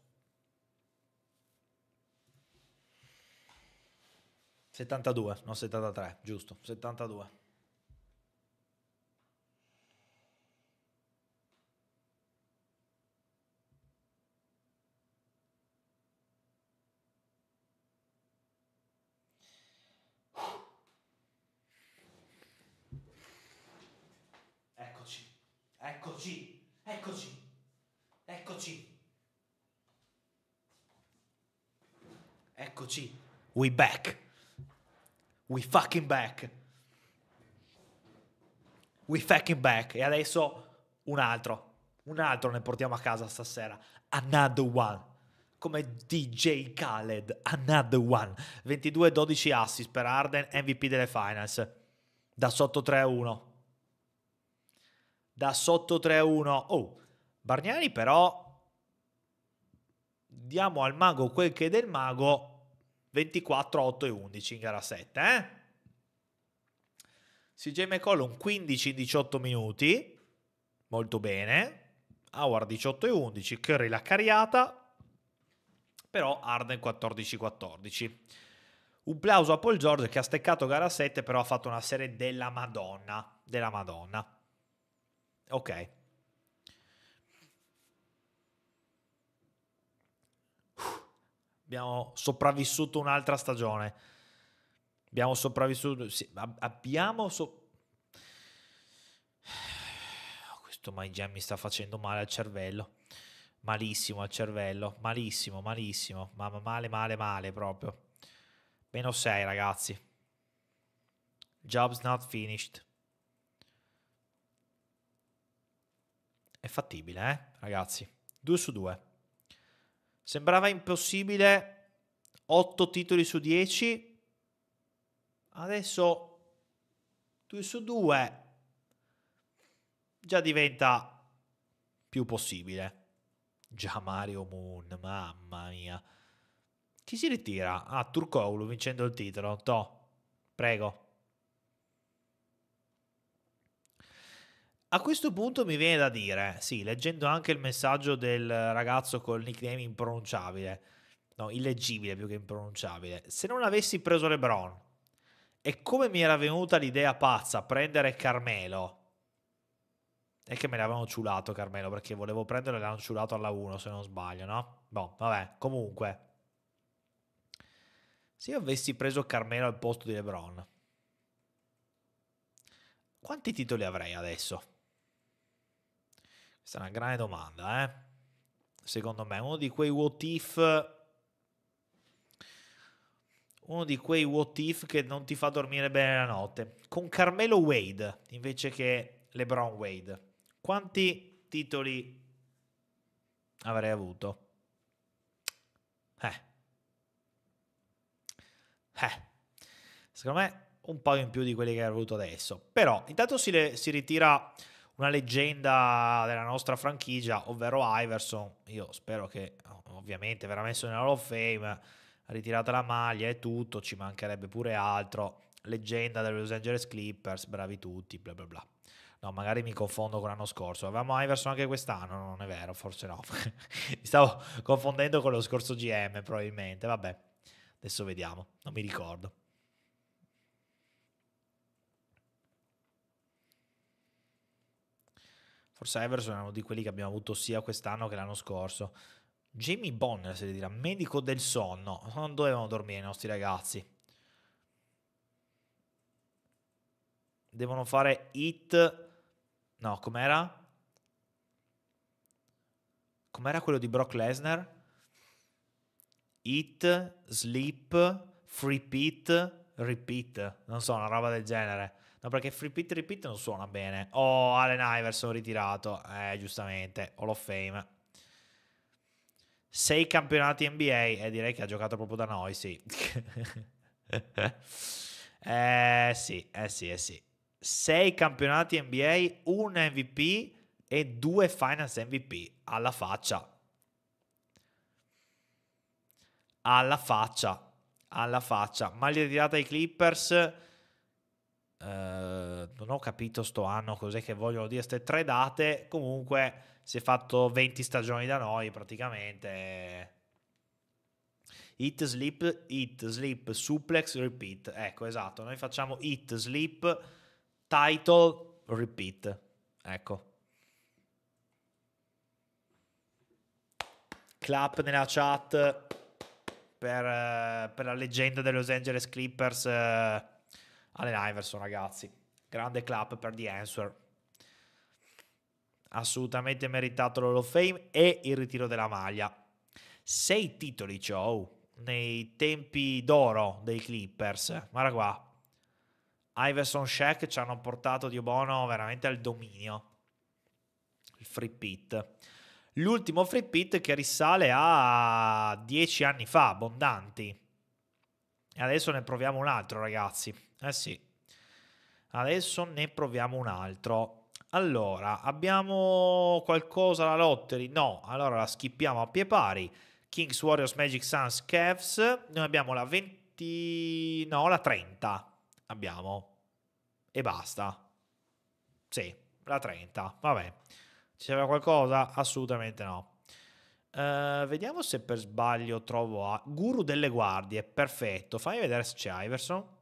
[SPEAKER 1] 72, non 73, giusto, 72. Eccoci, eccoci, eccoci. Eccoci, we back. We fucking back. We fucking back. E adesso un altro. Un altro ne portiamo a casa stasera. Another one. Come DJ Khaled. Another one. 22-12 assist per Arden, MVP delle finals. Da sotto 3-1 da sotto 3-1. Oh, Bargnani però diamo al mago quel che è del mago 24, 8 e 11 in gara 7. Eh? CJ McCollum 15 in 18 minuti, molto bene. Howard 18 e 11, Curry la cariata, però Arden 14-14. Un plauso a Paul George che ha steccato gara 7, però ha fatto una serie della Madonna, della Madonna. Ok. Abbiamo sopravvissuto un'altra stagione. Abbiamo sopravvissuto. Sì, abbiamo. So- oh, Questo My Jam mi sta facendo male al cervello. Malissimo al cervello. Malissimo, malissimo. Ma male, male, male proprio. Meno 6, ragazzi. Job's not finished. è fattibile, eh? ragazzi. 2 su 2. Sembrava impossibile 8 titoli su 10. Adesso 2 su 2 già diventa più possibile. Già Mario Moon, mamma mia. Chi si ritira? Ah, Turcoglu vincendo il titolo. To, prego. A questo punto mi viene da dire, sì, leggendo anche il messaggio del ragazzo col nickname impronunciabile, no, illeggibile più che impronunciabile, se non avessi preso LeBron e come mi era venuta l'idea pazza prendere Carmelo, è che me l'avevano ciulato Carmelo perché volevo prenderlo e l'hanno ciulato alla 1 se non sbaglio, no? Boh, vabbè, comunque. Se io avessi preso Carmelo al posto di LeBron, quanti titoli avrei adesso? Questa è una grande domanda, eh? Secondo me, uno di quei what if uno di quei what if che non ti fa dormire bene la notte. Con Carmelo Wade invece che LeBron Wade, quanti titoli avrei avuto? Eh. Eh. Secondo me un po' in più di quelli che hai avuto adesso. Però intanto si, le, si ritira una leggenda della nostra franchigia, ovvero Iverson. Io spero che ovviamente verrà messo nella Hall of Fame, ritirata la maglia e tutto, ci mancherebbe pure altro. Leggenda delle Los Angeles Clippers, bravi tutti, bla bla bla. No, magari mi confondo con l'anno scorso. Avevamo Iverson anche quest'anno, non è vero, forse no. mi stavo confondendo con lo scorso GM, probabilmente. Vabbè, adesso vediamo, non mi ricordo. Forse Everson è uno di quelli che abbiamo avuto sia quest'anno che l'anno scorso. Jamie Bonner, si dirà, medico del sonno. Non dovevano dormire i nostri ragazzi. Devono fare hit... No, com'era? Com'era quello di Brock Lesnar? Hit, sleep, free pit, repeat. Non so, una roba del genere. No, perché free pit repeat non suona bene. Oh, Allen Iverson ritirato. Eh, giustamente. Hall of Fame. Sei campionati NBA. E eh, direi che ha giocato proprio da noi, sì. eh sì, eh sì, eh sì. Sei campionati NBA, un MVP e due Finals MVP. Alla faccia. Alla faccia. Alla faccia. Maglia ritirata ai Clippers eh, non ho capito sto anno cos'è che vogliono dire queste tre date, comunque si è fatto 20 stagioni da noi praticamente. Hit, slip, hit, slip, suplex, repeat. Ecco, esatto, noi facciamo hit, slip, title, repeat. Ecco. Clap nella chat per, eh, per la leggenda dei Los Angeles Clippers. Eh, Allen Iverson, ragazzi, grande clap per The Answer. Assolutamente meritato l'Hall of Fame e il ritiro della maglia. Sei titoli, ciao, nei tempi d'oro dei Clippers. Guarda qua. Iverson Shack ci hanno portato Dio Bono veramente al dominio. Il free pit. L'ultimo free pit che risale a dieci anni fa, abbondanti. E adesso ne proviamo un altro, ragazzi. Eh sì. Adesso ne proviamo un altro. Allora, abbiamo qualcosa alla lottery? No, allora la schippiamo a pie pari. Kings, Warriors, Magic, Suns, Cavs. Noi abbiamo la 20... No, la 30. Abbiamo. E basta. Sì, la 30. Vabbè. Ci serve qualcosa? Assolutamente no. Uh, vediamo se per sbaglio trovo a... Guru delle guardie, perfetto. Fammi vedere se c'è Iverson.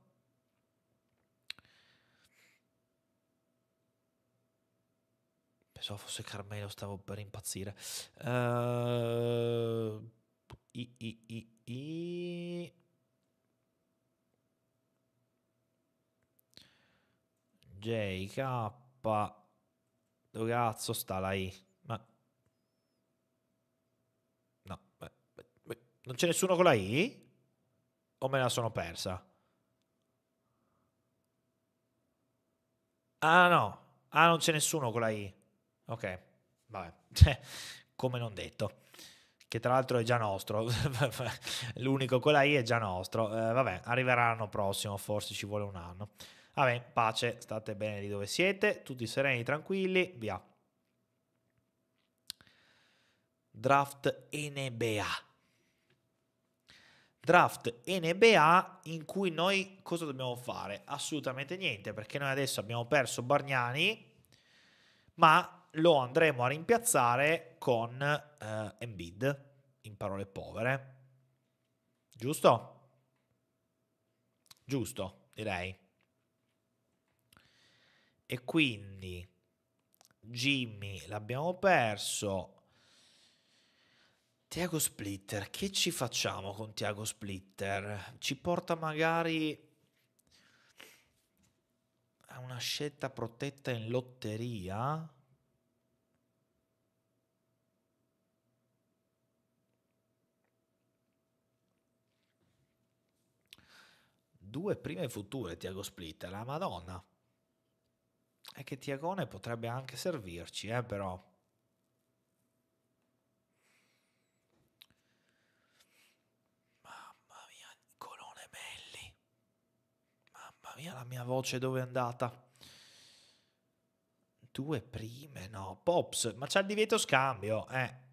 [SPEAKER 1] pensavo cioè, fosse Carmelo, stavo per impazzire. Uh, i, i, i, JK dove cazzo sta la I? Ma no, beh, beh, non c'è nessuno con la I? O me la sono persa? Ah no, ah non c'è nessuno con la I. Ok, vabbè, cioè, come non detto. Che tra l'altro è già nostro, l'unico con la I è già nostro. Eh, vabbè, arriverà l'anno prossimo, forse ci vuole un anno. Vabbè, pace, state bene lì dove siete, tutti sereni, tranquilli, via. Draft NBA. Draft NBA in cui noi cosa dobbiamo fare? Assolutamente niente, perché noi adesso abbiamo perso Bargnani, ma lo andremo a rimpiazzare con eh, Embed, in parole povere. Giusto? Giusto, direi. E quindi Jimmy l'abbiamo perso. Tiago Splitter, che ci facciamo con Tiago Splitter? Ci porta magari a una scelta protetta in lotteria? due prime future Tiago Split, la Madonna. E che Tiagone potrebbe anche servirci, eh, però. Mamma mia, Nicolone Belli Mamma mia, la mia voce dove è andata? Due prime, no. Pops, ma c'è il divieto scambio, eh.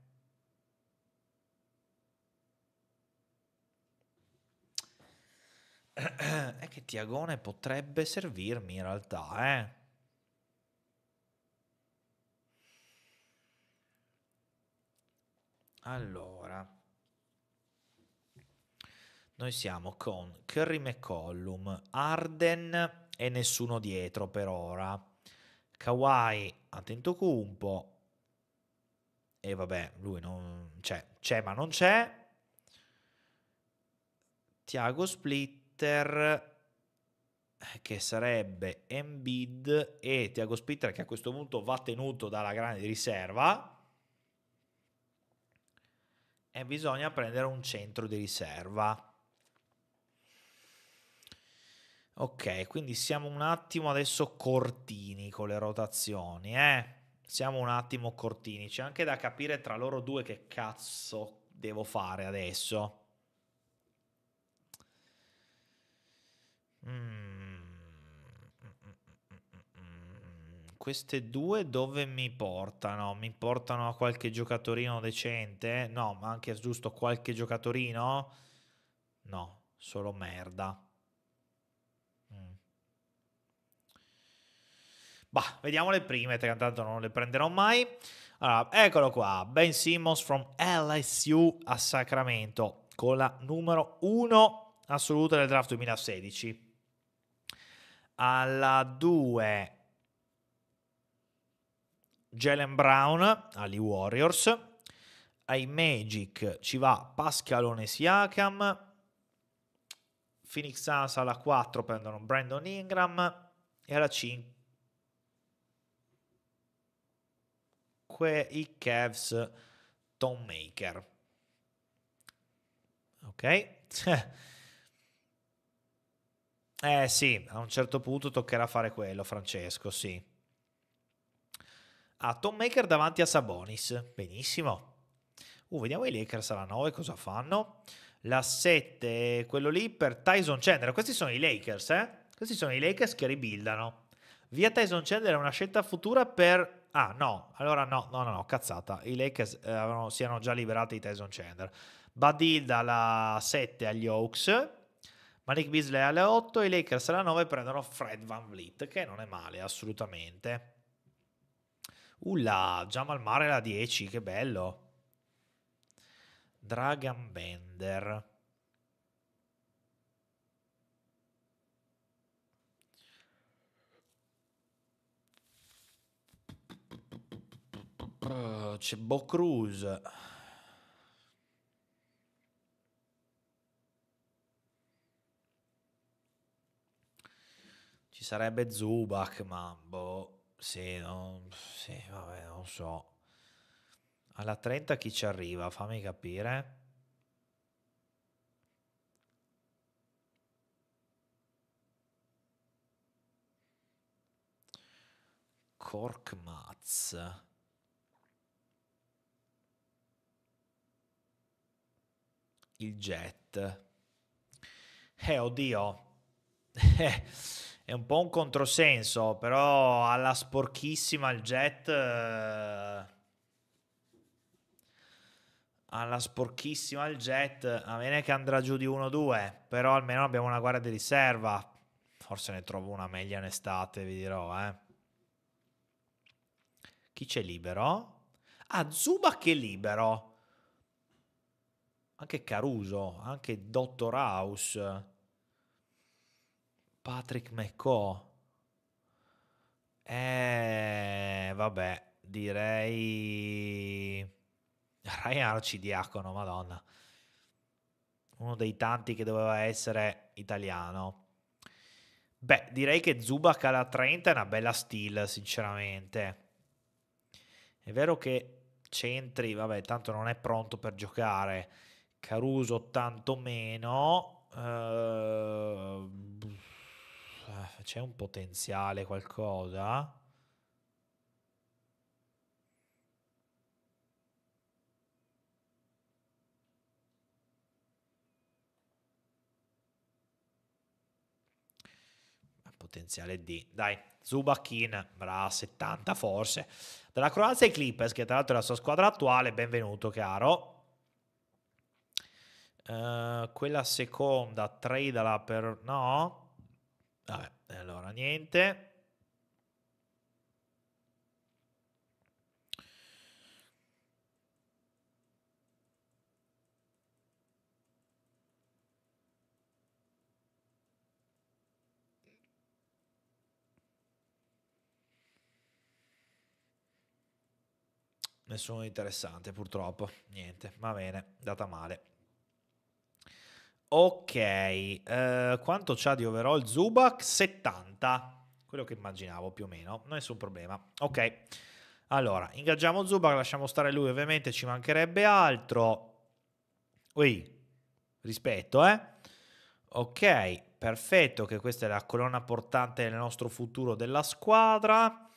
[SPEAKER 1] è che Tiagone potrebbe servirmi in realtà, eh. Allora, noi siamo con Curry McCollum, Arden e nessuno dietro per ora. Kawhi, attento Kumpo. E vabbè, lui non c'è, c'è ma non c'è. Tiago Split. Leicester eh, che sarebbe Embed e Tiago Splitter che a questo punto va tenuto dalla grande riserva e bisogna prendere un centro di riserva. Ok, quindi siamo un attimo adesso cortini con le rotazioni, eh? Siamo un attimo cortini, c'è anche da capire tra loro due che cazzo devo fare adesso. Mm. Queste due dove mi portano? Mi portano a qualche giocatorino decente? No, ma anche giusto qualche giocatorino? No, solo merda. Mm. Bah, vediamo le prime, tanto non le prenderò mai. Allora, eccolo qua, Ben Simmons from LSU a Sacramento, con la numero 1 assoluta del draft 2016 alla 2 Jalen Brown agli Warriors, ai Magic ci va Pascalone Siakam, Phoenix Suns alla 4 prendono Brandon Ingram e alla 5 i Cavs Tom Maker. Ok? Eh sì, a un certo punto toccherà fare quello, Francesco, sì. A ah, Tom Maker davanti a Sabonis, benissimo. Uh, vediamo i Lakers alla 9 cosa fanno. La 7, quello lì per Tyson Chandler. Questi sono i Lakers, eh? Questi sono i Lakers che ribildano. Via Tyson Chandler è una scelta futura per... Ah, no, allora no, no, no, no cazzata. I Lakers eh, si erano già liberati di Tyson Chandler. Badil dalla 7 agli Hawks Malik Beasley alle 8, i Lakers alle 9 prendono Fred Van Vliet, che non è male assolutamente. Ulla, Jamal Mare alla 10, che bello. Dragon Bender. Eh, c'è Bo Cruz. Ci sarebbe Zubac, ma boh, sì, no, sì, vabbè, non so. Alla 30 chi ci arriva? Fammi capire. Korkmaz. Il jet. Eh, oddio. Eh, è un po' un controsenso, però alla sporchissima il jet... Eh, alla sporchissima il jet, a meno che andrà giù di 1-2, però almeno abbiamo una guardia di riserva. Forse ne trovo una meglio in estate, vi dirò, eh. Chi c'è libero? Ah, che è libero. Anche Caruso, anche Dottor House. Patrick McCaw. Eh, vabbè, direi Ryan Arcidiacono, madonna. Uno dei tanti che doveva essere italiano. Beh, direi che Zubac alla 30 è una bella steal, sinceramente. È vero che Centri, vabbè, tanto non è pronto per giocare. Caruso tanto meno. Uh, Ah, c'è un potenziale, qualcosa? Ah, potenziale di Dai, Zubakin, avrà 70 forse. Dalla Croazia e Clippers, che tra l'altro è la sua squadra attuale, benvenuto caro. Uh, quella seconda, tradala per... no? Vabbè, allora niente. Nessuno interessante purtroppo, niente, va bene, data male. Ok, eh, quanto c'ha di overall Zubac? 70, quello che immaginavo più o meno, nessun problema. Ok, allora, ingaggiamo Zubac, lasciamo stare lui ovviamente, ci mancherebbe altro. Ui, rispetto, eh? Ok, perfetto che questa è la colonna portante del nostro futuro della squadra.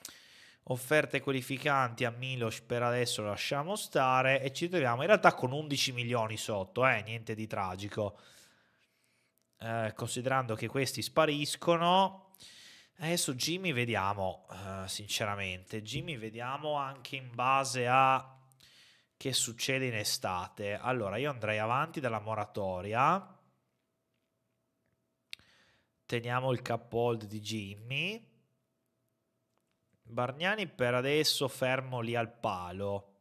[SPEAKER 1] Offerte qualificanti a Milos per adesso lasciamo stare e ci troviamo in realtà con 11 milioni sotto, eh? niente di tragico eh, considerando che questi spariscono. Adesso Jimmy vediamo, eh, sinceramente, Jimmy vediamo anche in base a che succede in estate. Allora, io andrei avanti dalla moratoria. Teniamo il cup hold di Jimmy. Bargnani per adesso fermo lì al palo.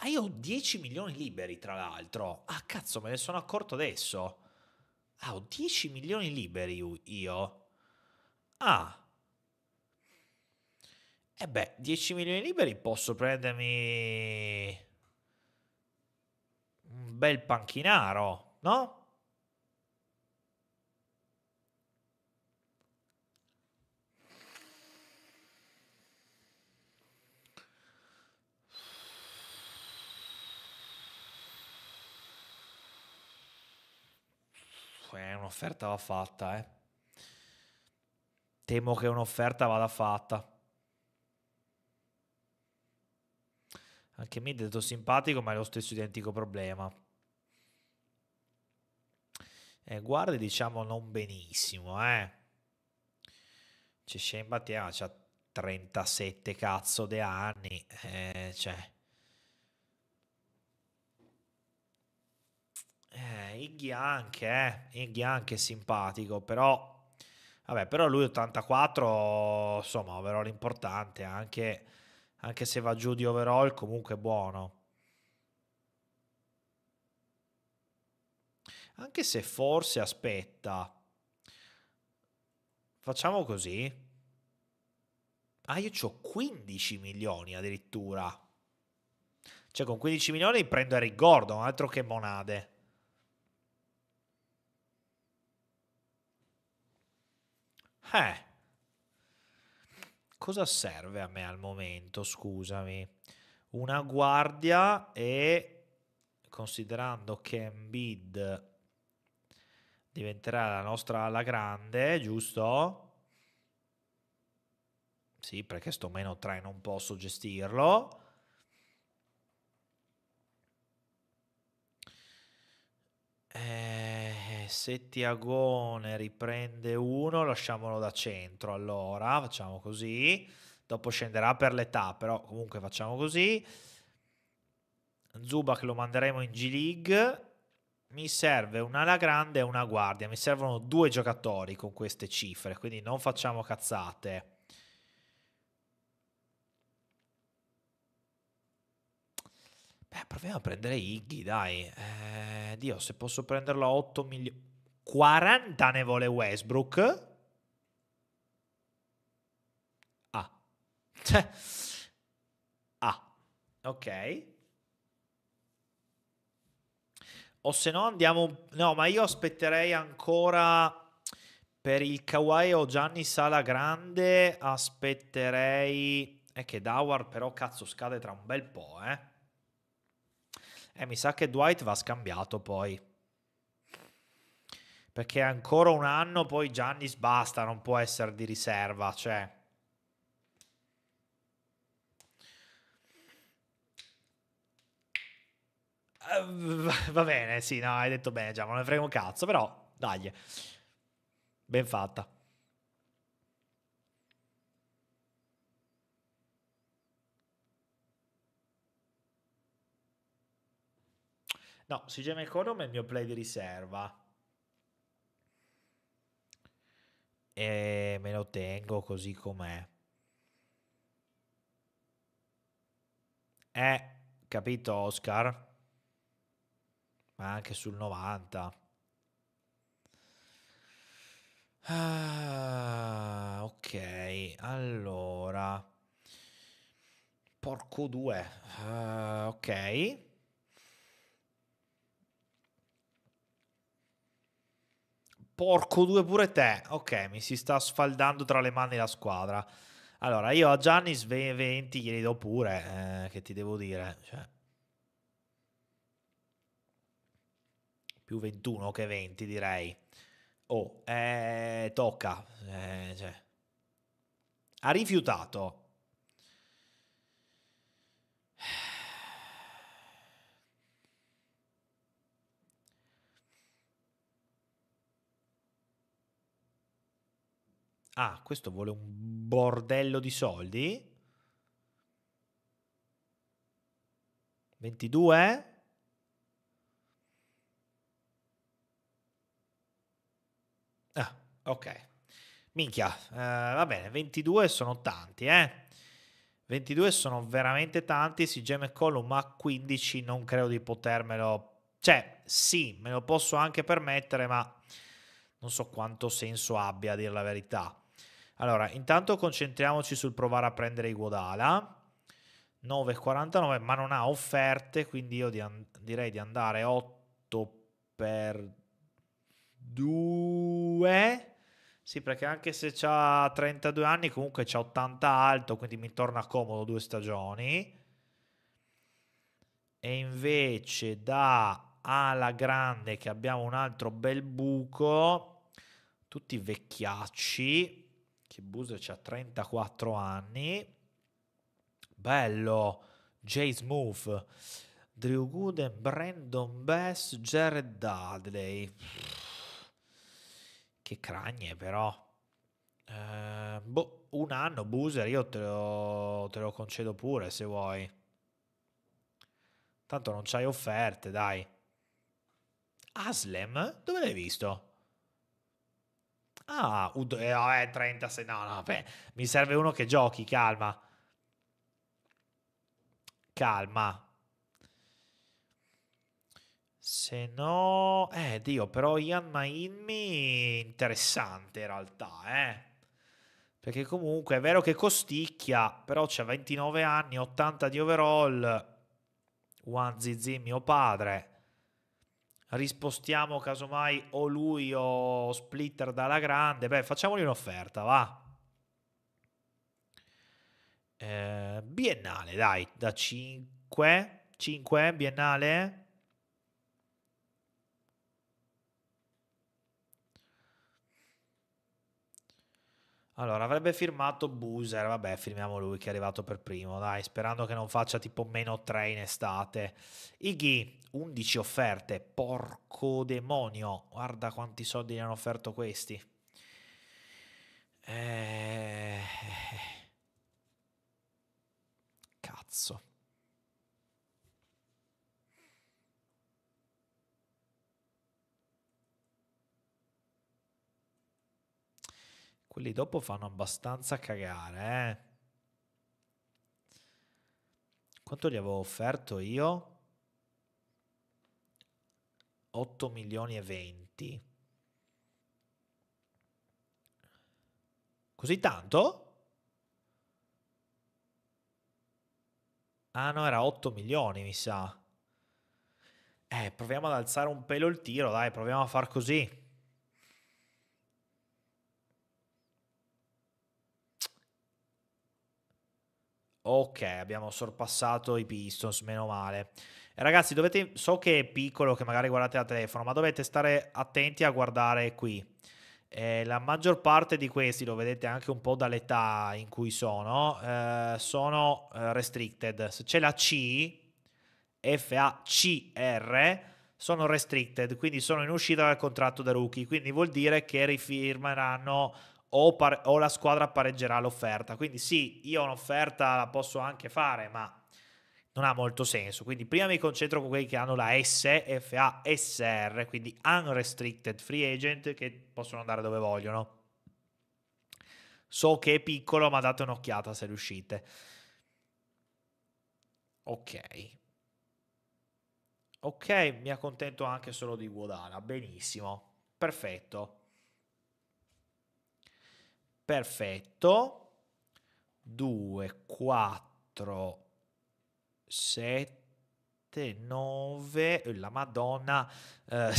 [SPEAKER 1] Ah, io ho 10 milioni liberi, tra l'altro. Ah, cazzo, me ne sono accorto adesso. Ah, ho 10 milioni liberi io. Ah. E eh beh, 10 milioni liberi posso prendermi un bel panchinaro, no? eh, un'offerta va fatta, eh. Temo che un'offerta vada fatta. Anche me è detto simpatico, ma è lo stesso identico problema. Eh, guarda, diciamo non benissimo, eh. C'è Shane Battiana, c'ha 37 cazzo di anni, eh, cioè Eh, Iggy anche, eh. Iggy anche simpatico, però... Vabbè, però lui 84, insomma, overall importante, anche, anche se va giù di overall, comunque buono. Anche se forse aspetta. Facciamo così. Ah, io ho 15 milioni addirittura. Cioè, con 15 milioni prendo Eric Gordon, altro che Monade. Eh. Cosa serve a me al momento, scusami? Una guardia e considerando che Embiid diventerà la nostra ala grande, giusto? Sì, perché sto meno 3 non posso gestirlo. Eh se Tiagone riprende uno, lasciamolo da centro. Allora, facciamo così. Dopo scenderà per l'età, però comunque facciamo così. Zubac lo manderemo in G-League. Mi serve un'ala grande e una guardia. Mi servono due giocatori con queste cifre, quindi non facciamo cazzate. Beh, proviamo a prendere Iggy, dai. Eh, Dio, se posso prenderlo a 8 milioni... 40 ne vuole Westbrook? Ah. Cioè... Ah. Ok. O se no andiamo... No, ma io aspetterei ancora... Per il Kawhi o Gianni Sala Grande aspetterei... È che Dawar però cazzo scade tra un bel po', eh. E eh, mi sa che Dwight va scambiato poi. Perché ancora un anno poi Giannis basta, non può essere di riserva, cioè... Eh, va bene, sì, no, hai detto bene già, ma non ne frego un cazzo, però dai, ben fatta. No, CJ McCollum è il mio play di riserva. E me lo tengo così com'è. Eh, capito Oscar? Ma anche sul 90. Ah, ok, allora. Porco due. Uh, ok. Porco due pure te. Ok, mi si sta sfaldando tra le mani la squadra. Allora, io a Giannis 20 glieli do pure, eh, che ti devo dire. Cioè, più 21 che 20 direi. Oh, eh, tocca. Eh, cioè. Ha rifiutato. ah, questo vuole un bordello di soldi. 22? Ah, ok. Minchia, uh, va bene, 22 sono tanti, eh. 22 sono veramente tanti, si gemme collo, ma 15 non credo di potermelo... Cioè, sì, me lo posso anche permettere, ma non so quanto senso abbia, a dire la verità. Allora, intanto concentriamoci sul provare a prendere Iguodala. 9,49, ma non ha offerte, quindi io di an- direi di andare 8 per 2. Sì, perché anche se ha 32 anni, comunque c'ha 80 alto, quindi mi torna comodo due stagioni. E invece da Ala grande che abbiamo un altro bel buco, tutti vecchiacci, Nick Boozer ha 34 anni. Bello, Jay Smooth, Drew Gooden, Brandon Bass, Jared Dudley. Che cragne però. Eh, boh, un anno Boozer io te lo, te lo concedo pure se vuoi. Tanto non c'hai offerte, dai. Aslem? Dove l'hai visto? Ah, U- eh, 36, eh, no, no, vabbè. Mi serve uno che giochi, calma. Calma. Se no... Eh, Dio, però Ian Mainmi interessante in realtà, eh. Perché comunque è vero che costicchia, però c'ha 29 anni, 80 di overall. One Zizi, mio padre rispostiamo casomai o lui o Splitter dalla grande, beh, facciamogli un'offerta, va. Eh, biennale, dai, da 5, 5 biennale. Allora, avrebbe firmato Buser, vabbè, firmiamo lui che è arrivato per primo, dai, sperando che non faccia tipo meno 3 in estate. Ighi, 11 offerte, porco demonio, guarda quanti soldi gli hanno offerto questi. Eh... Cazzo. Quelli dopo fanno abbastanza cagare, eh. Quanto gli avevo offerto io? 8 milioni e 20. Così tanto? Ah no, era 8 milioni, mi sa. Eh, proviamo ad alzare un pelo il tiro, dai, proviamo a far così. Ok, abbiamo sorpassato i Pistons, meno male. Ragazzi, dovete, so che è piccolo, che magari guardate da telefono, ma dovete stare attenti a guardare qui. Eh, la maggior parte di questi, lo vedete anche un po' dall'età in cui sono, eh, sono eh, restricted. Se c'è la C, F-A-C-R, sono restricted, quindi sono in uscita dal contratto da rookie, quindi vuol dire che rifirmeranno o, par- o la squadra pareggerà l'offerta. Quindi sì, io un'offerta la posso anche fare, ma non ha molto senso. Quindi prima mi concentro con quelli che hanno la SFASR, quindi Unrestricted Free Agent, che possono andare dove vogliono. So che è piccolo, ma date un'occhiata se riuscite. Ok. Ok, mi accontento anche solo di Guadana. Benissimo. Perfetto perfetto, 2, 4, 7, 9, la madonna, eh,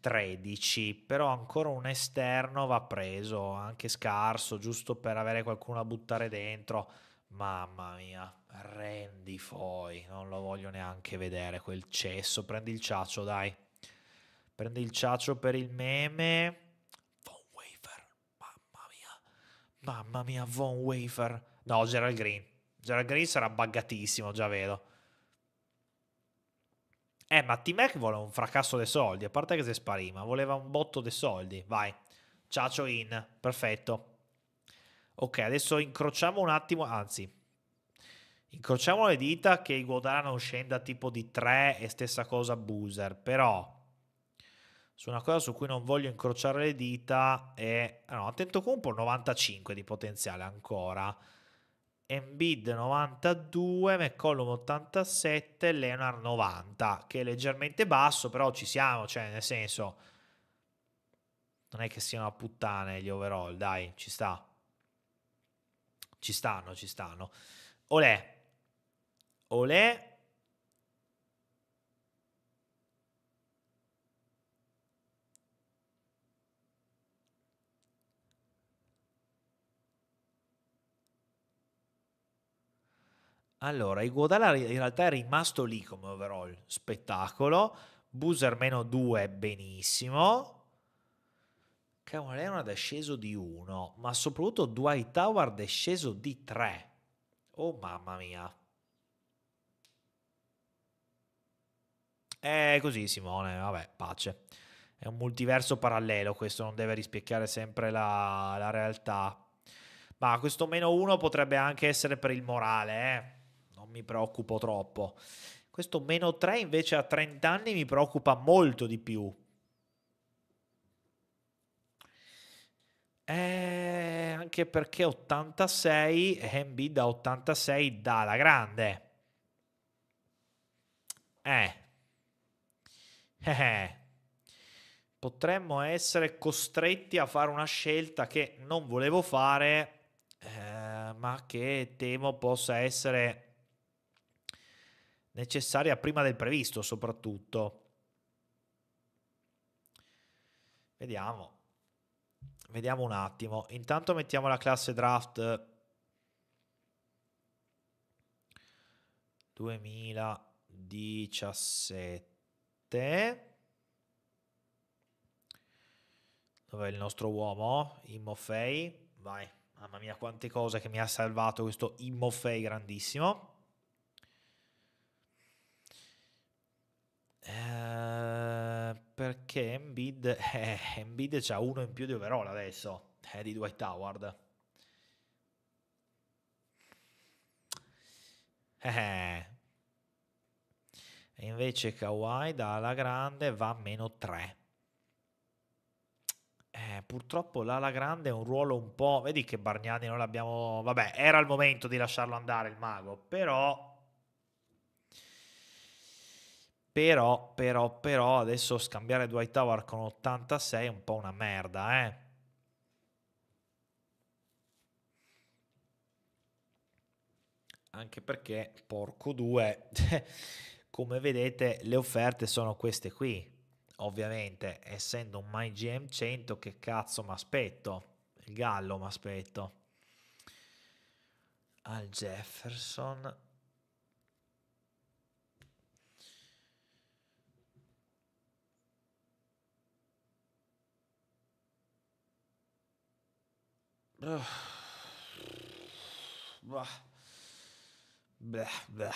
[SPEAKER 1] 13, però ancora un esterno va preso, anche scarso, giusto per avere qualcuno da buttare dentro. Mamma mia, rendi fuori non lo voglio neanche vedere quel cesso, prendi il ciaccio dai, prendi il ciaccio per il meme Mamma mia, Von Wafer. No, Gerald Green. Gerald Green sarà buggatissimo, già vedo. Eh, ma T-Mac vuole un fracasso dei soldi, a parte che se sparì, ma voleva un botto dei soldi. Vai, Ciao in, perfetto. Ok, adesso incrociamo un attimo, anzi, incrociamo le dita che Iguodala non scenda tipo di 3 e stessa cosa Boozer, però su una cosa su cui non voglio incrociare le dita è ah no, attento compo 95 di potenziale ancora Embiid 92 McCollum 87 Leonard 90 che è leggermente basso però ci siamo cioè nel senso non è che siano puttane gli overall dai ci sta ci stanno ci stanno Olè Olè Allora, il Guadalajara in realtà è rimasto lì come overall, spettacolo. Boozer meno 2, benissimo. Cameron Leonard è sceso di 1, ma soprattutto Dwight Howard è sceso di 3. Oh mamma mia. È così Simone, vabbè, pace. È un multiverso parallelo, questo non deve rispecchiare sempre la, la realtà. Ma questo meno 1 potrebbe anche essere per il morale, eh mi preoccupo troppo. Questo meno 3 invece a 30 anni mi preoccupa molto di più. Eh, anche perché 86, MB da 86 dà la grande. Eh. eh. eh. Potremmo essere costretti a fare una scelta che non volevo fare, eh, ma che temo possa essere necessaria prima del previsto soprattutto. Vediamo. Vediamo un attimo. Intanto mettiamo la classe draft 2017. Dov'è il nostro uomo? Immofei. Vai. Mamma mia, quante cose che mi ha salvato questo Immofei grandissimo. Eh, perché Embiid, eh, Embiid c'ha uno in più di overall adesso, eh, di Dwight Howard. Eh. E invece Kawhi dalla grande va a meno 3. Eh, purtroppo l'ala grande è un ruolo un po'. Vedi che Bargnani non l'abbiamo. Vabbè, era il momento di lasciarlo andare il mago, però Però, però, però, adesso scambiare Dwight Tower con 86 è un po' una merda, eh. Anche perché, porco due, come vedete le offerte sono queste qui. Ovviamente, essendo un MyGM 100, che cazzo mi aspetto? Il gallo mi aspetto. Al Jefferson Blah, blah, blah.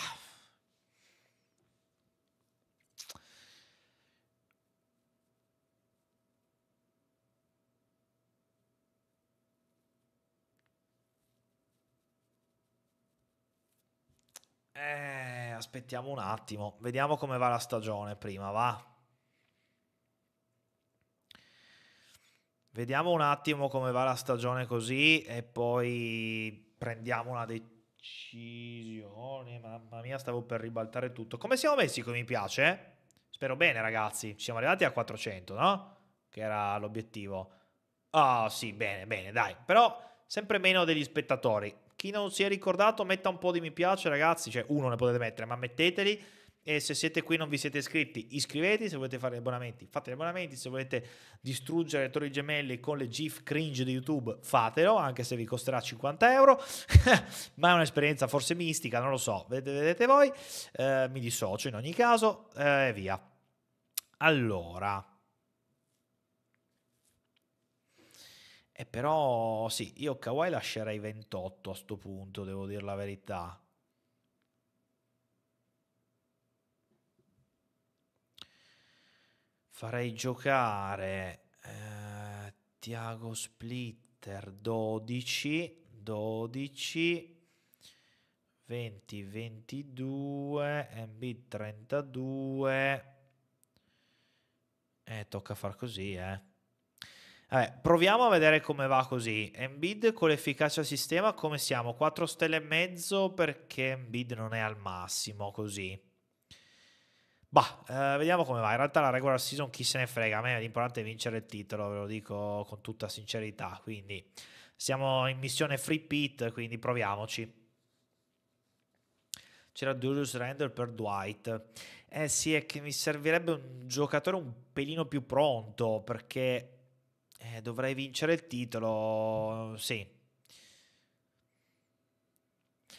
[SPEAKER 1] Eh, aspettiamo un attimo, vediamo come va la stagione prima, va? Vediamo un attimo come va la stagione così e poi prendiamo una decisione. Mamma mia, stavo per ribaltare tutto. Come siamo messi con mi piace? Spero bene ragazzi, siamo arrivati a 400, no? Che era l'obiettivo. Ah oh, sì, bene, bene, dai. Però sempre meno degli spettatori. Chi non si è ricordato metta un po' di mi piace ragazzi, cioè uno ne potete mettere, ma metteteli e se siete qui e non vi siete iscritti, iscrivetevi se volete fare gli abbonamenti, fate gli abbonamenti, se volete distruggere le torri gemelle con le GIF cringe di YouTube, fatelo, anche se vi costerà 50 euro, ma è un'esperienza forse mistica, non lo so, vedete, vedete voi, eh, mi dissocio in ogni caso eh, e eh, via. Allora... E eh, però sì, io Kawhi lascerei 28 a questo punto, devo dire la verità. farei giocare eh, Tiago Splitter 12, 12, 20, 22, MB 32. Eh, tocca far così, eh. Vabbè, proviamo a vedere come va così. Embed con l'efficacia sistema come siamo? 4 stelle e mezzo perché Embed non è al massimo così. Bah, eh, vediamo come va. In realtà la regular season chi se ne frega, a me l'importante è vincere il titolo, ve lo dico con tutta sincerità, quindi siamo in missione free pit, quindi proviamoci. C'era Julius Randall per Dwight. Eh sì, è che mi servirebbe un giocatore un pelino più pronto perché eh, dovrei vincere il titolo. Sì.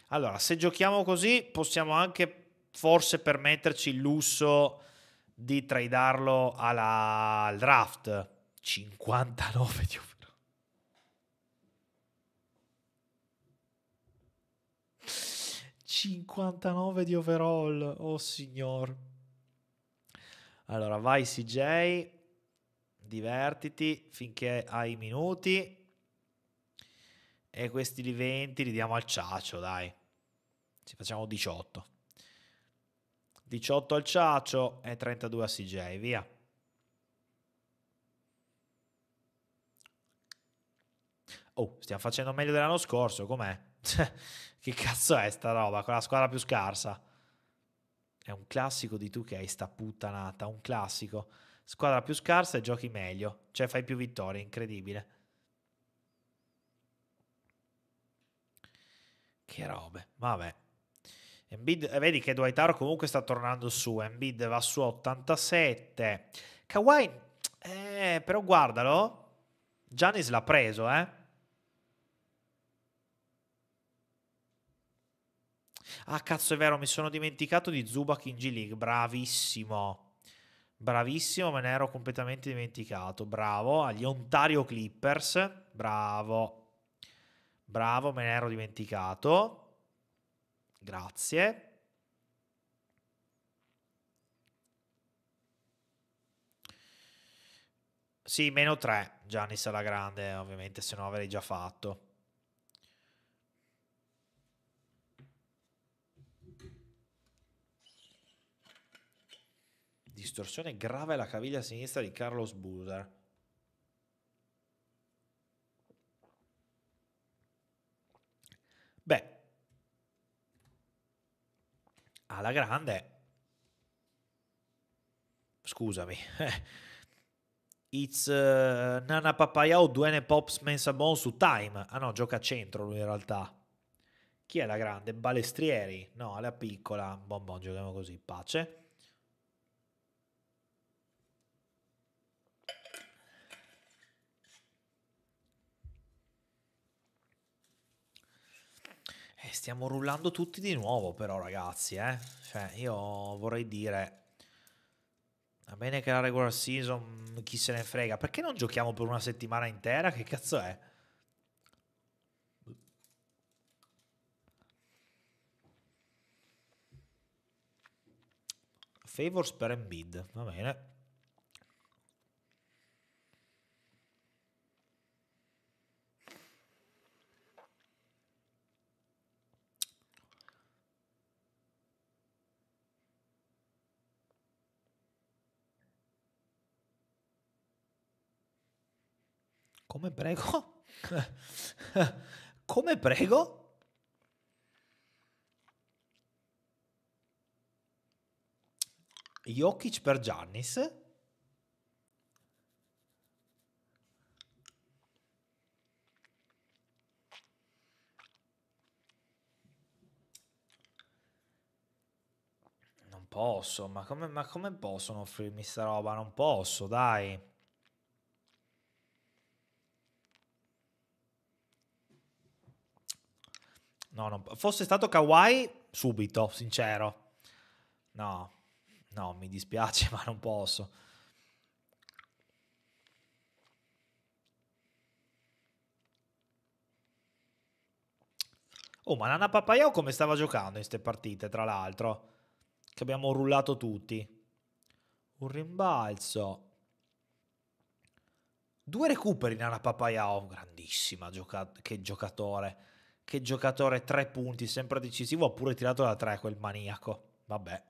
[SPEAKER 1] Allora, se giochiamo così possiamo anche forse permetterci il lusso di tradarlo alla, al draft 59 di overall. ...59 di overall... ...oh signor... ...allora vai CJ... ...divertiti... ...finché hai i minuti... ...e questi di 20 li diamo al ciacio dai... ...ci facciamo 18... 18 al Ciacio e 32 a CJ, via. Oh, stiamo facendo meglio dell'anno scorso, com'è? che cazzo è sta roba? Con la squadra più scarsa. È un classico di tu che hai sta puttanata, un classico. Squadra più scarsa e giochi meglio, cioè fai più vittorie, incredibile. Che robe, vabbè. Embiid, eh, vedi che Dwight Howard comunque sta tornando su, Embiid va su 87. Kawhi, eh, però guardalo, Giannis l'ha preso, eh. Ah, cazzo, è vero, mi sono dimenticato di Zubac in G League. Bravissimo. Bravissimo, me ne ero completamente dimenticato. Bravo, agli Ontario Clippers. Bravo. Bravo, me ne ero dimenticato. Grazie. Sì, meno 3. Gianni sarà grande, ovviamente, se no avrei già fatto. Distorsione grave alla caviglia sinistra di Carlos Buser. Beh, alla grande, scusami, it's uh, Nana Papayao, Duene Pops Mensa Bon su Time. Ah no, gioca a centro lui in realtà. Chi è la grande? Balestrieri? No, alla piccola. Bon bon, giochiamo così, pace. stiamo rullando tutti di nuovo però ragazzi, eh? Cioè, io vorrei dire... Va bene che la regular season, mm, chi se ne frega, perché non giochiamo per una settimana intera? Che cazzo è? Favors per Embiid, va bene. Come prego? Come prego? Jokic per Giannis. Non posso, ma come, ma come possono offrirmi sta roba? Non posso, dai. No, no. Fosse stato Kawhi, subito, sincero. No, no, mi dispiace, ma non posso. Oh, ma Nana Papayao come stava giocando in queste partite, tra l'altro? Che abbiamo rullato tutti. Un rimbalzo. Due recuperi Nana Papayao, grandissima gioca- che giocatore che giocatore tre punti, sempre decisivo, oppure tirato da tre quel maniaco. Vabbè,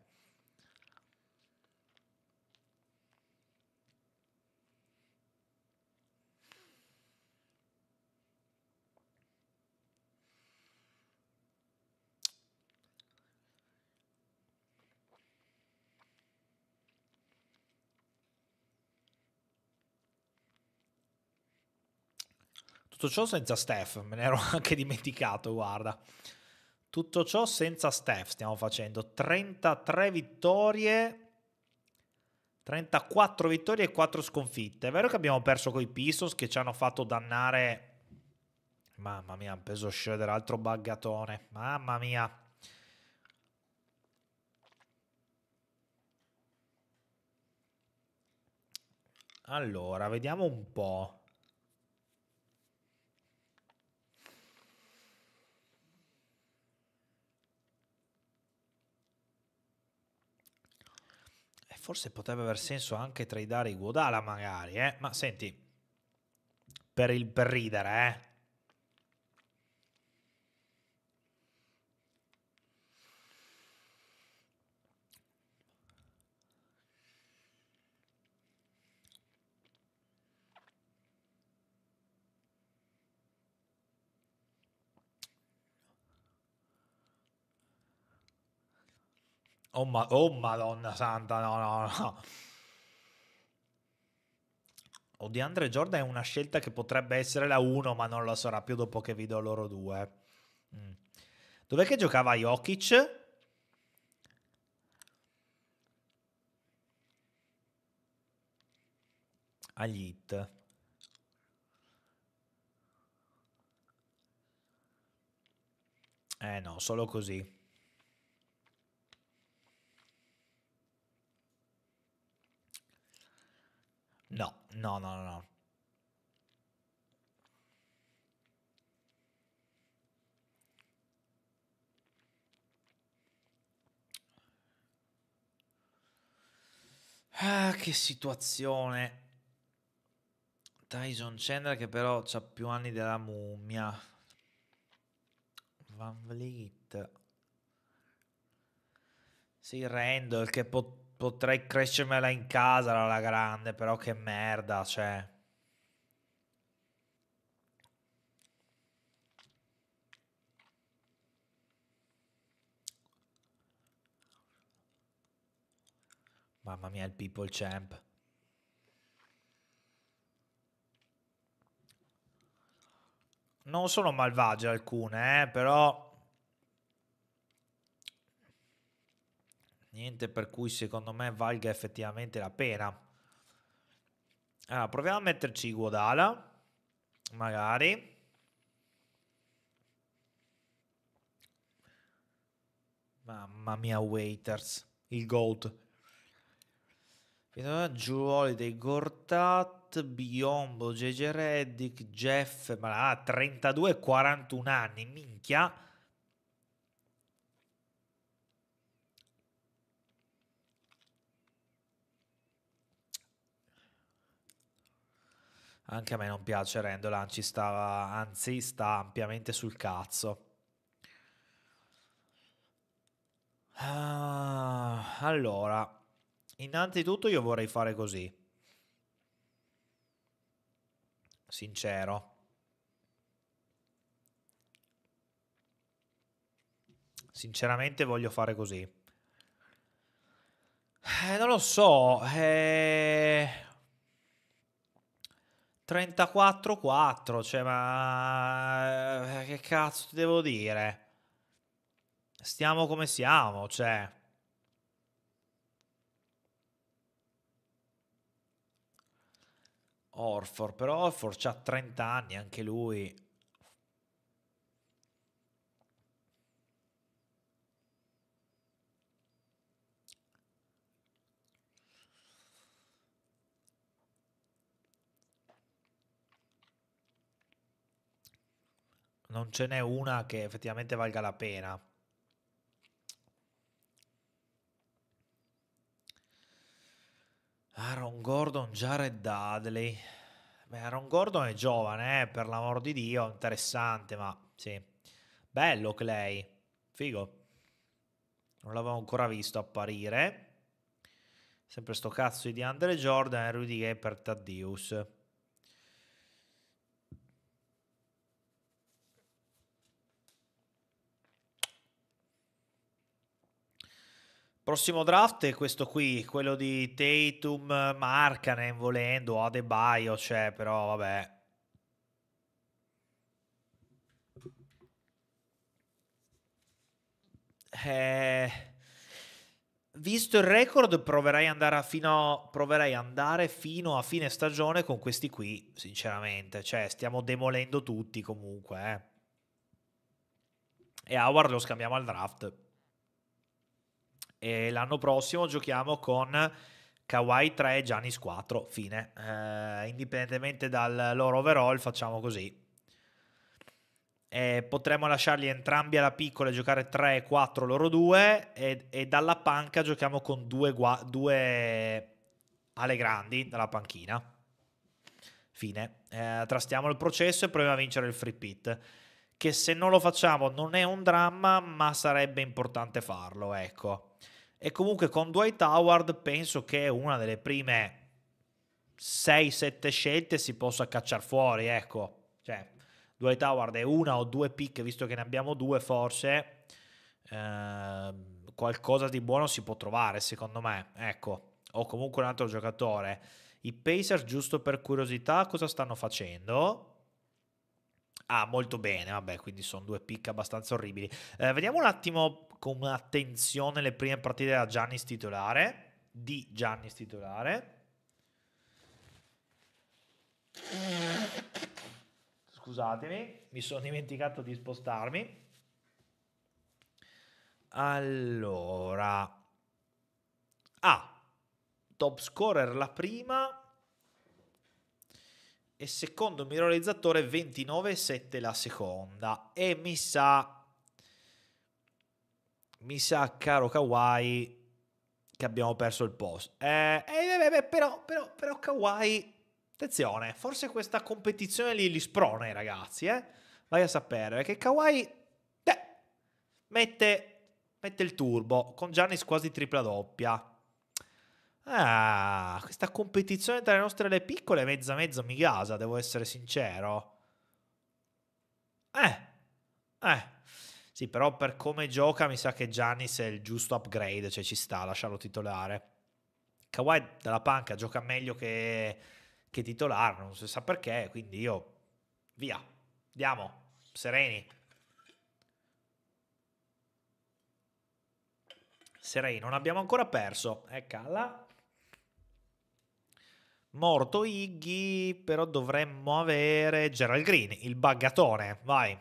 [SPEAKER 1] Tutto ciò senza Steph, me ne ero anche dimenticato, guarda. Tutto ciò senza Steph stiamo facendo. 33 vittorie, 34 vittorie e 4 sconfitte. È vero che abbiamo perso con i Pistons che ci hanno fatto dannare... Mamma mia, hanno preso Schroeder, altro baggatone. Mamma mia. Allora, vediamo un po'. forse potrebbe aver senso anche tradare i Guadala magari, eh? ma senti, per, il, per ridere, eh? Oh, ma- oh madonna santa, no, no, no. O oh, di Andre Jordan è una scelta che potrebbe essere la 1, ma non lo sarà più dopo che vedo loro due. Mm. Dov'è che giocava Jokic? Agli hit. Eh no, solo così. No, no, no, no. Ah, che situazione. Tyson Chandler che però ha più anni della mummia. Van Vliet. Sì, Randall che potrebbe potrei crescermela in casa la grande, però che merda, cioè. Mamma mia, il People Champ. Non sono malvagie alcune, eh, però niente per cui secondo me valga effettivamente la pena. Allora, proviamo a metterci Guadala, magari. Mamma mia, Waiters, il GOAT. Giuoli dei Gortat, Biombo, JJ Reddick, Jeff, ma ah, 32-41 anni, minchia. Anche a me non piace Rendolan, ci stava, anzi sta ampiamente sul cazzo. Ah, allora, innanzitutto io vorrei fare così. Sincero. Sinceramente voglio fare così. Eh, non lo so. Eh... 34-4, cioè ma che cazzo ti devo dire? Stiamo come siamo, cioè. Orford, però Orford ha 30 anni anche lui. non ce n'è una che effettivamente valga la pena. Aaron Gordon, Jared Dudley. Beh, Aaron Gordon è giovane, eh, per l'amor di Dio, interessante, ma sì. Bello Clay, figo. Non l'avevo ancora visto apparire. Sempre sto cazzo di Andre Jordan e Rudy Gay per Taddeus. Prossimo draft è questo qui, quello di Tatum, Marcanen volendo, Adebayo c'è, cioè, però vabbè. Eh, visto il record, proverei andare, fino, proverei andare fino a fine stagione con questi qui, sinceramente. Cioè, stiamo demolendo tutti comunque. Eh. E Howard lo scambiamo al draft e l'anno prossimo giochiamo con Kawhi 3 e Giannis 4, fine. Eh, indipendentemente dal loro overall facciamo così. Eh, potremmo lasciarli entrambi alla piccola e giocare 3 e 4 loro due e, e, dalla panca giochiamo con due, gua- due alle grandi dalla panchina. Fine. Eh, trastiamo il processo e proviamo a vincere il free pit. Che se non lo facciamo non è un dramma, ma sarebbe importante farlo, ecco. E comunque con Dwight Howard penso che una delle prime 6-7 scelte si possa cacciare fuori, ecco. Cioè, Dwight Howard è una o due pick, visto che ne abbiamo due forse, eh, qualcosa di buono si può trovare, secondo me, ecco. O comunque un altro giocatore. I Pacers, giusto per curiosità, cosa stanno facendo? Ah, molto bene, vabbè, quindi sono due pick abbastanza orribili. Eh, vediamo un attimo con attenzione le prime partite da Giannis titolare, di Giannis titolare. Scusatemi, mi sono dimenticato di spostarmi. Allora, ah, top scorer la prima e secondo miglior realizzatore 29-7 la seconda. E mi sa mi sa, caro Kawhi, che abbiamo perso il posto. Eh, eh, eh, eh, però, però, però Kawhi, attenzione, forse questa competizione lì li sprona i ragazzi, eh? Vai a sapere, perché Kawhi beh, mette, mette il turbo, con Giannis quasi tripla doppia. Ah, questa competizione tra le nostre le piccole è mezza mezza mi gasa, devo essere sincero. Eh, eh. Sì, però per come gioca mi sa che Giannis è il giusto upgrade, cioè ci sta, lasciarlo titolare. Kawhi dalla panca gioca meglio che, che titolare, non si sa perché, quindi io via, andiamo, sereni. Sereni, non abbiamo ancora perso. Eccola. Morto Iggy, però dovremmo avere Gerald Green, il baggatone, vai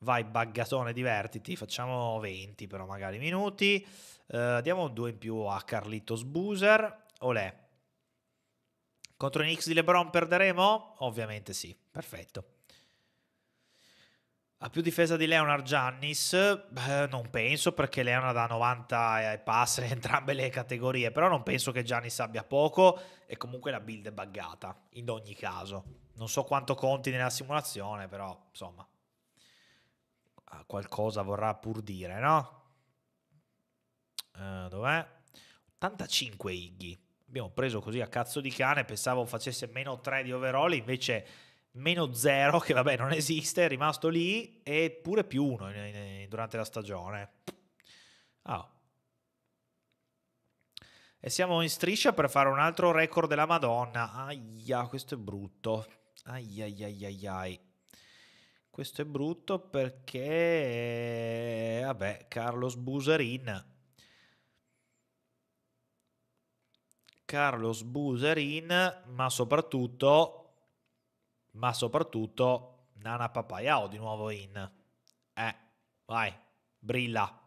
[SPEAKER 1] vai baggatone, divertiti, facciamo 20 però magari minuti, uh, diamo due in più a Carlitos Boozer, olè. Contro i Knicks di LeBron perderemo? Ovviamente sì, perfetto. A più difesa di Leonard Giannis? Beh, non penso perché Leonard ha 90 e passa in entrambe le categorie, però non penso che Giannis abbia poco e comunque la build è buggata, in ogni caso. Non so quanto conti nella simulazione, però insomma qualcosa vorrà pur dire, no? Uh, dov'è? 85 Iggy. Abbiamo preso così a cazzo di cane, pensavo facesse meno 3 di overall, invece meno 0, che vabbè non esiste, è rimasto lì, e pure più 1 durante la stagione. Oh. E siamo in striscia per fare un altro record della Madonna. Aia, questo è brutto. Ai ai ai ai ai. Questo è brutto perché, eh, vabbè, Carlos Busarin. Carlos Busarin, ma soprattutto, ma soprattutto Nana Papayao di nuovo in. Eh, vai, brilla.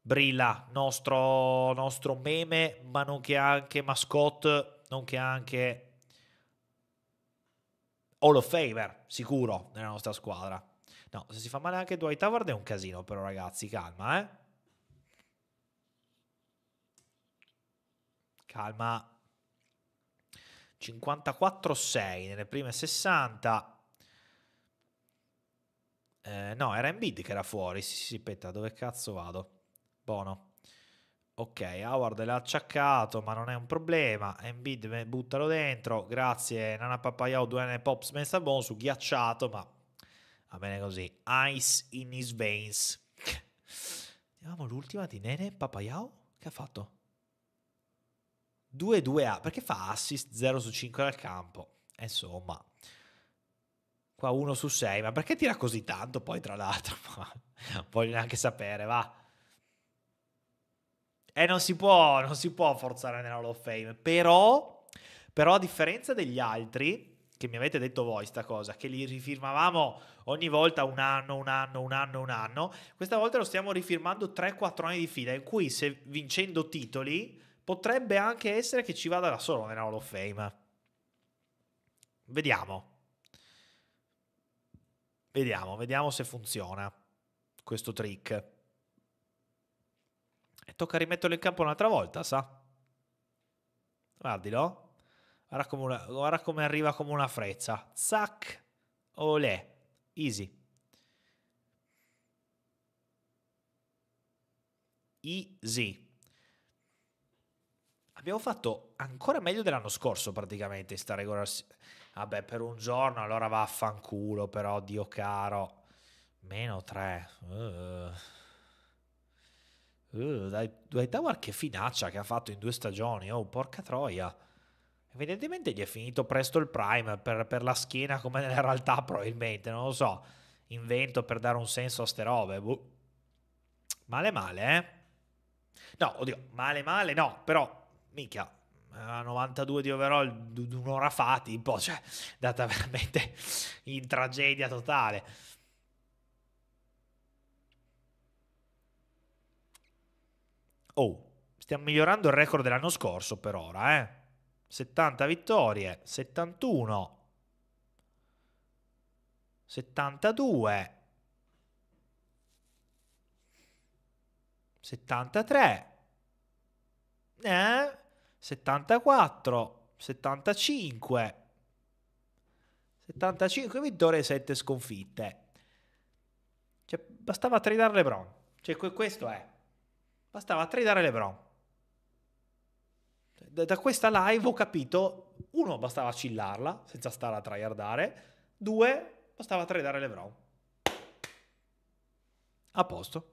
[SPEAKER 1] Brilla, nostro, nostro meme, ma nonché anche mascotte, nonché anche Hall of Famer, sicuro, nella nostra squadra. No, se si fa male anche Dwight Howard è un casino, però ragazzi, calma, eh. Calma. 54-6 nelle prime 60. Eh, no, era Embiid che era fuori. Sì, sì, aspetta, dove cazzo vado? Bono ok, Howard l'ha acciaccato, ma non è un problema. Embiid buttalo dentro. Grazie, Nana Papayao, Duane Pops messa bonus, ghiacciato, ma va bene così. Ice in his veins. Vediamo l'ultima di Nene Papayao. Che ha fatto? 2-2 A, perché fa assist 0 su 5 dal campo? Eh, insomma, qua 1 su 6, ma perché tira così tanto poi tra l'altro? voglio neanche sapere, va. E eh, non si può, non si può forzare nell'Hall of Fame. Però, però, a differenza degli altri, che mi avete detto voi sta cosa, che li rifirmavamo ogni volta un anno, un anno, un anno, un anno, questa volta lo stiamo rifirmando 3-4 anni di fila, in cui se vincendo titoli potrebbe anche essere che ci vada da solo nella Hall of Fame. Vediamo. Vediamo, vediamo se funziona questo trick. E tocca rimetterlo in campo un'altra volta, sa? Guardilo. Guarda come, una, guarda come arriva come una frezza. Zac. Olè. Easy. Easy. Abbiamo fatto ancora meglio dell'anno scorso praticamente sta regola. Vabbè, per un giorno allora va vaffanculo, però Dio caro. Meno 3. Uh. Uh, dai, dai Tower che finaccia che ha fatto in due stagioni, oh porca troia. Evidentemente gli è finito presto il prime per, per la schiena come nella realtà probabilmente, non lo so, invento per dare un senso a ste robe. Boh. Male male, eh? No, oddio, male male no, però, mica, a 92 di overall un'ora fa, tipo, cioè, data veramente in tragedia totale. Oh, stiamo migliorando il record dell'anno scorso per ora, eh? 70 vittorie, 71, 72, 73, eh? 74, 75, 75 vittorie e 7 sconfitte. Cioè, bastava tradarle Lebron. Cioè, questo è. Bastava tradare LeBron. Cioè, da, da questa live ho capito, uno, bastava chillarla senza stare a tryhardare, due, bastava tradare LeBron. A posto.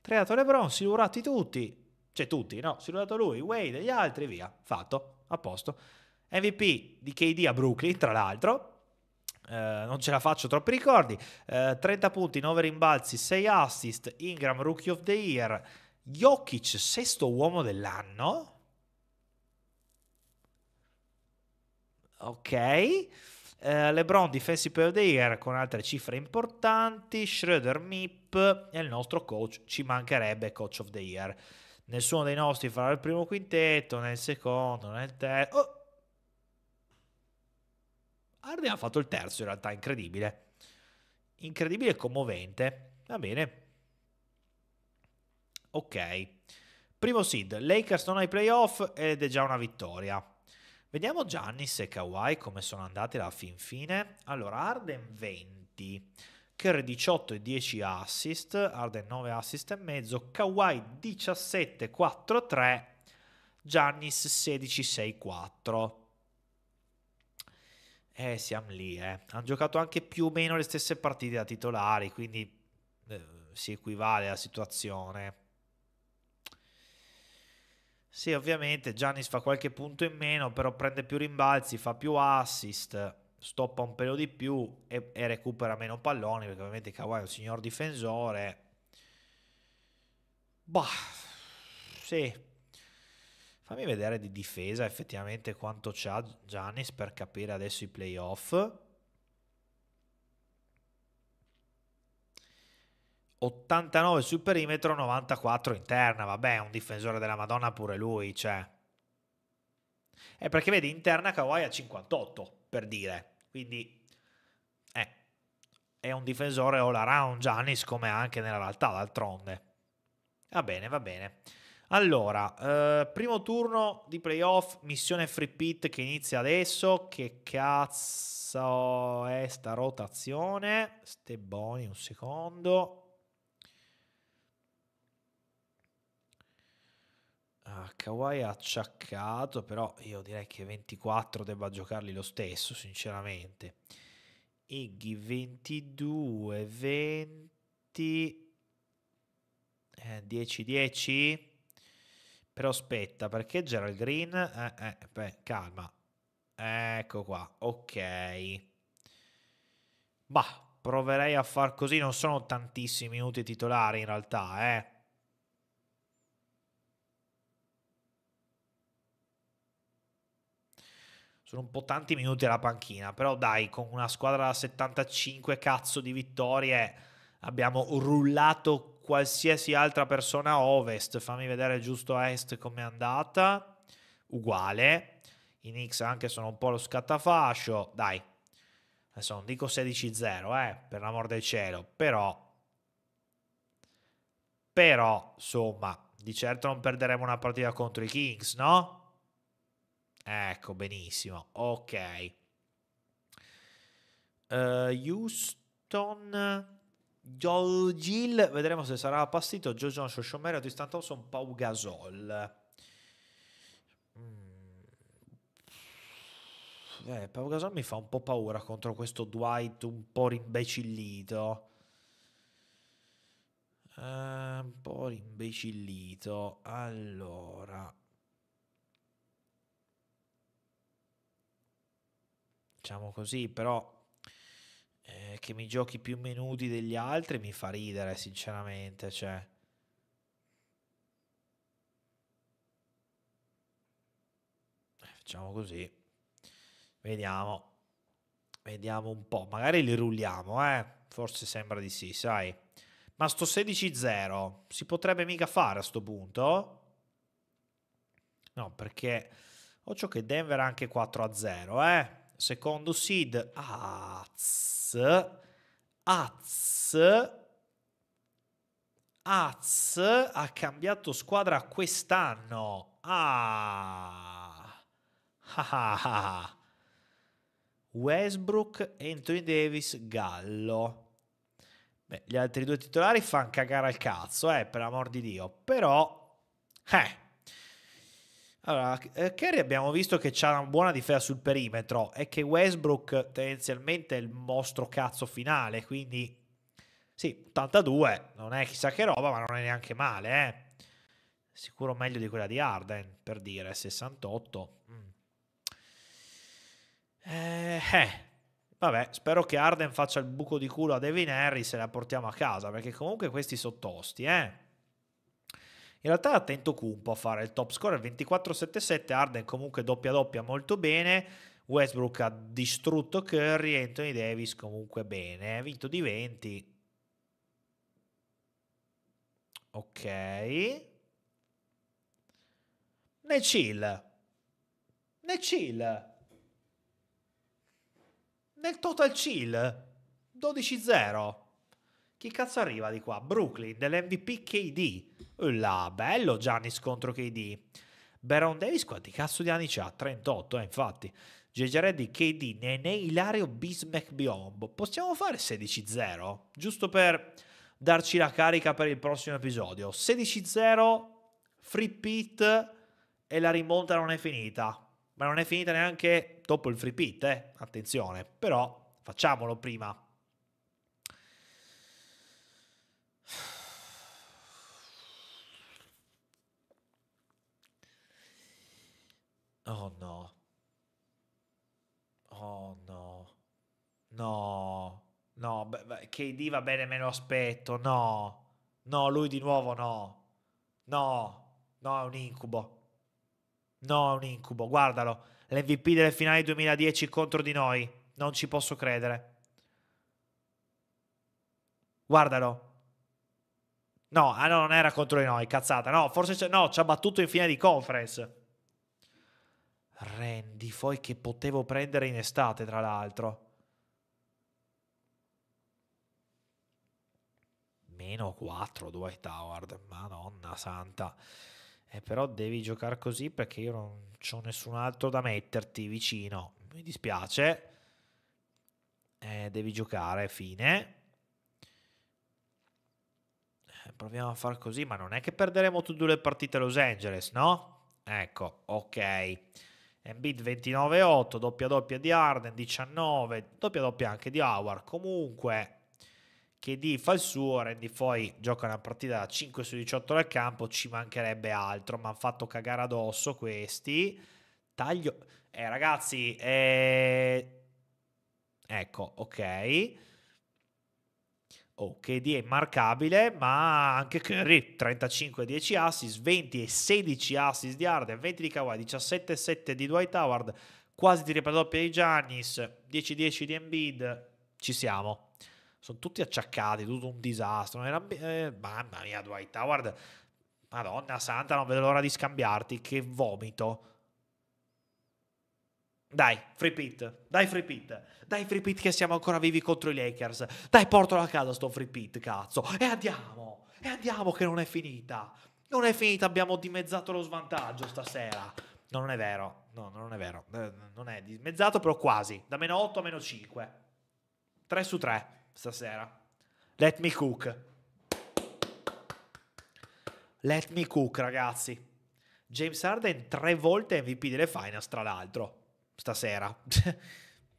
[SPEAKER 1] Tradato LeBron, silurati tutti, cioè tutti, no, silurato lui, Wade e gli altri, via, fatto, a posto. MVP di KD a Brooklyn, tra l'altro, Uh, non ce la faccio, troppi ricordi. Uh, eh, 30 punti, 9 rimbalzi, 6 assist. Ingram, rookie of the year. Jokic, sesto uomo dell'anno. Ok. Uh, LeBron, defensive player of the year con altre cifre importanti. Schroeder, MIP e il nostro coach. Ci mancherebbe coach of the year. Nessuno dei nostri farà il primo quintetto, nel secondo, nel terzo. Oh Harden ha fatto il terzo in realtà, incredibile. Incredibile e commovente. Va bene. Ok. Primo seed, Lakers non ai playoff ed è già una vittoria. Vediamo Giannis e Kawhi come sono andati alla fin fine. Allora, Arden 20, Curry 18 e 10 assist, Arden 9 assist e mezzo, Kawhi 17, 4, 3, Giannis 16, 6, 4. Eh, siamo lì, eh. Hanno giocato anche più o meno le stesse partite da titolari, quindi eh, si equivale la situazione. Sì, ovviamente Giannis fa qualche punto in meno, però prende più rimbalzi, fa più assist, stoppa un pelo di più e, e recupera meno palloni, perché ovviamente Kawhi è un signor difensore. Bah, sì, Fammi vedere di difesa effettivamente quanto c'ha Giannis per capire adesso i playoff. 89 sul perimetro, 94 interna. Vabbè, è un difensore della Madonna pure lui, cioè. È eh, perché vedi, interna Kawhi a 58, per dire. Quindi eh, è un difensore all around Giannis come anche nella realtà, d'altronde. Va bene, va bene. Allora, eh, primo turno di playoff, missione free pit che inizia adesso. Che cazzo è sta rotazione? Ste un secondo. Ah, Kawhi ha acciaccato, però io direi che 24 debba giocarli lo stesso, sinceramente. Iggy 22, 20... 10, 10? Però aspetta, perché Gerald Green? Eh, eh, beh, calma. Ecco qua, ok. Bah, proverei a far così, non sono tantissimi minuti titolari in realtà, eh. Sono un po' tanti minuti alla panchina, però dai, con una squadra da 75 cazzo di vittorie abbiamo rullato qualsiasi altra persona a ovest, fammi vedere giusto a est è andata, uguale, i Knicks anche sono un po' lo scattafascio, dai, adesso non dico 16-0, eh, per l'amor del cielo, però, però, insomma, di certo non perderemo una partita contro i Kings, no? Ecco, benissimo, ok. Uh, Houston... Joe Gill, vedremo se sarà passito. Joe Johnson, Shomero, Tristan Thompson, Pau Gasol. Mm. Eh, Pau Gasol mi fa un po' paura contro questo Dwight un po' rimbecillito. Eh, un po' rimbecillito. Allora. Diciamo così, però eh, che mi giochi più minuti degli altri mi fa ridere, sinceramente. Cioè. Eh, facciamo così. Vediamo. Vediamo un po'. Magari li rulliamo, eh? Forse sembra di sì, sai. Ma sto 16-0 si potrebbe mica fare a sto punto? No, perché ho ciò che Denver ha anche 4-0, eh? Secondo seed. Ah, zzz az, az, ha cambiato squadra quest'anno. Ah. Ah, Westbrook, Anthony Davis, Gallo. Beh, gli altri due titolari fanno cagare al cazzo, eh, per l'amor di Dio. Però, eh, allora, eh, Kerry abbiamo visto che c'ha una buona difesa sul perimetro e che Westbrook tendenzialmente è il mostro cazzo finale, quindi sì, 82, non è chissà che roba, ma non è neanche male, eh. Sicuro meglio di quella di Arden, per dire, 68. Mm. Eh, eh, Vabbè, spero che Arden faccia il buco di culo a Devin Harry se la portiamo a casa, perché comunque questi sono tosti, eh. In realtà attento Kumpo a fare il top score 24-7-7, Arden comunque doppia doppia molto bene, Westbrook ha distrutto Curry, Anthony Davis comunque bene, ha vinto di 20. Ok. Ne chill. Ne chill. Nel total chill 12-0. Chi cazzo arriva di qua? Brooklyn, dell'MVP KD. La bello Giannis contro KD. Baron Davis quanti cazzo di anni c'ha? 38, eh, infatti. JJ Reddy, KD, Nene, Ilario, Bismack, Biombo. Possiamo fare 16-0? Giusto per darci la carica per il prossimo episodio. 16-0, free pit e la rimonta non è finita. Ma non è finita neanche dopo il free pit, eh? Attenzione, però facciamolo prima. Oh no. Oh no. No. No, KD va bene, me lo aspetto. No. No, lui di nuovo no. No. No, è un incubo. No, è un incubo. Guardalo. L'MVP delle finali 2010 contro di noi. Non ci posso credere. Guardalo. No, ah no, non era contro di noi, cazzata. No, forse no, ci ha battuto in finale di conference. Randy Foy che potevo prendere in estate, tra l'altro. Meno 4 Dwight Howard, madonna santa. Eh, però devi giocare così perché io non ho nessun altro da metterti vicino. Mi dispiace. Eh, devi giocare, fine. Eh, proviamo a far così, ma non è che perderemo tutte le partite a Los Angeles, no? Ecco, ok. Embiid 29-8, doppia doppia di Arden 19, doppia doppia anche di Howard. Comunque KD fa il suo, Randy Foy gioca una partita da 5 su 18 dal campo, ci mancherebbe altro, ma hanno fatto cagare addosso questi. Taglio... Eh ragazzi, eh... ecco, ok. Oh, KD è marcabile, ma anche Curry, 35-10 assist, 20 e 16 assist di Arden, 20 di Kawhi, 17-7 di Dwight Howard, quasi di doppia di Giannis, 10-10 di Embiid, ci siamo. Sono tutti acciaccati, tutto un disastro. Era, eh, mamma mia, Dwight Howard, madonna santa, non vedo l'ora di scambiarti, che vomito. Dai, free pit, dai free pit, dai free pit che siamo ancora vivi contro i Lakers. Dai, portalo a casa sto free pit, cazzo. E andiamo, e andiamo che non è finita. Non è finita, abbiamo dimezzato lo svantaggio stasera. No, non è vero, no, non è vero. Eh, non è dimezzato, però quasi. Da meno 8 a meno 5. 3 su 3 stasera. Let me cook. Let me cook, ragazzi. James Harden tre volte MVP delle finals, tra l'altro stasera.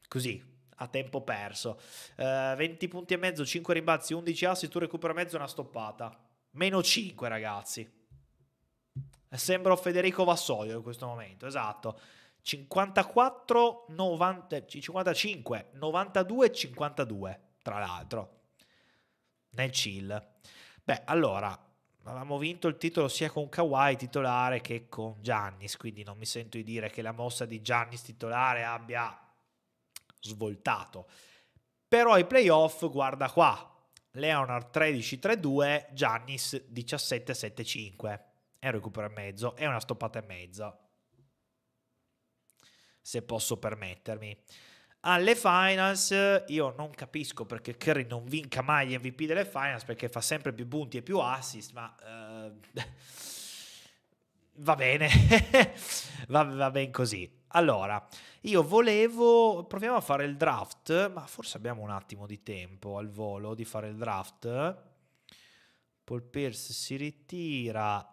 [SPEAKER 1] Così, a tempo perso. Uh, eh, 20 punti e mezzo, 5 rimbalzi, 11 assi, tu recupera mezzo, una stoppata. Meno 5 ragazzi. Eh, Sembro Federico Vassoio in questo momento, esatto. 54, 90, 55, 92 52, tra l'altro. Nel chill. Beh, allora, avevamo vinto il titolo sia con Kawhi titolare che con Giannis, quindi non mi sento di dire che la mossa di Giannis titolare abbia svoltato. Però i playoff, guarda qua, Leonard 13-3-2, Giannis 17-7-5. È un recupero e mezzo, è una stoppata e mezza. Se posso permettermi alle finals io non capisco perché Curry non vinca mai gli MVP delle finals perché fa sempre più punti e più assist ma uh, va bene va, va ben così allora io volevo proviamo a fare il draft ma forse abbiamo un attimo di tempo al volo di fare il draft Paul Pierce si ritira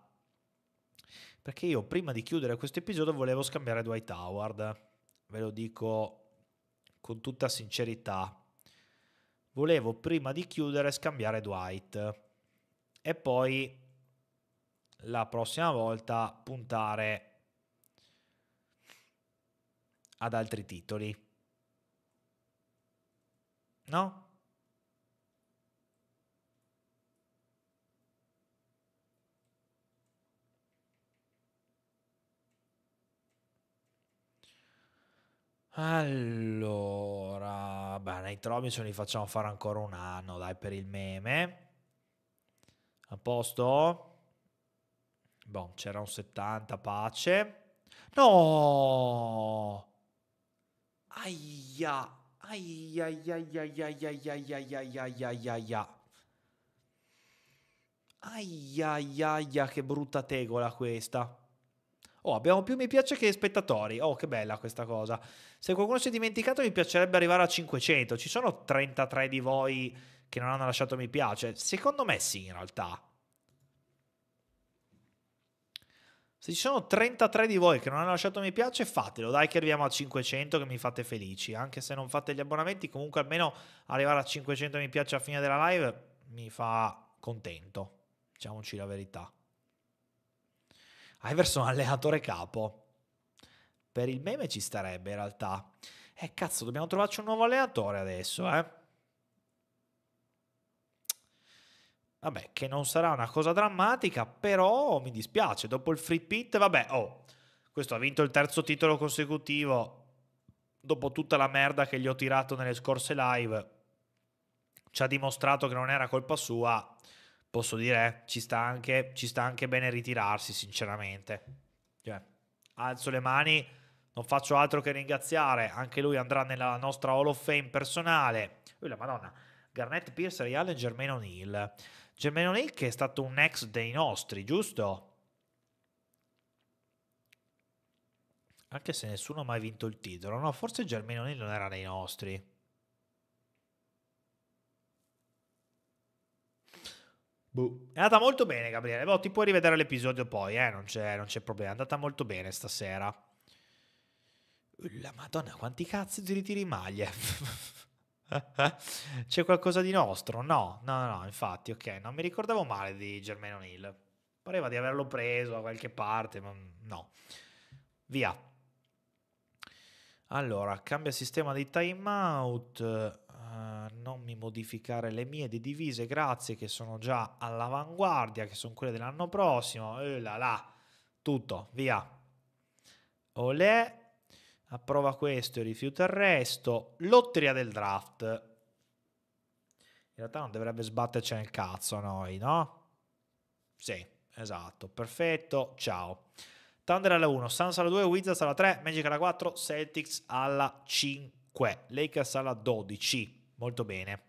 [SPEAKER 1] perché io prima di chiudere questo episodio volevo scambiare Dwight Howard ve lo dico con tutta sincerità. Volevo prima di chiudere scambiare Dwight e poi la prossima volta puntare ad altri titoli. No? Allora, beh, nei Tromicon li facciamo fare ancora un anno, dai, per il meme. A posto? Boh, c'era un 70, pace. No! aia. Aia, aia, aia, che brutta tegola questa. Oh, abbiamo più mi piace che spettatori. Oh, che bella questa cosa. Se qualcuno si è dimenticato, mi piacerebbe arrivare a 500. Ci sono 33 di voi che non hanno lasciato mi piace? Secondo me sì, in realtà. Se ci sono 33 di voi che non hanno lasciato mi piace, fatelo, dai che arriviamo a 500 che mi fate felici, anche se non fate gli abbonamenti, comunque almeno arrivare a 500 mi piace a fine della live mi fa contento, diciamoci la verità. Iverson allenatore capo. Per il meme ci starebbe in realtà. Eh cazzo, dobbiamo trovarci un nuovo allenatore adesso, eh. Vabbè, che non sarà una cosa drammatica, però mi dispiace. Dopo il free pit, vabbè, oh, questo ha vinto il terzo titolo consecutivo. Dopo tutta la merda che gli ho tirato nelle scorse live, ci ha dimostrato che non era colpa sua. Posso dire, eh, ci sta anche, ci sta anche bene ritirarsi, sinceramente. Cioè, alzo le mani non faccio altro che ringraziare, anche lui andrà nella nostra Hall of Fame personale. Lui la Madonna, Garnett Pierce, Ray Allen, Germain O'Neill. Germain O'Neill che è stato un ex dei nostri, giusto? Anche se nessuno ha mai vinto il titolo, no? Forse Germain O'Neill non era dei nostri. Boh. È andata molto bene, Gabriele. Boh, ti puoi rivedere l'episodio poi, eh? non, c'è, non c'è problema. È andata molto bene stasera. La madonna, quanti cazzo ti ritiri maglie? C'è qualcosa di nostro? No, no, no, infatti, ok, non mi ricordavo male di Germain O'Neill. Pareva di averlo preso da qualche parte, ma no. Via. Allora, cambia sistema di timeout. Uh, non mi modificare le mie di divise, grazie, che sono già all'avanguardia, che sono quelle dell'anno prossimo. E eh, là là. Tutto, via. Olè. Approva questo e rifiuta il resto. Lotteria del draft. In realtà non dovrebbe sbatterci nel cazzo a noi, no? Sì, esatto. Perfetto, ciao. Thunder alla 1, Suns alla 2, Wizards alla 3, Magic alla 4, Celtics alla 5, Lakers alla 12. Molto bene.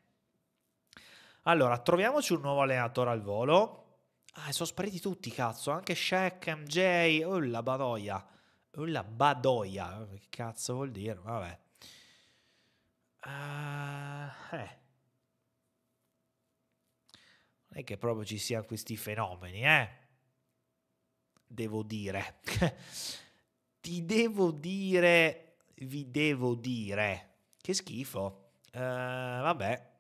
[SPEAKER 1] Allora, troviamoci un nuovo allenatore al volo. Ah, sono spariti tutti, cazzo. Anche Shaq, MJ, oh la badoia la Badoia, che cazzo vuol dire? Vabbè. Uh, eh. Non è che proprio ci siano questi fenomeni, eh? Devo dire. Ti devo dire, vi devo dire. Che schifo. Uh, vabbè.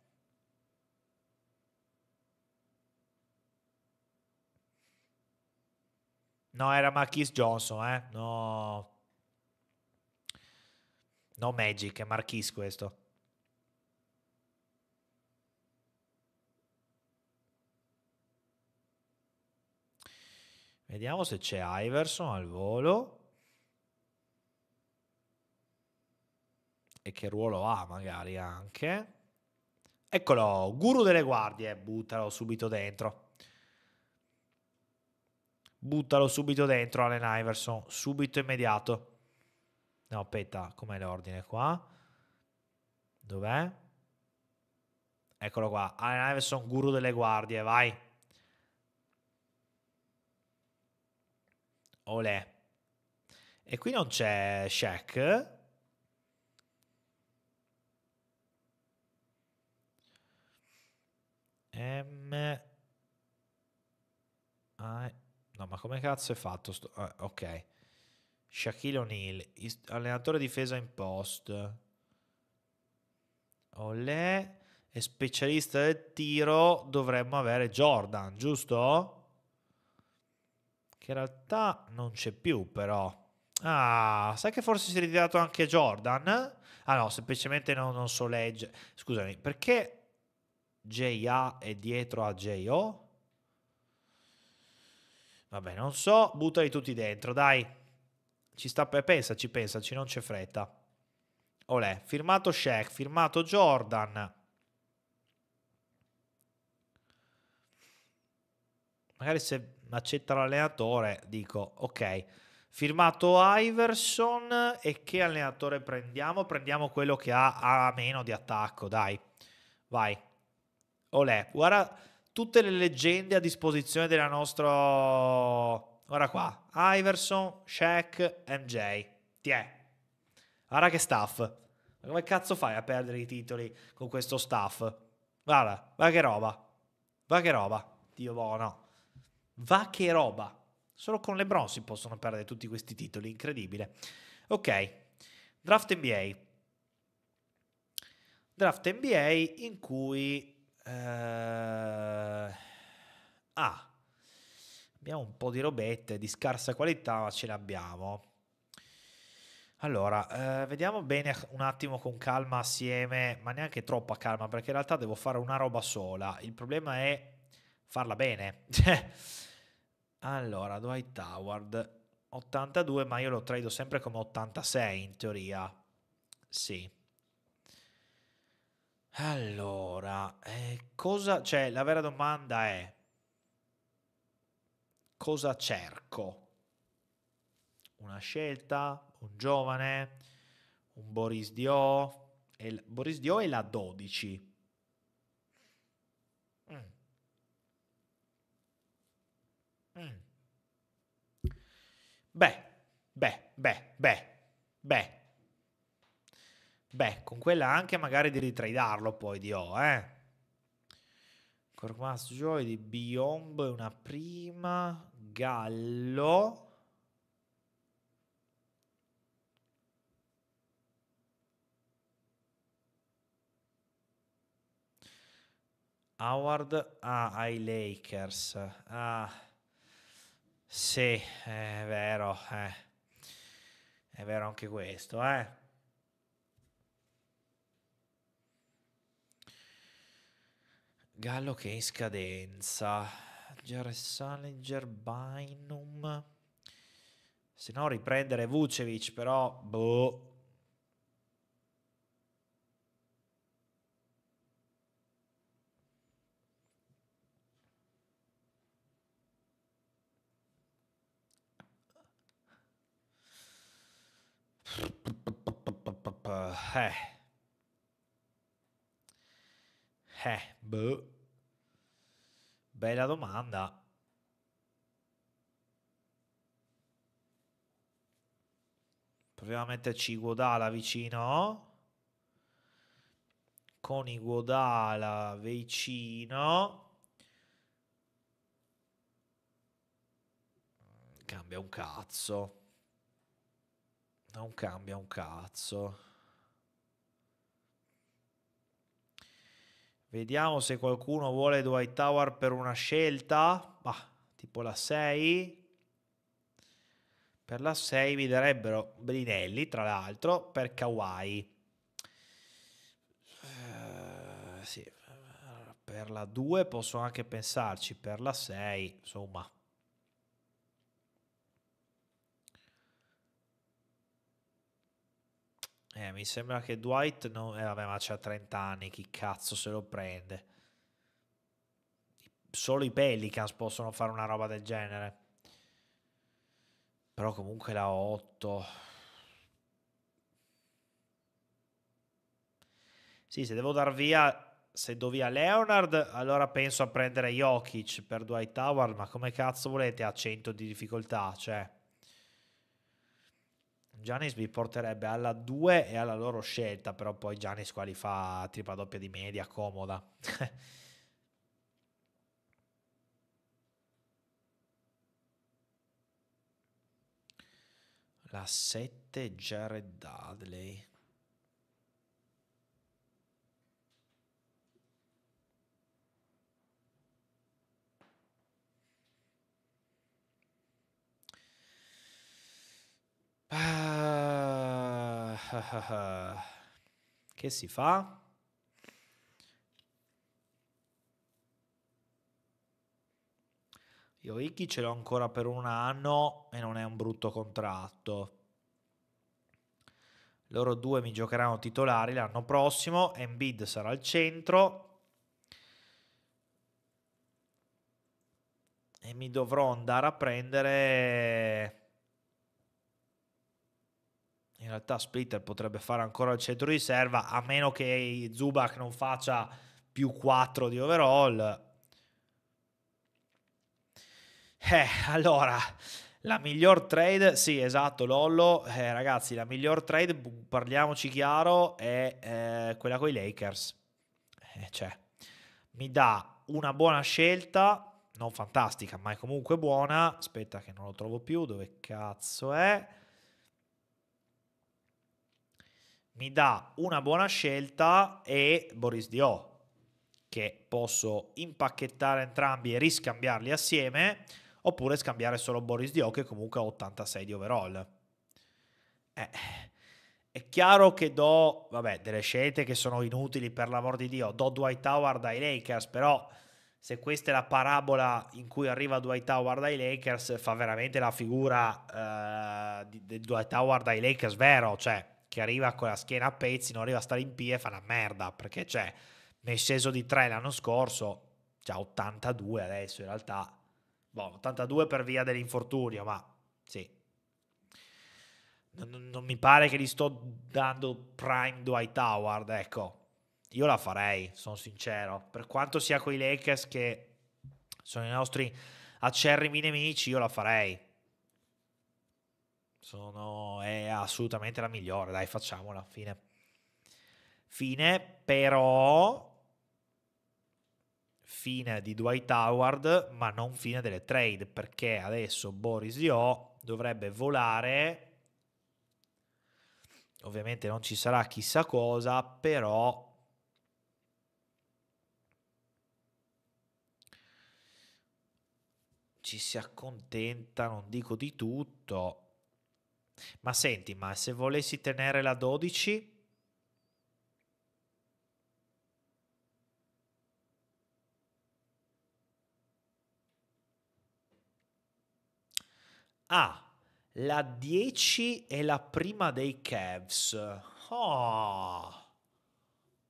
[SPEAKER 1] No, era Marquis Johnson, eh? No. No Magic, è Marquis questo. Vediamo se c'è Iverson al volo. E che ruolo ha magari anche. Eccolo, guru delle guardie, buttalo subito dentro buttalo subito dentro Allen Iverson, subito immediato. No, aspetta, com'è l'ordine qua? Dov'è? Eccolo qua, Allen Iverson, guru delle guardie, vai. Olè. E qui non c'è Shaq. M... I no ma come cazzo è fatto? Sto... Ah, ok. Shaquille O'Neal, ist- allenatore difesa in post. Olè e specialista del tiro, dovremmo avere Jordan, giusto? Che in realtà non c'è più però. Ah, sai che forse si è ritirato anche Jordan? Ah no, semplicemente no, non so leggere. Scusami, perché JA è dietro a JO? Vabbè, non so, buttali tutti dentro, dai. Ci sta, per pensaci, pensaci, non c'è fretta. Olè, firmato Shaq, firmato Jordan. Magari se accetta l'allenatore dico, ok, firmato Iverson e che allenatore prendiamo? Prendiamo quello che ha a meno di attacco, dai. Vai. Olè, guarda tutte le leggende a disposizione della nostra... Ora qua, Iverson, Shaq, MJ. Ti è. Guarda che staff. Ma Come cazzo fai a perdere i titoli con questo staff? Guarda, va che roba. Va che roba. Dio buono. Va che roba. Solo con LeBron si possono perdere tutti questi titoli, incredibile. Ok, draft NBA. Draft NBA in cui Uh, ah, abbiamo un po' di robette di scarsa qualità, ma ce le abbiamo. Allora, eh, vediamo bene un attimo con calma assieme, ma neanche troppa calma, perché in realtà devo fare una roba sola. Il problema è farla bene. allora, Dwight Howard, 82, ma io lo trado sempre come 86 in teoria. Sì. Allora, eh, cosa cioè la vera domanda è cosa cerco? Una scelta, un giovane, un Boris Dio, il, Boris Dio è la 12. Mm. Mm. Beh, beh, beh, beh, beh. Beh, con quella anche magari di ritradarlo poi di O, eh. Cormas Joy di Biombo è una prima. Gallo. Howard ah, ai Lakers. Ah, sì, è vero. Eh. È vero anche questo, eh. Gallo che è in scadenza. Jared Salinger, Se no riprendere Vucevic, però... Boh. Eh. Eh, boh. Bella domanda. Proviamo a metterci Guodala vicino. Con i Guodala vicino. Cambia un cazzo. Non cambia un cazzo. Vediamo se qualcuno vuole Dwight Tower per una scelta. Bah, tipo la 6. Per la 6 mi darebbero Brinelli, tra l'altro, per Kawhi. Uh, sì. Per la 2 posso anche pensarci, per la 6, insomma. Eh, mi sembra che Dwight non... Eh, vabbè, ma c'ha 30 anni, chi cazzo se lo prende? Solo i Pelicans possono fare una roba del genere. Però comunque la 8. Sì, se devo dar via, se do via Leonard, allora penso a prendere Jokic per Dwight Howard, ma come cazzo volete a 100 di difficoltà, cioè... Giannis vi porterebbe alla 2 e alla loro scelta, però poi Giannis qua li fa tripla doppia di media comoda. la 7 Jared Dudley che si fa? Io Ricky ce l'ho ancora per un anno e non è un brutto contratto. Loro due mi giocheranno titolari l'anno prossimo, Embiid sarà al centro. E mi dovrò andare a prendere in realtà Splitter potrebbe fare ancora il centro riserva, a meno che Zubac non faccia più 4 di overall. Eh, allora, la miglior trade, sì, esatto, Lollo, eh, ragazzi, la miglior trade, parliamoci chiaro, è eh, quella con i Lakers. Eh, cioè, mi dà una buona scelta, non fantastica, ma è comunque buona. Aspetta che non lo trovo più, dove cazzo è? mi dà una buona scelta e Boris Dio, che posso impacchettare entrambi e riscambiarli assieme, oppure scambiare solo Boris Dio, che comunque ha 86 di overall. Eh, è chiaro che do, vabbè, delle scelte che sono inutili per l'amor di Dio, do Dwight Howard ai Lakers, però se questa è la parabola in cui arriva Dwight Howard ai Lakers, fa veramente la figura eh, di, di Dwight Howard ai Lakers vero, cioè che arriva con la schiena a pezzi, non arriva a stare in piedi e fa una merda, perché cioè, ne è sceso di 3 l'anno scorso, già 82 adesso in realtà, boh, 82 per via dell'infortunio, ma sì, non, non mi pare che gli sto dando prime Dwight Howard, ecco, io la farei, sono sincero, per quanto sia quei Lakers che sono i nostri acerrimi nemici, io la farei sono, è assolutamente la migliore, dai, facciamola, fine. Fine, però... Fine di Dwight Howard, ma non fine delle trade, perché adesso Boris Io dovrebbe volare ovviamente non ci sarà chissà cosa, però ci si accontenta, non dico di tutto. Ma senti, ma se volessi tenere la 12? Ah, la 10 è la prima dei Cavs. Oh.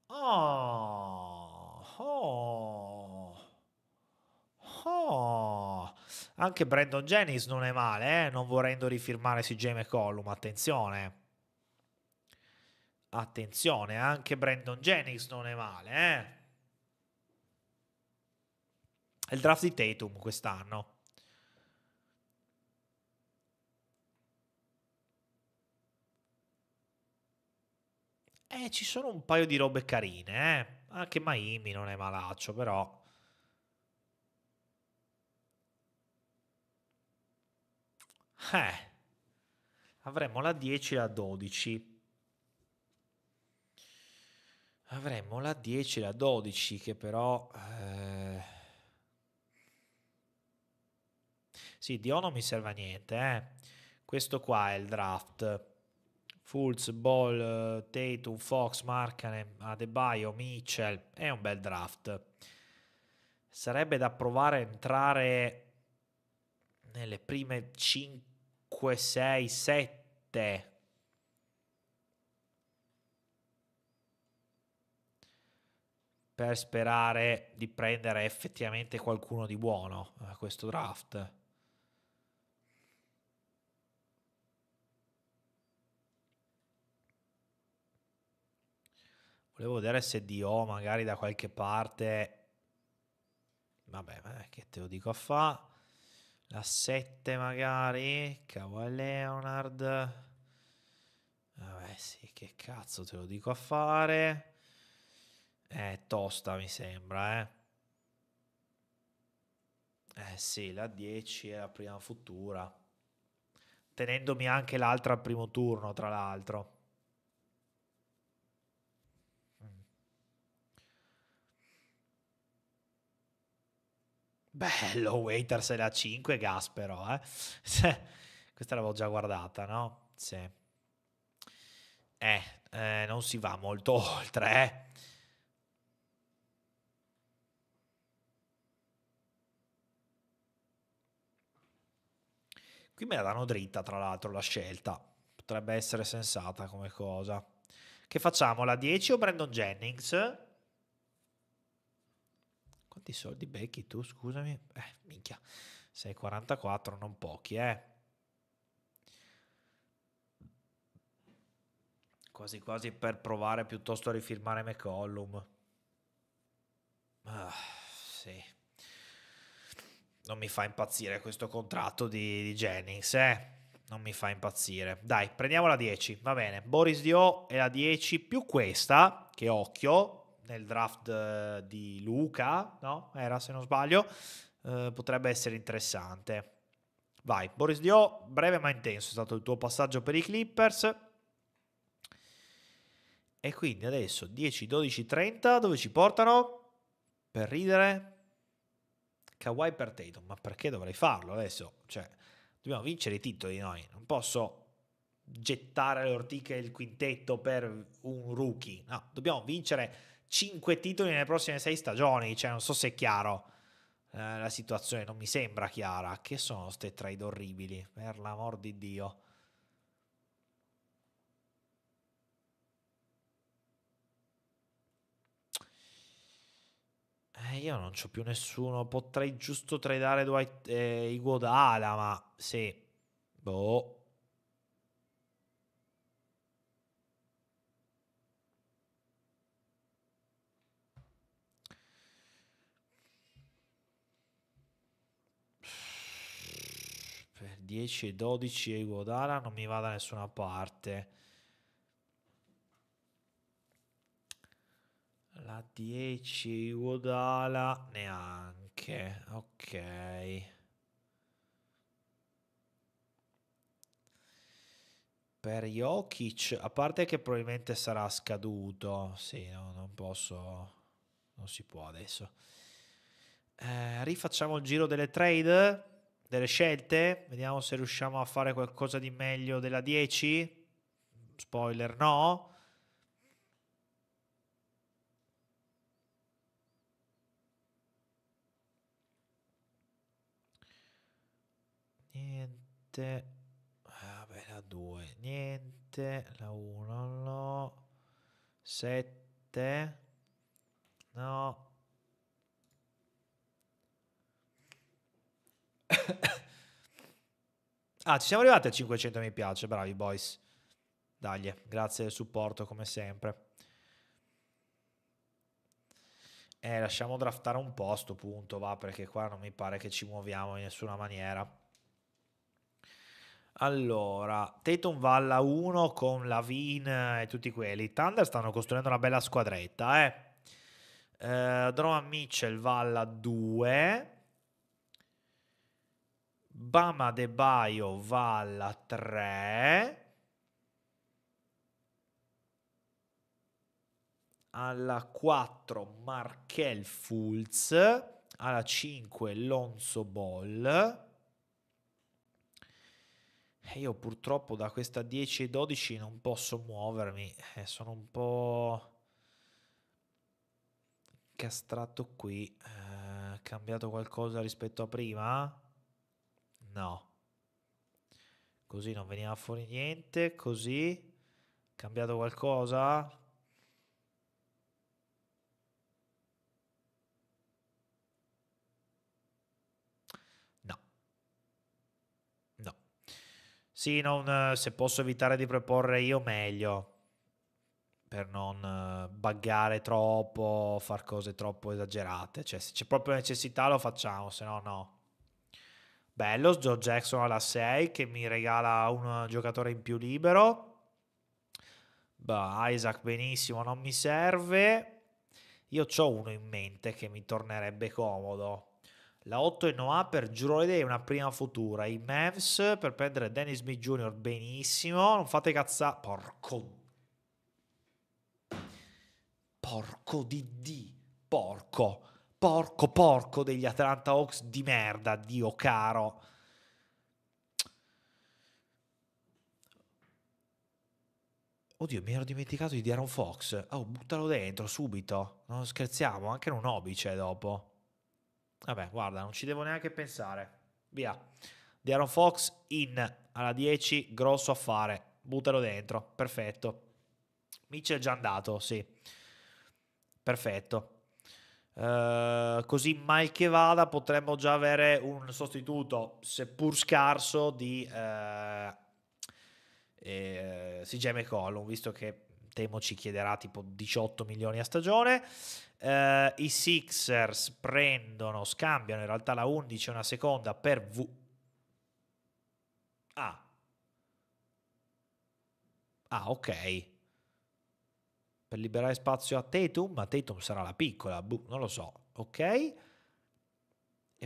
[SPEAKER 1] Oh. Oh. Oh, anche Brandon Jennings non è male, eh? non vorrendo rifirmare CJ McCollum, attenzione. Attenzione, anche Brandon Jennings non è male, eh? È il draft di Tatum quest'anno. Eh, ci sono un paio di robe carine, eh? Anche Maimi non è malaccio, però... Eh, avremmo la 10 e la 12. Avremmo la 10 e la 12 che però... Eh... Sì, Dio non mi serve a niente. Eh. Questo qua è il draft. Fulz, Ball, Tatum, Fox, Markane, Adebayo, Mitchell. È un bel draft. Sarebbe da provare a entrare nelle prime 5 5, 6, 7. Per sperare di prendere effettivamente qualcuno di buono a questo draft. Volevo vedere se Dio magari da qualche parte... Vabbè, eh, che te lo dico a fa'. La 7 magari, Kawhi Leonard. Vabbè sì, che cazzo te lo dico a fare. È eh, tosta mi sembra, eh. Eh sì, la 10 è la prima futura. Tenendomi anche l'altra al primo turno, tra l'altro. Bello, Waiters è la 5, gas però, Eh? Questa l'avevo già guardata, no? Sì. Eh, eh, non si va molto oltre, eh. Qui me la danno dritta, tra l'altro, la scelta. Potrebbe essere sensata come cosa. Che facciamo, la 10 o Brandon Jennings? Quanti soldi becchi tu, scusami? Eh, minchia, sei 44, non pochi, eh. Quasi quasi per provare piuttosto a rifirmare McCollum. Ah, sì. Non mi fa impazzire questo contratto di, di Jennings, eh non mi fa impazzire. Dai, prendiamo la 10, va bene. Boris Dio è la 10 più questa, che occhio, nel draft eh, di Luca, no? Era se non sbaglio, eh, potrebbe essere interessante. Vai, Boris Dio, breve ma intenso è stato il tuo passaggio per i Clippers. E quindi adesso 10, 12, 30, dove ci portano? Per ridere? Kawhi per Tatum, ma perché dovrei farlo adesso? Cioè, dobbiamo vincere i titoli noi, non posso gettare le ortiche il quintetto per un rookie. No, dobbiamo vincere 5 titoli nelle prossime 6 stagioni, cioè non so se è chiaro eh, la situazione, non mi sembra chiara. Che sono queste trade orribili, per l'amor di Dio. Eh, io non c'ho più nessuno, potrei giusto tradare Dwight eh, Iguodala, ma sì, boh. 10 e 12 e Godara non mi va da nessuna parte. La 10 e Iwodala neanche, ok. Per Jokic, a parte che probabilmente sarà scaduto, sì, no, non posso, non si può adesso. Eh, rifacciamo il giro delle trade delle scelte, vediamo se riusciamo a fare qualcosa di meglio della 10, spoiler no. Niente, ah, vabbè la 2, niente, la 1 no, 7, no, ah, ci siamo arrivati a 500 mi piace, bravi boys. Dagli, grazie del supporto come sempre. Eh, lasciamo draftare un posto, punto, va, perché qua non mi pare che ci muoviamo in nessuna maniera. Allora, Tatum va alla 1 con Lavin e tutti quelli. I Thunder stanno costruendo una bella squadretta, eh. Uh, Donovan Mitchell va alla 2. Bama De Baio va alla 3. Alla 4 Markel Fulz, alla 5 Lonzo Ball. E io purtroppo da questa 10 e 12 non posso muovermi, eh, sono un po' incastrato qui. Eh, cambiato qualcosa rispetto a prima? No. Così non veniva fuori niente, così. Cambiato qualcosa? No. No. Sì, non, se posso evitare di proporre io meglio per non eh, buggare troppo, far cose troppo esagerate. Cioè, se c'è proprio necessità lo facciamo, se no no. Bello, Joe Jackson alla 6 che mi regala un giocatore in più libero. Bah, Isaac benissimo, non mi serve. Io ho uno in mente che mi tornerebbe comodo. La 8 e Noah per Giroide è una prima futura. I Mavs per prendere Dennis Smith Jr. benissimo. Non fate cazzare. Porco. Porco di D. Porco porco porco degli Atlanta Hawks di merda, Dio caro. Oddio, mi ero dimenticato di Aaron Fox. Oh, buttalo dentro subito. Non scherziamo, anche non Obi c'è eh, dopo. Vabbè, guarda, non ci devo neanche pensare. Via. Di Aaron Fox in alla 10, grosso affare. Buttalo dentro, perfetto. Mitch è già andato, sì. Perfetto. Uh, così mal che vada potremmo già avere un sostituto, seppur scarso, di uh, eh, eh Sigeme Column, visto che temo ci chiederà tipo 18 milioni a stagione. Uh, I Sixers prendono, scambiano in realtà la 11 e una seconda per V. Ah. Ah, ok per liberare spazio a Tatum, ma Tatum sarà la piccola, buh, non lo so, ok? E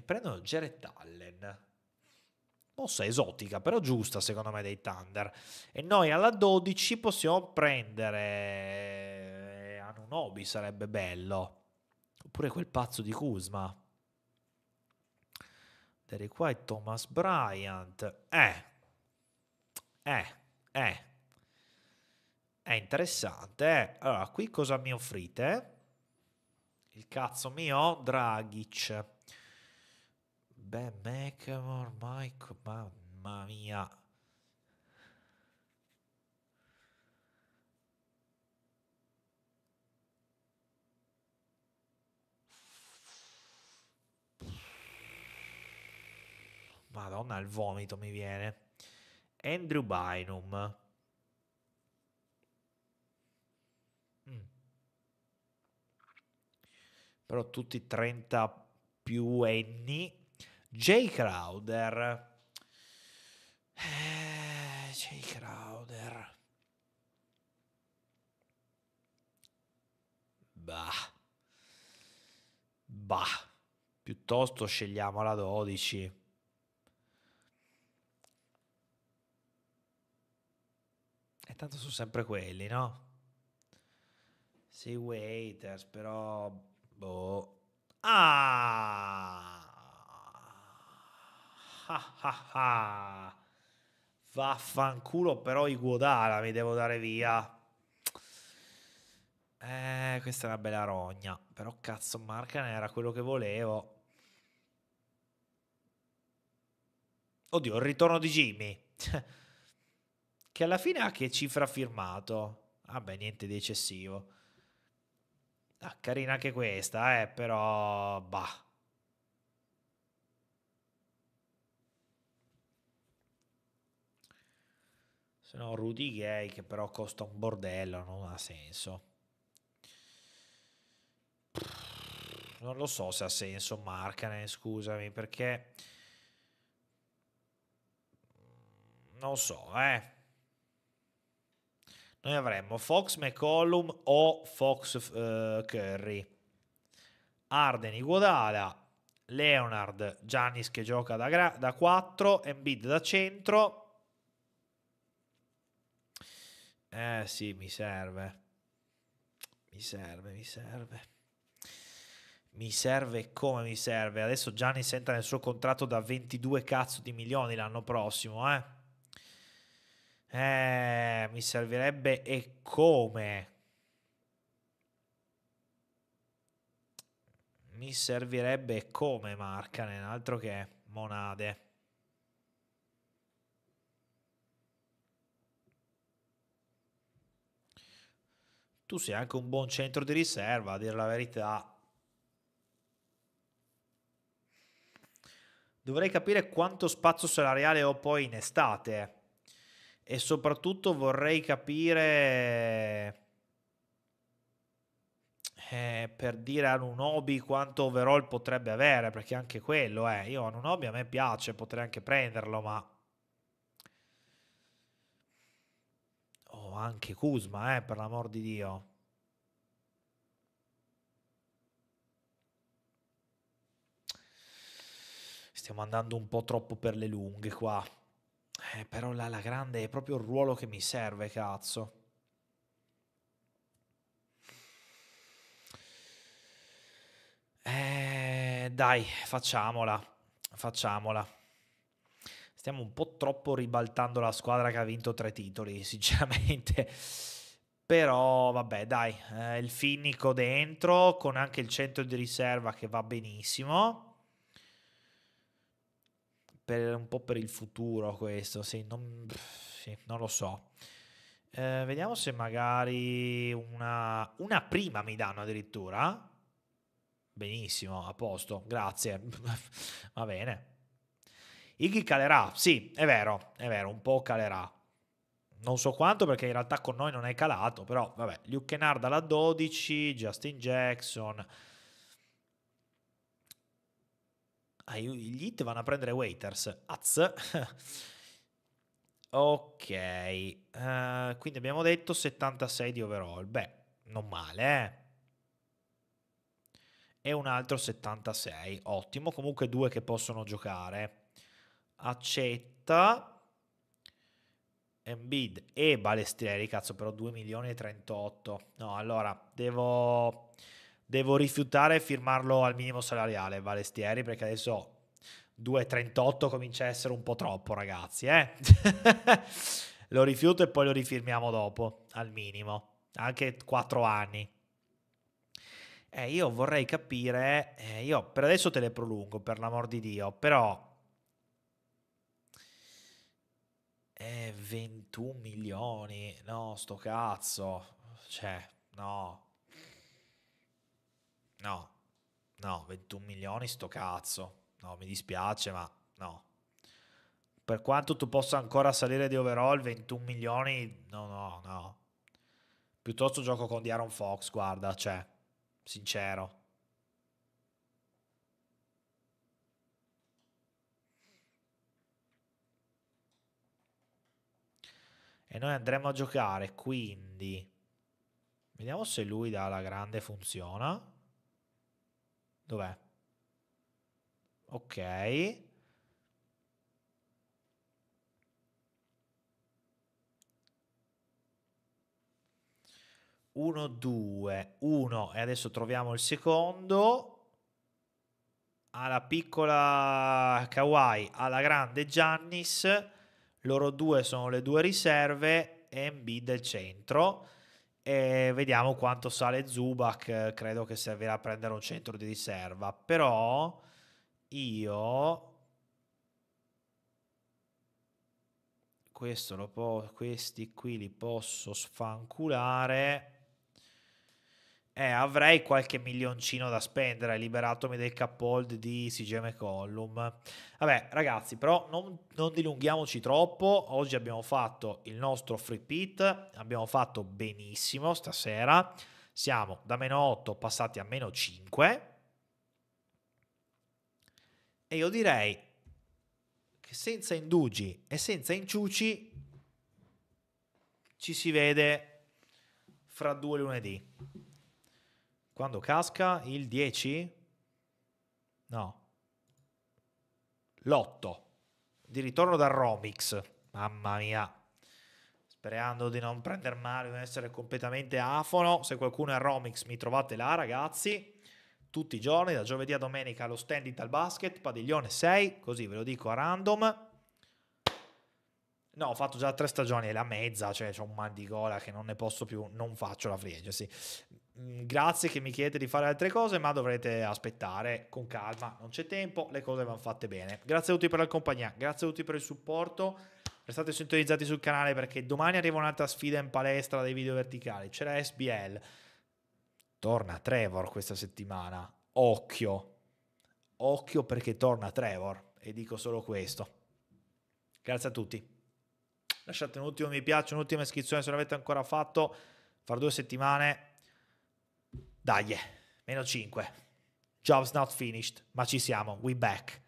[SPEAKER 1] prendono Jared Allen. Mossa esotica, però giusta secondo me dei Thunder. E noi alla 12 possiamo prendere eh, Anunobi, sarebbe bello. Oppure quel pazzo di Kuzma. Derek White, Thomas Bryant. Eh. Eh. Eh. È interessante. Eh. Allora, qui cosa mi offrite? Il cazzo mio, Dragic. Beh, Macklemore, Mike, mamma mia. Madonna, il vomito mi viene. Andrew Bynum. però tutti 30 più enni. Jay Crowder. Eh, Jay Crowder. Bah. Bah. Piuttosto scegliamo la 12. E tanto sono sempre quelli, no? Sei waiters, però Boh. Ah! Ah ah ah! Vaffanculo però i Guodala mi devo dare via. Eh, questa è una bella rogna. Però cazzo, Marcan era quello che volevo. Oddio, il ritorno di Jimmy. che alla fine ha che cifra firmato? Vabbè, niente di eccessivo. Ah, carina anche questa, eh, però... Bah. Se no, Rudy Gay, che però costa un bordello, non ha senso. Non lo so se ha senso Marcanen, scusami, perché... Non so, eh noi avremmo Fox McCollum o Fox uh, Curry, Arden Iguodala, Leonard, Giannis che gioca da, gra- da 4, Embiid da centro. Eh sì, mi serve. Mi serve, mi serve. Mi serve come mi serve. Adesso Giannis entra nel suo contratto da 22 cazzo di milioni l'anno prossimo, eh. Eh, mi servirebbe e come? Mi servirebbe e come Marcanen, altro che Monade. Tu sei anche un buon centro di riserva, a dire la verità. Dovrei capire quanto spazio salariale ho poi in estate e soprattutto vorrei capire eh, per dire a Nunobi quanto overall potrebbe avere perché anche quello è eh. io Nunobi a me piace potrei anche prenderlo ma oh, anche Kuzma eh, per l'amor di Dio stiamo andando un po' troppo per le lunghe qua eh, però la grande è proprio il ruolo che mi serve, cazzo. Eh, dai, facciamola, facciamola. Stiamo un po' troppo ribaltando la squadra che ha vinto tre titoli, sinceramente. Però vabbè, dai, eh, il finnico dentro con anche il centro di riserva che va benissimo per, un po' per il futuro questo, sì, non, sì, non lo so. Eh, vediamo se magari una, una prima mi danno addirittura. Benissimo, a posto, grazie. Va bene. Iggy calerà, sì, è vero, è vero, un po' calerà. Non so quanto perché in realtà con noi non è calato, però vabbè, Luke Kennard alla 12, Justin Jackson, gli hit vanno a prendere Waiters. Az. ok, uh, quindi abbiamo detto 76 di overall. Beh, non male, eh? E un altro 76, ottimo. Comunque due che possono giocare. Accetta. Embiid e Balestrieri, cazzo però 2 milioni e 38. No, allora, devo devo rifiutare e firmarlo al minimo salariale Valestieri perché adesso 2,38 comincia a essere un po' troppo ragazzi eh? lo rifiuto e poi lo rifirmiamo dopo al minimo anche 4 anni eh, io vorrei capire eh, io per adesso te le prolungo per l'amor di Dio però 21 eh, milioni no sto cazzo cioè no no, no, 21 milioni sto cazzo, no, mi dispiace, ma no. Per quanto tu possa ancora salire di overall, 21 milioni, no, no, no. Piuttosto gioco con Diaron Fox, guarda, cioè, sincero. E noi andremo a giocare, quindi... Vediamo se lui dalla grande funziona. Dov'è? Ok. Uno, due, uno e adesso troviamo il secondo. Alla piccola Kawhi, alla grande Giannis. Loro due sono le due riserve e Embiid del centro. E vediamo quanto sale Zubac, credo che servirà a prendere un centro di riserva, però io questo lo po- questi qui li posso sfanculare eh, avrei qualche milioncino da spendere, liberatomi del caphold di CGM Collum. Vabbè, ragazzi, però non, non, dilunghiamoci troppo. Oggi abbiamo fatto il nostro free pit, abbiamo fatto benissimo stasera. Siamo da meno 8 passati a meno 5. E io direi che senza indugi e senza inciuci ci si vede fra due lunedì. Quando casca il 10? No. L'8. Di ritorno da Romix. Mamma mia. Sperando di non prendere male, di essere completamente afono. Se qualcuno è a Romix mi trovate là, ragazzi tutti i giorni, da giovedì a domenica allo stand Ital Basket, padiglione 6, così ve lo dico a random. No, ho fatto già tre stagioni e la mezza, cioè ho un mal di gola che non ne posso più, non faccio la free agency. Mm, grazie che mi chiedete di fare altre cose, ma dovrete aspettare con calma, non c'è tempo, le cose vanno fatte bene. Grazie a tutti per la compagnia, grazie a tutti per il supporto. Restate sintonizzati sul canale perché domani arriva un'altra sfida in palestra dei video verticali. C'è la SBL. Torna Trevor questa settimana. Occhio. Occhio perché torna Trevor. E dico solo questo. Grazie a tutti. Lasciate un ultimo mi piace, un'ultima iscrizione se non l'avete ancora fatto. Fra due settimane dai, meno 5. Job's not finished, ma ci siamo, we back.